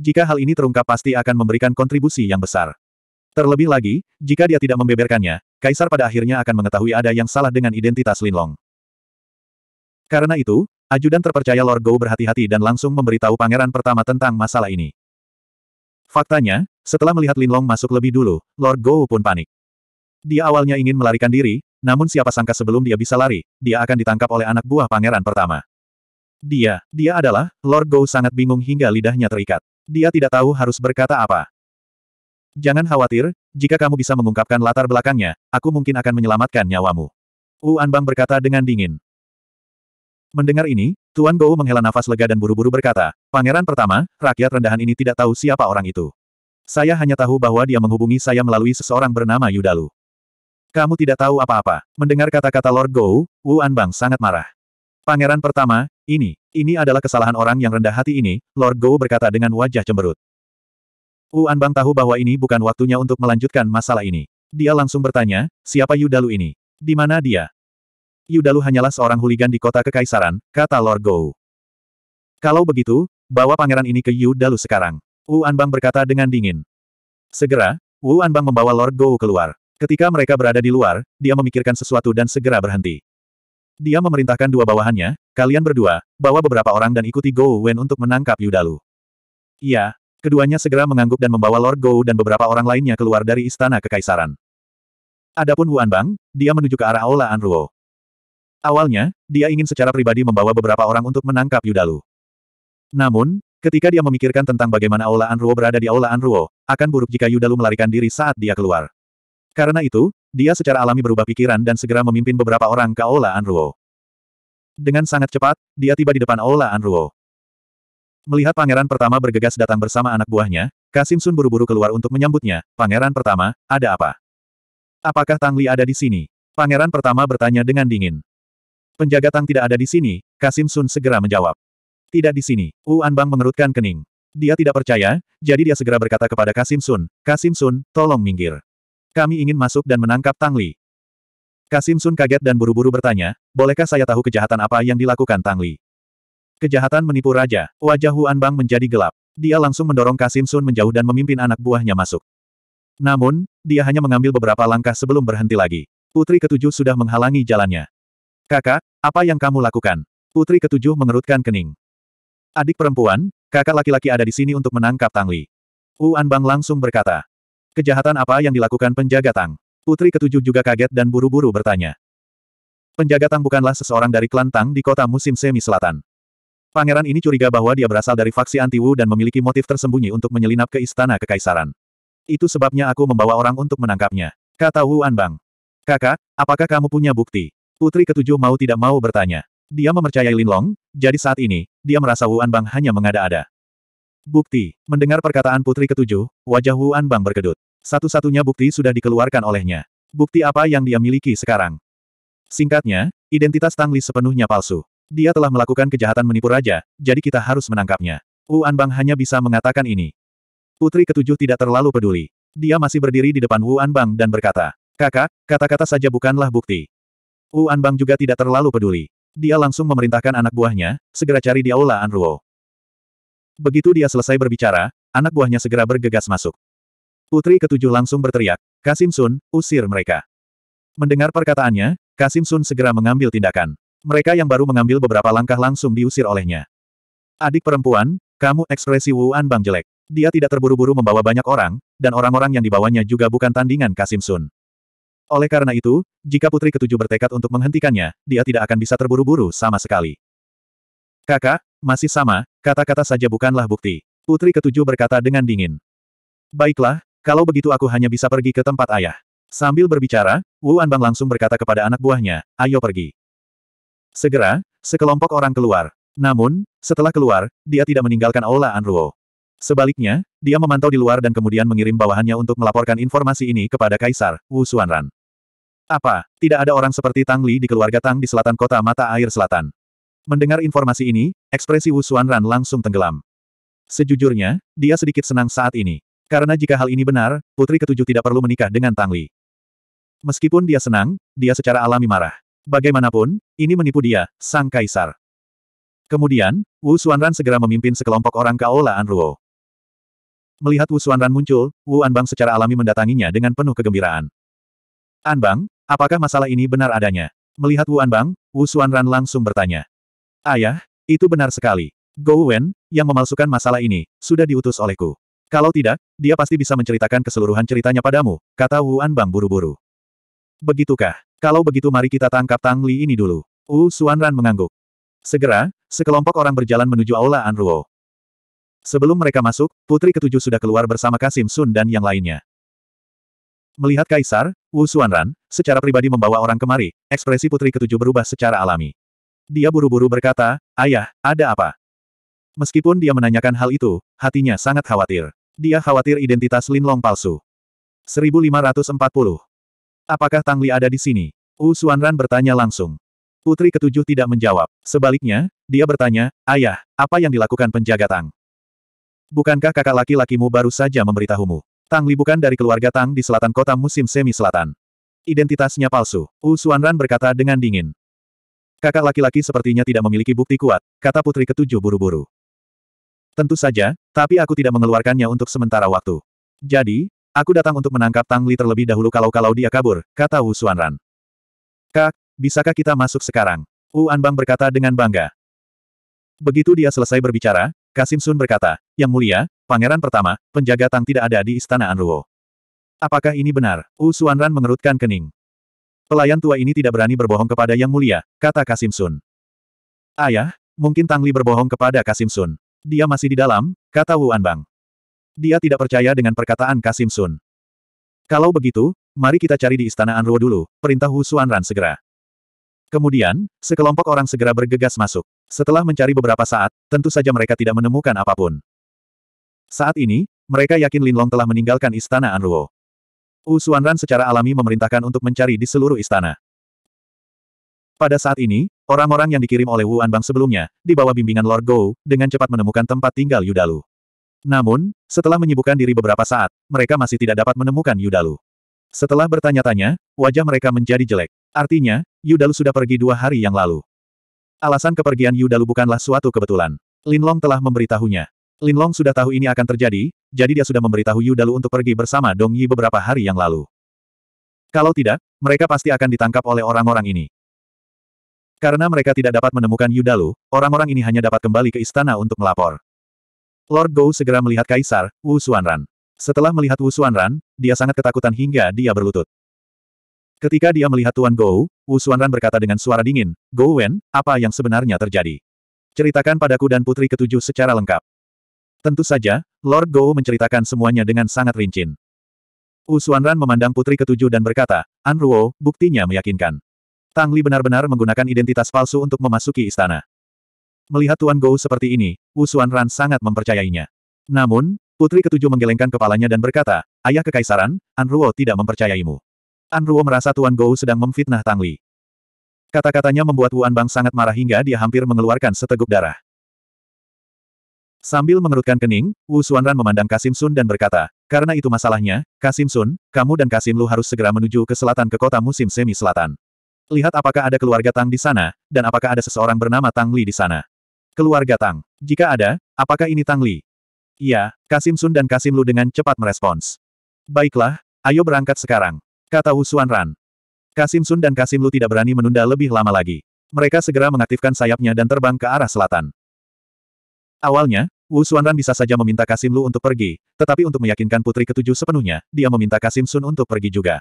Jika hal ini terungkap pasti akan memberikan kontribusi yang besar. Terlebih lagi, jika dia tidak membeberkannya, Kaisar pada akhirnya akan mengetahui ada yang salah dengan identitas Linlong. Karena itu, ajudan terpercaya Lord Go berhati-hati dan langsung memberitahu pangeran pertama tentang masalah ini. Faktanya, setelah melihat Lin Long masuk lebih dulu, Lord Gou pun panik. Dia awalnya ingin melarikan diri, namun siapa sangka sebelum dia bisa lari, dia akan ditangkap oleh anak buah pangeran pertama. Dia, dia adalah, Lord Gou sangat bingung hingga lidahnya terikat. Dia tidak tahu harus berkata apa. Jangan khawatir, jika kamu bisa mengungkapkan latar belakangnya, aku mungkin akan menyelamatkan nyawamu. Uan Anbang berkata dengan dingin. Mendengar ini, Tuan Gou menghela nafas lega dan buru-buru berkata, Pangeran pertama, rakyat rendahan ini tidak tahu siapa orang itu. Saya hanya tahu bahwa dia menghubungi saya melalui seseorang bernama Yudalu. Kamu tidak tahu apa-apa. Mendengar kata-kata Lord Gou, Wu Anbang sangat marah. Pangeran pertama, ini, ini adalah kesalahan orang yang rendah hati ini, Lord Gou berkata dengan wajah cemberut. Wu Anbang tahu bahwa ini bukan waktunya untuk melanjutkan masalah ini. Dia langsung bertanya, siapa Yudalu ini? Di mana dia? Yudalu hanyalah seorang huligan di kota kekaisaran, kata Lord Go. Kalau begitu, bawa pangeran ini ke Yudalu sekarang. Wu Anbang berkata dengan dingin. Segera, Wu Anbang membawa Lord Go keluar. Ketika mereka berada di luar, dia memikirkan sesuatu dan segera berhenti. Dia memerintahkan dua bawahannya, kalian berdua, bawa beberapa orang dan ikuti Go Wen untuk menangkap Yudalu. Iya, keduanya segera mengangguk dan membawa Lord Go dan beberapa orang lainnya keluar dari istana kekaisaran. Adapun Wu Anbang, dia menuju ke arah Aula Anruo. Awalnya, dia ingin secara pribadi membawa beberapa orang untuk menangkap Yudalu. Namun, ketika dia memikirkan tentang bagaimana Aula Anruo berada di Aula Anruo, akan buruk jika Yudalu melarikan diri saat dia keluar. Karena itu, dia secara alami berubah pikiran dan segera memimpin beberapa orang ke Aula Anruo. Dengan sangat cepat, dia tiba di depan Aula Anruo. Melihat pangeran pertama bergegas datang bersama anak buahnya, Kasim Sun buru-buru keluar untuk menyambutnya, pangeran pertama, ada apa? Apakah Tang Li ada di sini? Pangeran pertama bertanya dengan dingin. Penjaga Tang tidak ada di sini, Kasim Sun segera menjawab. Tidak di sini. Wu Anbang mengerutkan kening. Dia tidak percaya, jadi dia segera berkata kepada Kasim Sun, Kasim Sun, tolong minggir. Kami ingin masuk dan menangkap Tang Li. Kasim Sun kaget dan buru-buru bertanya, bolehkah saya tahu kejahatan apa yang dilakukan Tang Li? Kejahatan menipu raja, wajah Wu Anbang menjadi gelap. Dia langsung mendorong Kasim Sun menjauh dan memimpin anak buahnya masuk. Namun, dia hanya mengambil beberapa langkah sebelum berhenti lagi. Putri ketujuh sudah menghalangi jalannya. Kakak, apa yang kamu lakukan? Putri ketujuh mengerutkan kening. Adik perempuan, kakak laki-laki ada di sini untuk menangkap Tang Li. Wu Anbang langsung berkata. Kejahatan apa yang dilakukan penjaga Tang? Putri ketujuh juga kaget dan buru-buru bertanya. Penjaga Tang bukanlah seseorang dari klan Tang di kota musim semi selatan. Pangeran ini curiga bahwa dia berasal dari faksi anti-Wu dan memiliki motif tersembunyi untuk menyelinap ke istana kekaisaran. Itu sebabnya aku membawa orang untuk menangkapnya. Kata Wu Anbang. Kakak, apakah kamu punya bukti? Putri ketujuh mau tidak mau bertanya. Dia mempercayai Long, jadi saat ini, dia merasa Wu Anbang hanya mengada-ada. Bukti. Mendengar perkataan putri ketujuh, wajah Wu Anbang berkedut. Satu-satunya bukti sudah dikeluarkan olehnya. Bukti apa yang dia miliki sekarang? Singkatnya, identitas Tang Li sepenuhnya palsu. Dia telah melakukan kejahatan menipu raja, jadi kita harus menangkapnya. Wu Anbang hanya bisa mengatakan ini. Putri ketujuh tidak terlalu peduli. Dia masih berdiri di depan Wu Anbang dan berkata, Kakak, kata-kata saja bukanlah bukti. Wu Anbang juga tidak terlalu peduli. Dia langsung memerintahkan anak buahnya, segera cari di aula Anruo. Begitu dia selesai berbicara, anak buahnya segera bergegas masuk. Putri ketujuh langsung berteriak, Kasim Sun, usir mereka. Mendengar perkataannya, Kasim Sun segera mengambil tindakan. Mereka yang baru mengambil beberapa langkah langsung diusir olehnya. Adik perempuan, kamu ekspresi Wu Anbang jelek. Dia tidak terburu-buru membawa banyak orang, dan orang-orang yang dibawanya juga bukan tandingan Kasim Sun. Oleh karena itu, jika putri ketujuh bertekad untuk menghentikannya, dia tidak akan bisa terburu-buru sama sekali. Kakak, masih sama, kata-kata saja bukanlah bukti. Putri ketujuh berkata dengan dingin. Baiklah, kalau begitu aku hanya bisa pergi ke tempat ayah. Sambil berbicara, Wu Anbang langsung berkata kepada anak buahnya, ayo pergi. Segera, sekelompok orang keluar. Namun, setelah keluar, dia tidak meninggalkan Aula Anruo. Sebaliknya, dia memantau di luar dan kemudian mengirim bawahannya untuk melaporkan informasi ini kepada Kaisar, Wu Xuanran. Apa, tidak ada orang seperti Tang Li di keluarga Tang di selatan kota mata air selatan. Mendengar informasi ini, ekspresi Wu Ran langsung tenggelam. Sejujurnya, dia sedikit senang saat ini. Karena jika hal ini benar, putri ketujuh tidak perlu menikah dengan Tang Li. Meskipun dia senang, dia secara alami marah. Bagaimanapun, ini menipu dia, sang kaisar. Kemudian, Wu Xuanran segera memimpin sekelompok orang Kaola Aula Anruo. Melihat Wu Xuanran muncul, Wu Anbang secara alami mendatanginya dengan penuh kegembiraan. Anbang, Apakah masalah ini benar adanya? Melihat Wu Anbang, Wu Xuanran langsung bertanya. Ayah, itu benar sekali. Gou Wen, yang memalsukan masalah ini, sudah diutus olehku. Kalau tidak, dia pasti bisa menceritakan keseluruhan ceritanya padamu, kata Wu Anbang buru-buru. Begitukah? Kalau begitu mari kita tangkap Tang Li ini dulu. Wu Xuanran mengangguk. Segera, sekelompok orang berjalan menuju Aula Anruo. Sebelum mereka masuk, putri ketujuh sudah keluar bersama Kasim Sun dan yang lainnya. Melihat Kaisar, Wu Xuanran, secara pribadi membawa orang kemari, ekspresi putri ketujuh berubah secara alami. Dia buru-buru berkata, Ayah, ada apa? Meskipun dia menanyakan hal itu, hatinya sangat khawatir. Dia khawatir identitas Lin Long palsu. 1540. Apakah Tang Li ada di sini? Wu Xuanran bertanya langsung. Putri ketujuh tidak menjawab. Sebaliknya, dia bertanya, Ayah, apa yang dilakukan penjaga Tang? Bukankah kakak laki-lakimu baru saja memberitahumu? Tang Li bukan dari keluarga Tang di selatan kota musim semi selatan. Identitasnya palsu, Wu Xuanran berkata dengan dingin. Kakak laki-laki sepertinya tidak memiliki bukti kuat, kata putri ketujuh buru-buru. Tentu saja, tapi aku tidak mengeluarkannya untuk sementara waktu. Jadi, aku datang untuk menangkap Tang Li terlebih dahulu kalau-kalau dia kabur, kata Wu Xuanran. Kak, bisakah kita masuk sekarang? Wu Anbang berkata dengan bangga. Begitu dia selesai berbicara, Kasim Sun berkata, Yang mulia, Pangeran pertama, penjaga Tang tidak ada di istana Anruo. Apakah ini benar? U Suanran mengerutkan kening. Pelayan tua ini tidak berani berbohong kepada Yang Mulia, kata Kasim Sun. Ayah, mungkin Tang Li berbohong kepada Kasim Sun. Dia masih di dalam, kata Wu Anbang. Dia tidak percaya dengan perkataan Kasim Sun. Kalau begitu, mari kita cari di istana Anruo dulu, perintah Wu Suanran segera. Kemudian, sekelompok orang segera bergegas masuk. Setelah mencari beberapa saat, tentu saja mereka tidak menemukan apapun. Saat ini, mereka yakin Linlong telah meninggalkan istana Anruo. Wu Xuanran secara alami memerintahkan untuk mencari di seluruh istana. Pada saat ini, orang-orang yang dikirim oleh Wu Anbang sebelumnya, di bawah bimbingan Lord Go, dengan cepat menemukan tempat tinggal Yudalu. Namun, setelah menyibukkan diri beberapa saat, mereka masih tidak dapat menemukan Yudalu. Setelah bertanya-tanya, wajah mereka menjadi jelek. Artinya, Yudalu sudah pergi dua hari yang lalu. Alasan kepergian Yudalu bukanlah suatu kebetulan. Linlong telah memberitahunya. Linlong sudah tahu ini akan terjadi, jadi dia sudah memberitahu Yu Dalu untuk pergi bersama Dong Yi beberapa hari yang lalu. Kalau tidak, mereka pasti akan ditangkap oleh orang-orang ini. Karena mereka tidak dapat menemukan Yudalu, orang-orang ini hanya dapat kembali ke istana untuk melapor. Lord Gou segera melihat Kaisar, Wu Xuanran. Setelah melihat Wu Xuanran, dia sangat ketakutan hingga dia berlutut. Ketika dia melihat Tuan Gou, Wu Xuanran berkata dengan suara dingin, Gou Wen, apa yang sebenarnya terjadi? Ceritakan padaku dan putri ketujuh secara lengkap. Tentu saja, Lord Go menceritakan semuanya dengan sangat Usuan Ran memandang putri ketujuh dan berkata, Anruo, buktinya meyakinkan. Tang Li benar-benar menggunakan identitas palsu untuk memasuki istana. Melihat Tuan Go seperti ini, Usuan Ran sangat mempercayainya. Namun, putri ketujuh menggelengkan kepalanya dan berkata, Ayah Kekaisaran, Anruo tidak mempercayaimu. Anruo merasa Tuan Go sedang memfitnah Tang Li. Kata-katanya membuat Wu Anbang sangat marah hingga dia hampir mengeluarkan seteguk darah. Sambil mengerutkan kening, Wu Xuanran memandang Kasim Sun dan berkata, karena itu masalahnya, Kasim Sun, kamu dan Kasim Lu harus segera menuju ke selatan ke kota musim semi selatan. Lihat apakah ada keluarga Tang di sana, dan apakah ada seseorang bernama Tang Li di sana. Keluarga Tang. Jika ada, apakah ini Tang Li? Iya, Kasim Sun dan Kasim Lu dengan cepat merespons. Baiklah, ayo berangkat sekarang. Kata Wu Xuanran. Kasim Sun dan Kasim Lu tidak berani menunda lebih lama lagi. Mereka segera mengaktifkan sayapnya dan terbang ke arah selatan. Awalnya, Wu Xuanran bisa saja meminta Kasim Lu untuk pergi, tetapi untuk meyakinkan putri ketujuh sepenuhnya, dia meminta Kasim Sun untuk pergi juga.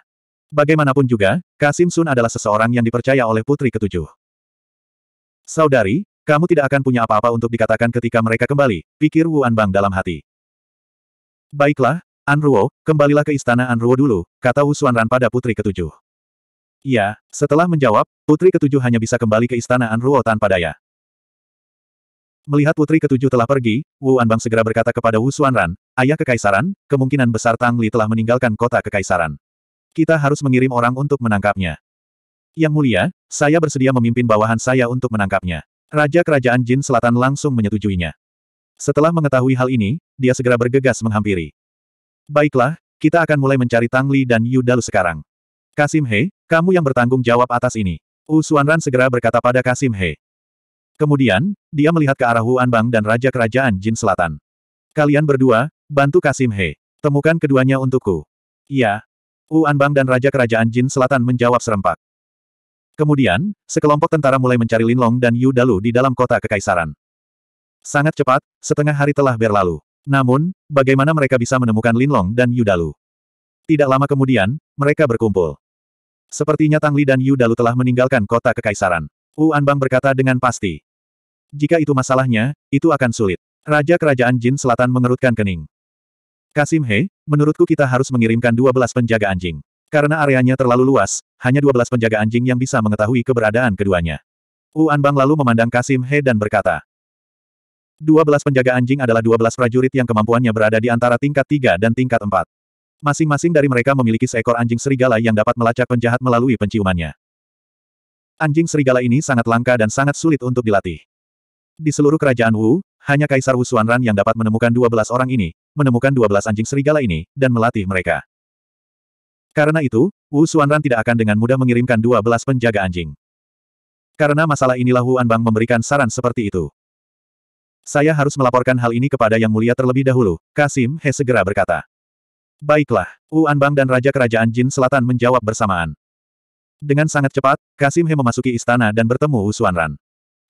Bagaimanapun juga, Kasim Sun adalah seseorang yang dipercaya oleh putri ketujuh. Saudari, kamu tidak akan punya apa-apa untuk dikatakan ketika mereka kembali, pikir Wu Anbang dalam hati. Baiklah, Anruo, kembalilah ke istana Anruo dulu, kata Wu Xuanran pada putri ketujuh. Ya, setelah menjawab, putri ketujuh hanya bisa kembali ke istana Anruo tanpa daya. Melihat putri ketujuh telah pergi, Wu Anbang segera berkata kepada Wu Xuanran, ayah kekaisaran, kemungkinan besar Tang Li telah meninggalkan kota kekaisaran. Kita harus mengirim orang untuk menangkapnya. Yang mulia, saya bersedia memimpin bawahan saya untuk menangkapnya. Raja Kerajaan Jin Selatan langsung menyetujuinya. Setelah mengetahui hal ini, dia segera bergegas menghampiri. Baiklah, kita akan mulai mencari Tang Li dan Yu Dalu sekarang. Kasim He, kamu yang bertanggung jawab atas ini. Wu Xuanran segera berkata pada Kasim He. Kemudian, dia melihat ke arah Wu Anbang dan Raja Kerajaan Jin Selatan. Kalian berdua, bantu Kasim He. Temukan keduanya untukku. Iya. Wu Anbang dan Raja Kerajaan Jin Selatan menjawab serempak. Kemudian, sekelompok tentara mulai mencari Linlong dan Yu Dalu di dalam kota Kekaisaran. Sangat cepat, setengah hari telah berlalu. Namun, bagaimana mereka bisa menemukan Linlong dan Yu Dalu? Tidak lama kemudian, mereka berkumpul. Sepertinya Tang Li dan Yu Dalu telah meninggalkan kota Kekaisaran. Wu Anbang berkata dengan pasti. Jika itu masalahnya, itu akan sulit. Raja Kerajaan Jin Selatan mengerutkan kening. Kasim He, menurutku kita harus mengirimkan 12 penjaga anjing. Karena areanya terlalu luas, hanya 12 penjaga anjing yang bisa mengetahui keberadaan keduanya. Wu Anbang lalu memandang Kasim He dan berkata, 12 penjaga anjing adalah 12 prajurit yang kemampuannya berada di antara tingkat 3 dan tingkat 4. Masing-masing dari mereka memiliki seekor anjing serigala yang dapat melacak penjahat melalui penciumannya. Anjing serigala ini sangat langka dan sangat sulit untuk dilatih. Di seluruh kerajaan Wu, hanya Kaisar Wu Xuanran yang dapat menemukan 12 orang ini, menemukan 12 anjing serigala ini, dan melatih mereka. Karena itu, Wu Xuanran tidak akan dengan mudah mengirimkan 12 penjaga anjing. Karena masalah inilah Wu Anbang memberikan saran seperti itu. Saya harus melaporkan hal ini kepada Yang Mulia terlebih dahulu, Kasim He segera berkata. Baiklah, Wu Anbang dan Raja Kerajaan Jin Selatan menjawab bersamaan. Dengan sangat cepat, Kasim He memasuki istana dan bertemu Wu Xuanran.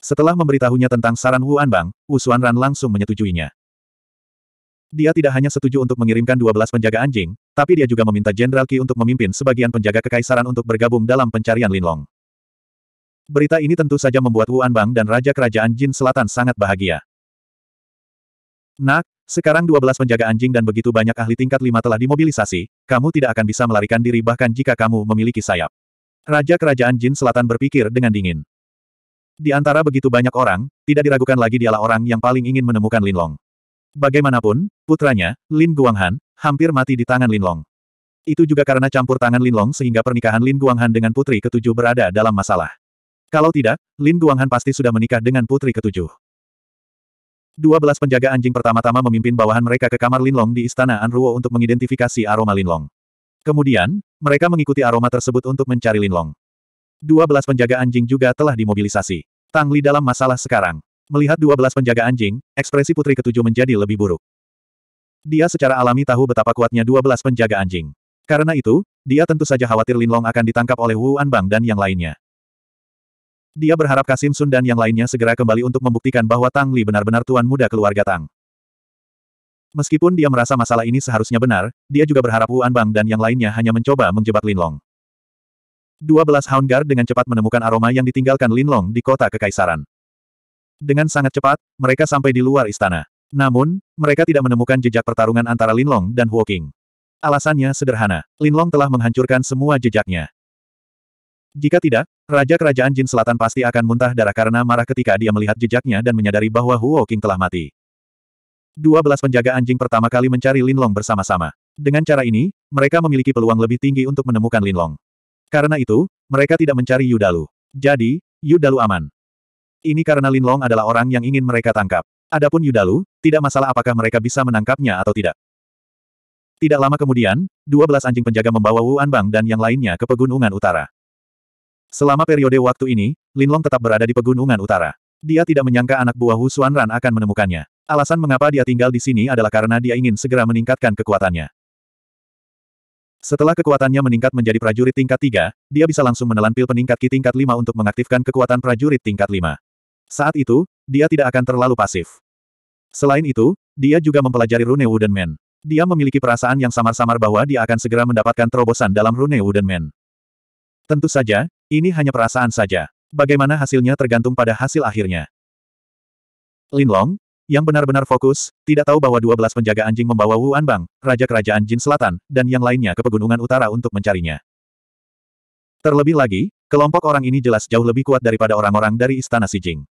Setelah memberitahunya tentang saran Wu Anbang, Wu Ran langsung menyetujuinya. Dia tidak hanya setuju untuk mengirimkan 12 penjaga anjing, tapi dia juga meminta Jenderal Qi untuk memimpin sebagian penjaga kekaisaran untuk bergabung dalam pencarian Linlong. Berita ini tentu saja membuat Wu Anbang dan Raja Kerajaan Jin Selatan sangat bahagia. Nak, sekarang 12 penjaga anjing dan begitu banyak ahli tingkat 5 telah dimobilisasi, kamu tidak akan bisa melarikan diri bahkan jika kamu memiliki sayap. Raja Kerajaan Jin Selatan berpikir dengan dingin. Di antara begitu banyak orang, tidak diragukan lagi dialah orang yang paling ingin menemukan Lin Long. Bagaimanapun, putranya, Lin Guanghan, hampir mati di tangan Lin Long. Itu juga karena campur tangan Lin Long sehingga pernikahan Lin Guanghan dengan putri ketujuh berada dalam masalah. Kalau tidak, Lin Guanghan pasti sudah menikah dengan putri ketujuh. 12 penjaga anjing pertama-tama memimpin bawahan mereka ke kamar Lin Long di istana Anruo untuk mengidentifikasi aroma Lin Long. Kemudian, mereka mengikuti aroma tersebut untuk mencari Lin Long. 12 penjaga anjing juga telah dimobilisasi. Tang Li dalam masalah sekarang. Melihat dua belas penjaga anjing, ekspresi putri ketujuh menjadi lebih buruk. Dia secara alami tahu betapa kuatnya dua belas penjaga anjing. Karena itu, dia tentu saja khawatir Linlong akan ditangkap oleh Wu Anbang dan yang lainnya. Dia berharap Kasim Sun dan yang lainnya segera kembali untuk membuktikan bahwa Tang Li benar-benar tuan muda keluarga Tang. Meskipun dia merasa masalah ini seharusnya benar, dia juga berharap Wu Anbang dan yang lainnya hanya mencoba menjebak Linlong. 12 Hound Guard dengan cepat menemukan aroma yang ditinggalkan Linlong di kota Kekaisaran. Dengan sangat cepat, mereka sampai di luar istana. Namun, mereka tidak menemukan jejak pertarungan antara Linlong dan Huoking. Alasannya sederhana, Linlong telah menghancurkan semua jejaknya. Jika tidak, Raja Kerajaan Jin Selatan pasti akan muntah darah karena marah ketika dia melihat jejaknya dan menyadari bahwa King telah mati. 12 penjaga anjing pertama kali mencari Linlong bersama-sama. Dengan cara ini, mereka memiliki peluang lebih tinggi untuk menemukan Linlong. Karena itu, mereka tidak mencari Yudalu. Jadi, Yudalu aman. Ini karena Linlong adalah orang yang ingin mereka tangkap. Adapun Yudalu, tidak masalah apakah mereka bisa menangkapnya atau tidak. Tidak lama kemudian, 12 anjing penjaga membawa Wu Anbang dan yang lainnya ke Pegunungan Utara. Selama periode waktu ini, Linlong tetap berada di Pegunungan Utara. Dia tidak menyangka anak buah Wu Xuanran akan menemukannya. Alasan mengapa dia tinggal di sini adalah karena dia ingin segera meningkatkan kekuatannya. Setelah kekuatannya meningkat menjadi prajurit tingkat 3, dia bisa langsung menelan pil peningkat Ki tingkat 5 untuk mengaktifkan kekuatan prajurit tingkat 5. Saat itu, dia tidak akan terlalu pasif. Selain itu, dia juga mempelajari rune Wooden Man. Dia memiliki perasaan yang samar-samar bahwa dia akan segera mendapatkan terobosan dalam rune Wooden Man. Tentu saja, ini hanya perasaan saja. Bagaimana hasilnya tergantung pada hasil akhirnya. Linlong, yang benar-benar fokus, tidak tahu bahwa 12 penjaga anjing membawa Wu Anbang, Raja Kerajaan Jin Selatan, dan yang lainnya ke Pegunungan Utara untuk mencarinya. Terlebih lagi, kelompok orang ini jelas jauh lebih kuat daripada orang-orang dari Istana Si Jing.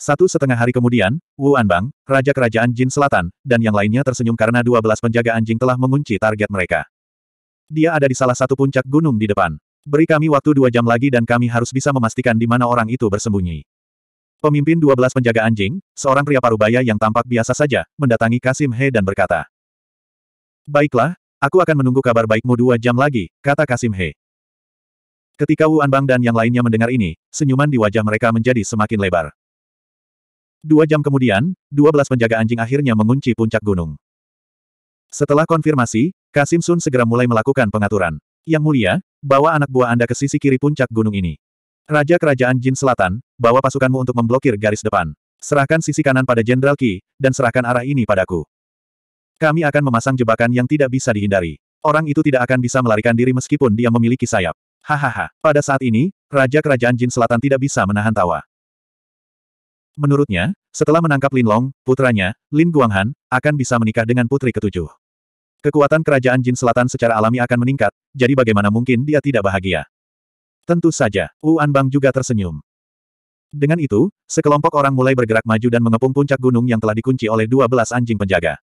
Satu setengah hari kemudian, Wu Anbang, Raja Kerajaan Jin Selatan, dan yang lainnya tersenyum karena 12 penjaga anjing telah mengunci target mereka. Dia ada di salah satu puncak gunung di depan. Beri kami waktu dua jam lagi dan kami harus bisa memastikan di mana orang itu bersembunyi. Pemimpin 12 penjaga anjing, seorang pria parubaya yang tampak biasa saja, mendatangi Kasim He dan berkata. Baiklah, aku akan menunggu kabar baikmu dua jam lagi, kata Kasim He. Ketika Wu Anbang dan yang lainnya mendengar ini, senyuman di wajah mereka menjadi semakin lebar. Dua jam kemudian, 12 penjaga anjing akhirnya mengunci puncak gunung. Setelah konfirmasi, Kasim Sun segera mulai melakukan pengaturan. Yang mulia, bawa anak buah Anda ke sisi kiri puncak gunung ini. Raja Kerajaan Jin Selatan, bawa pasukanmu untuk memblokir garis depan. Serahkan sisi kanan pada Jenderal Qi, dan serahkan arah ini padaku. Kami akan memasang jebakan yang tidak bisa dihindari. Orang itu tidak akan bisa melarikan diri meskipun dia memiliki sayap. Hahaha. Pada saat ini, Raja Kerajaan Jin Selatan tidak bisa menahan tawa. Menurutnya, setelah menangkap Lin Long, putranya, Lin Guanghan, akan bisa menikah dengan putri ketujuh. Kekuatan Kerajaan Jin Selatan secara alami akan meningkat, jadi bagaimana mungkin dia tidak bahagia. Tentu saja, Wu Bang juga tersenyum. Dengan itu, sekelompok orang mulai bergerak maju dan mengepung puncak gunung yang telah dikunci oleh dua belas anjing penjaga.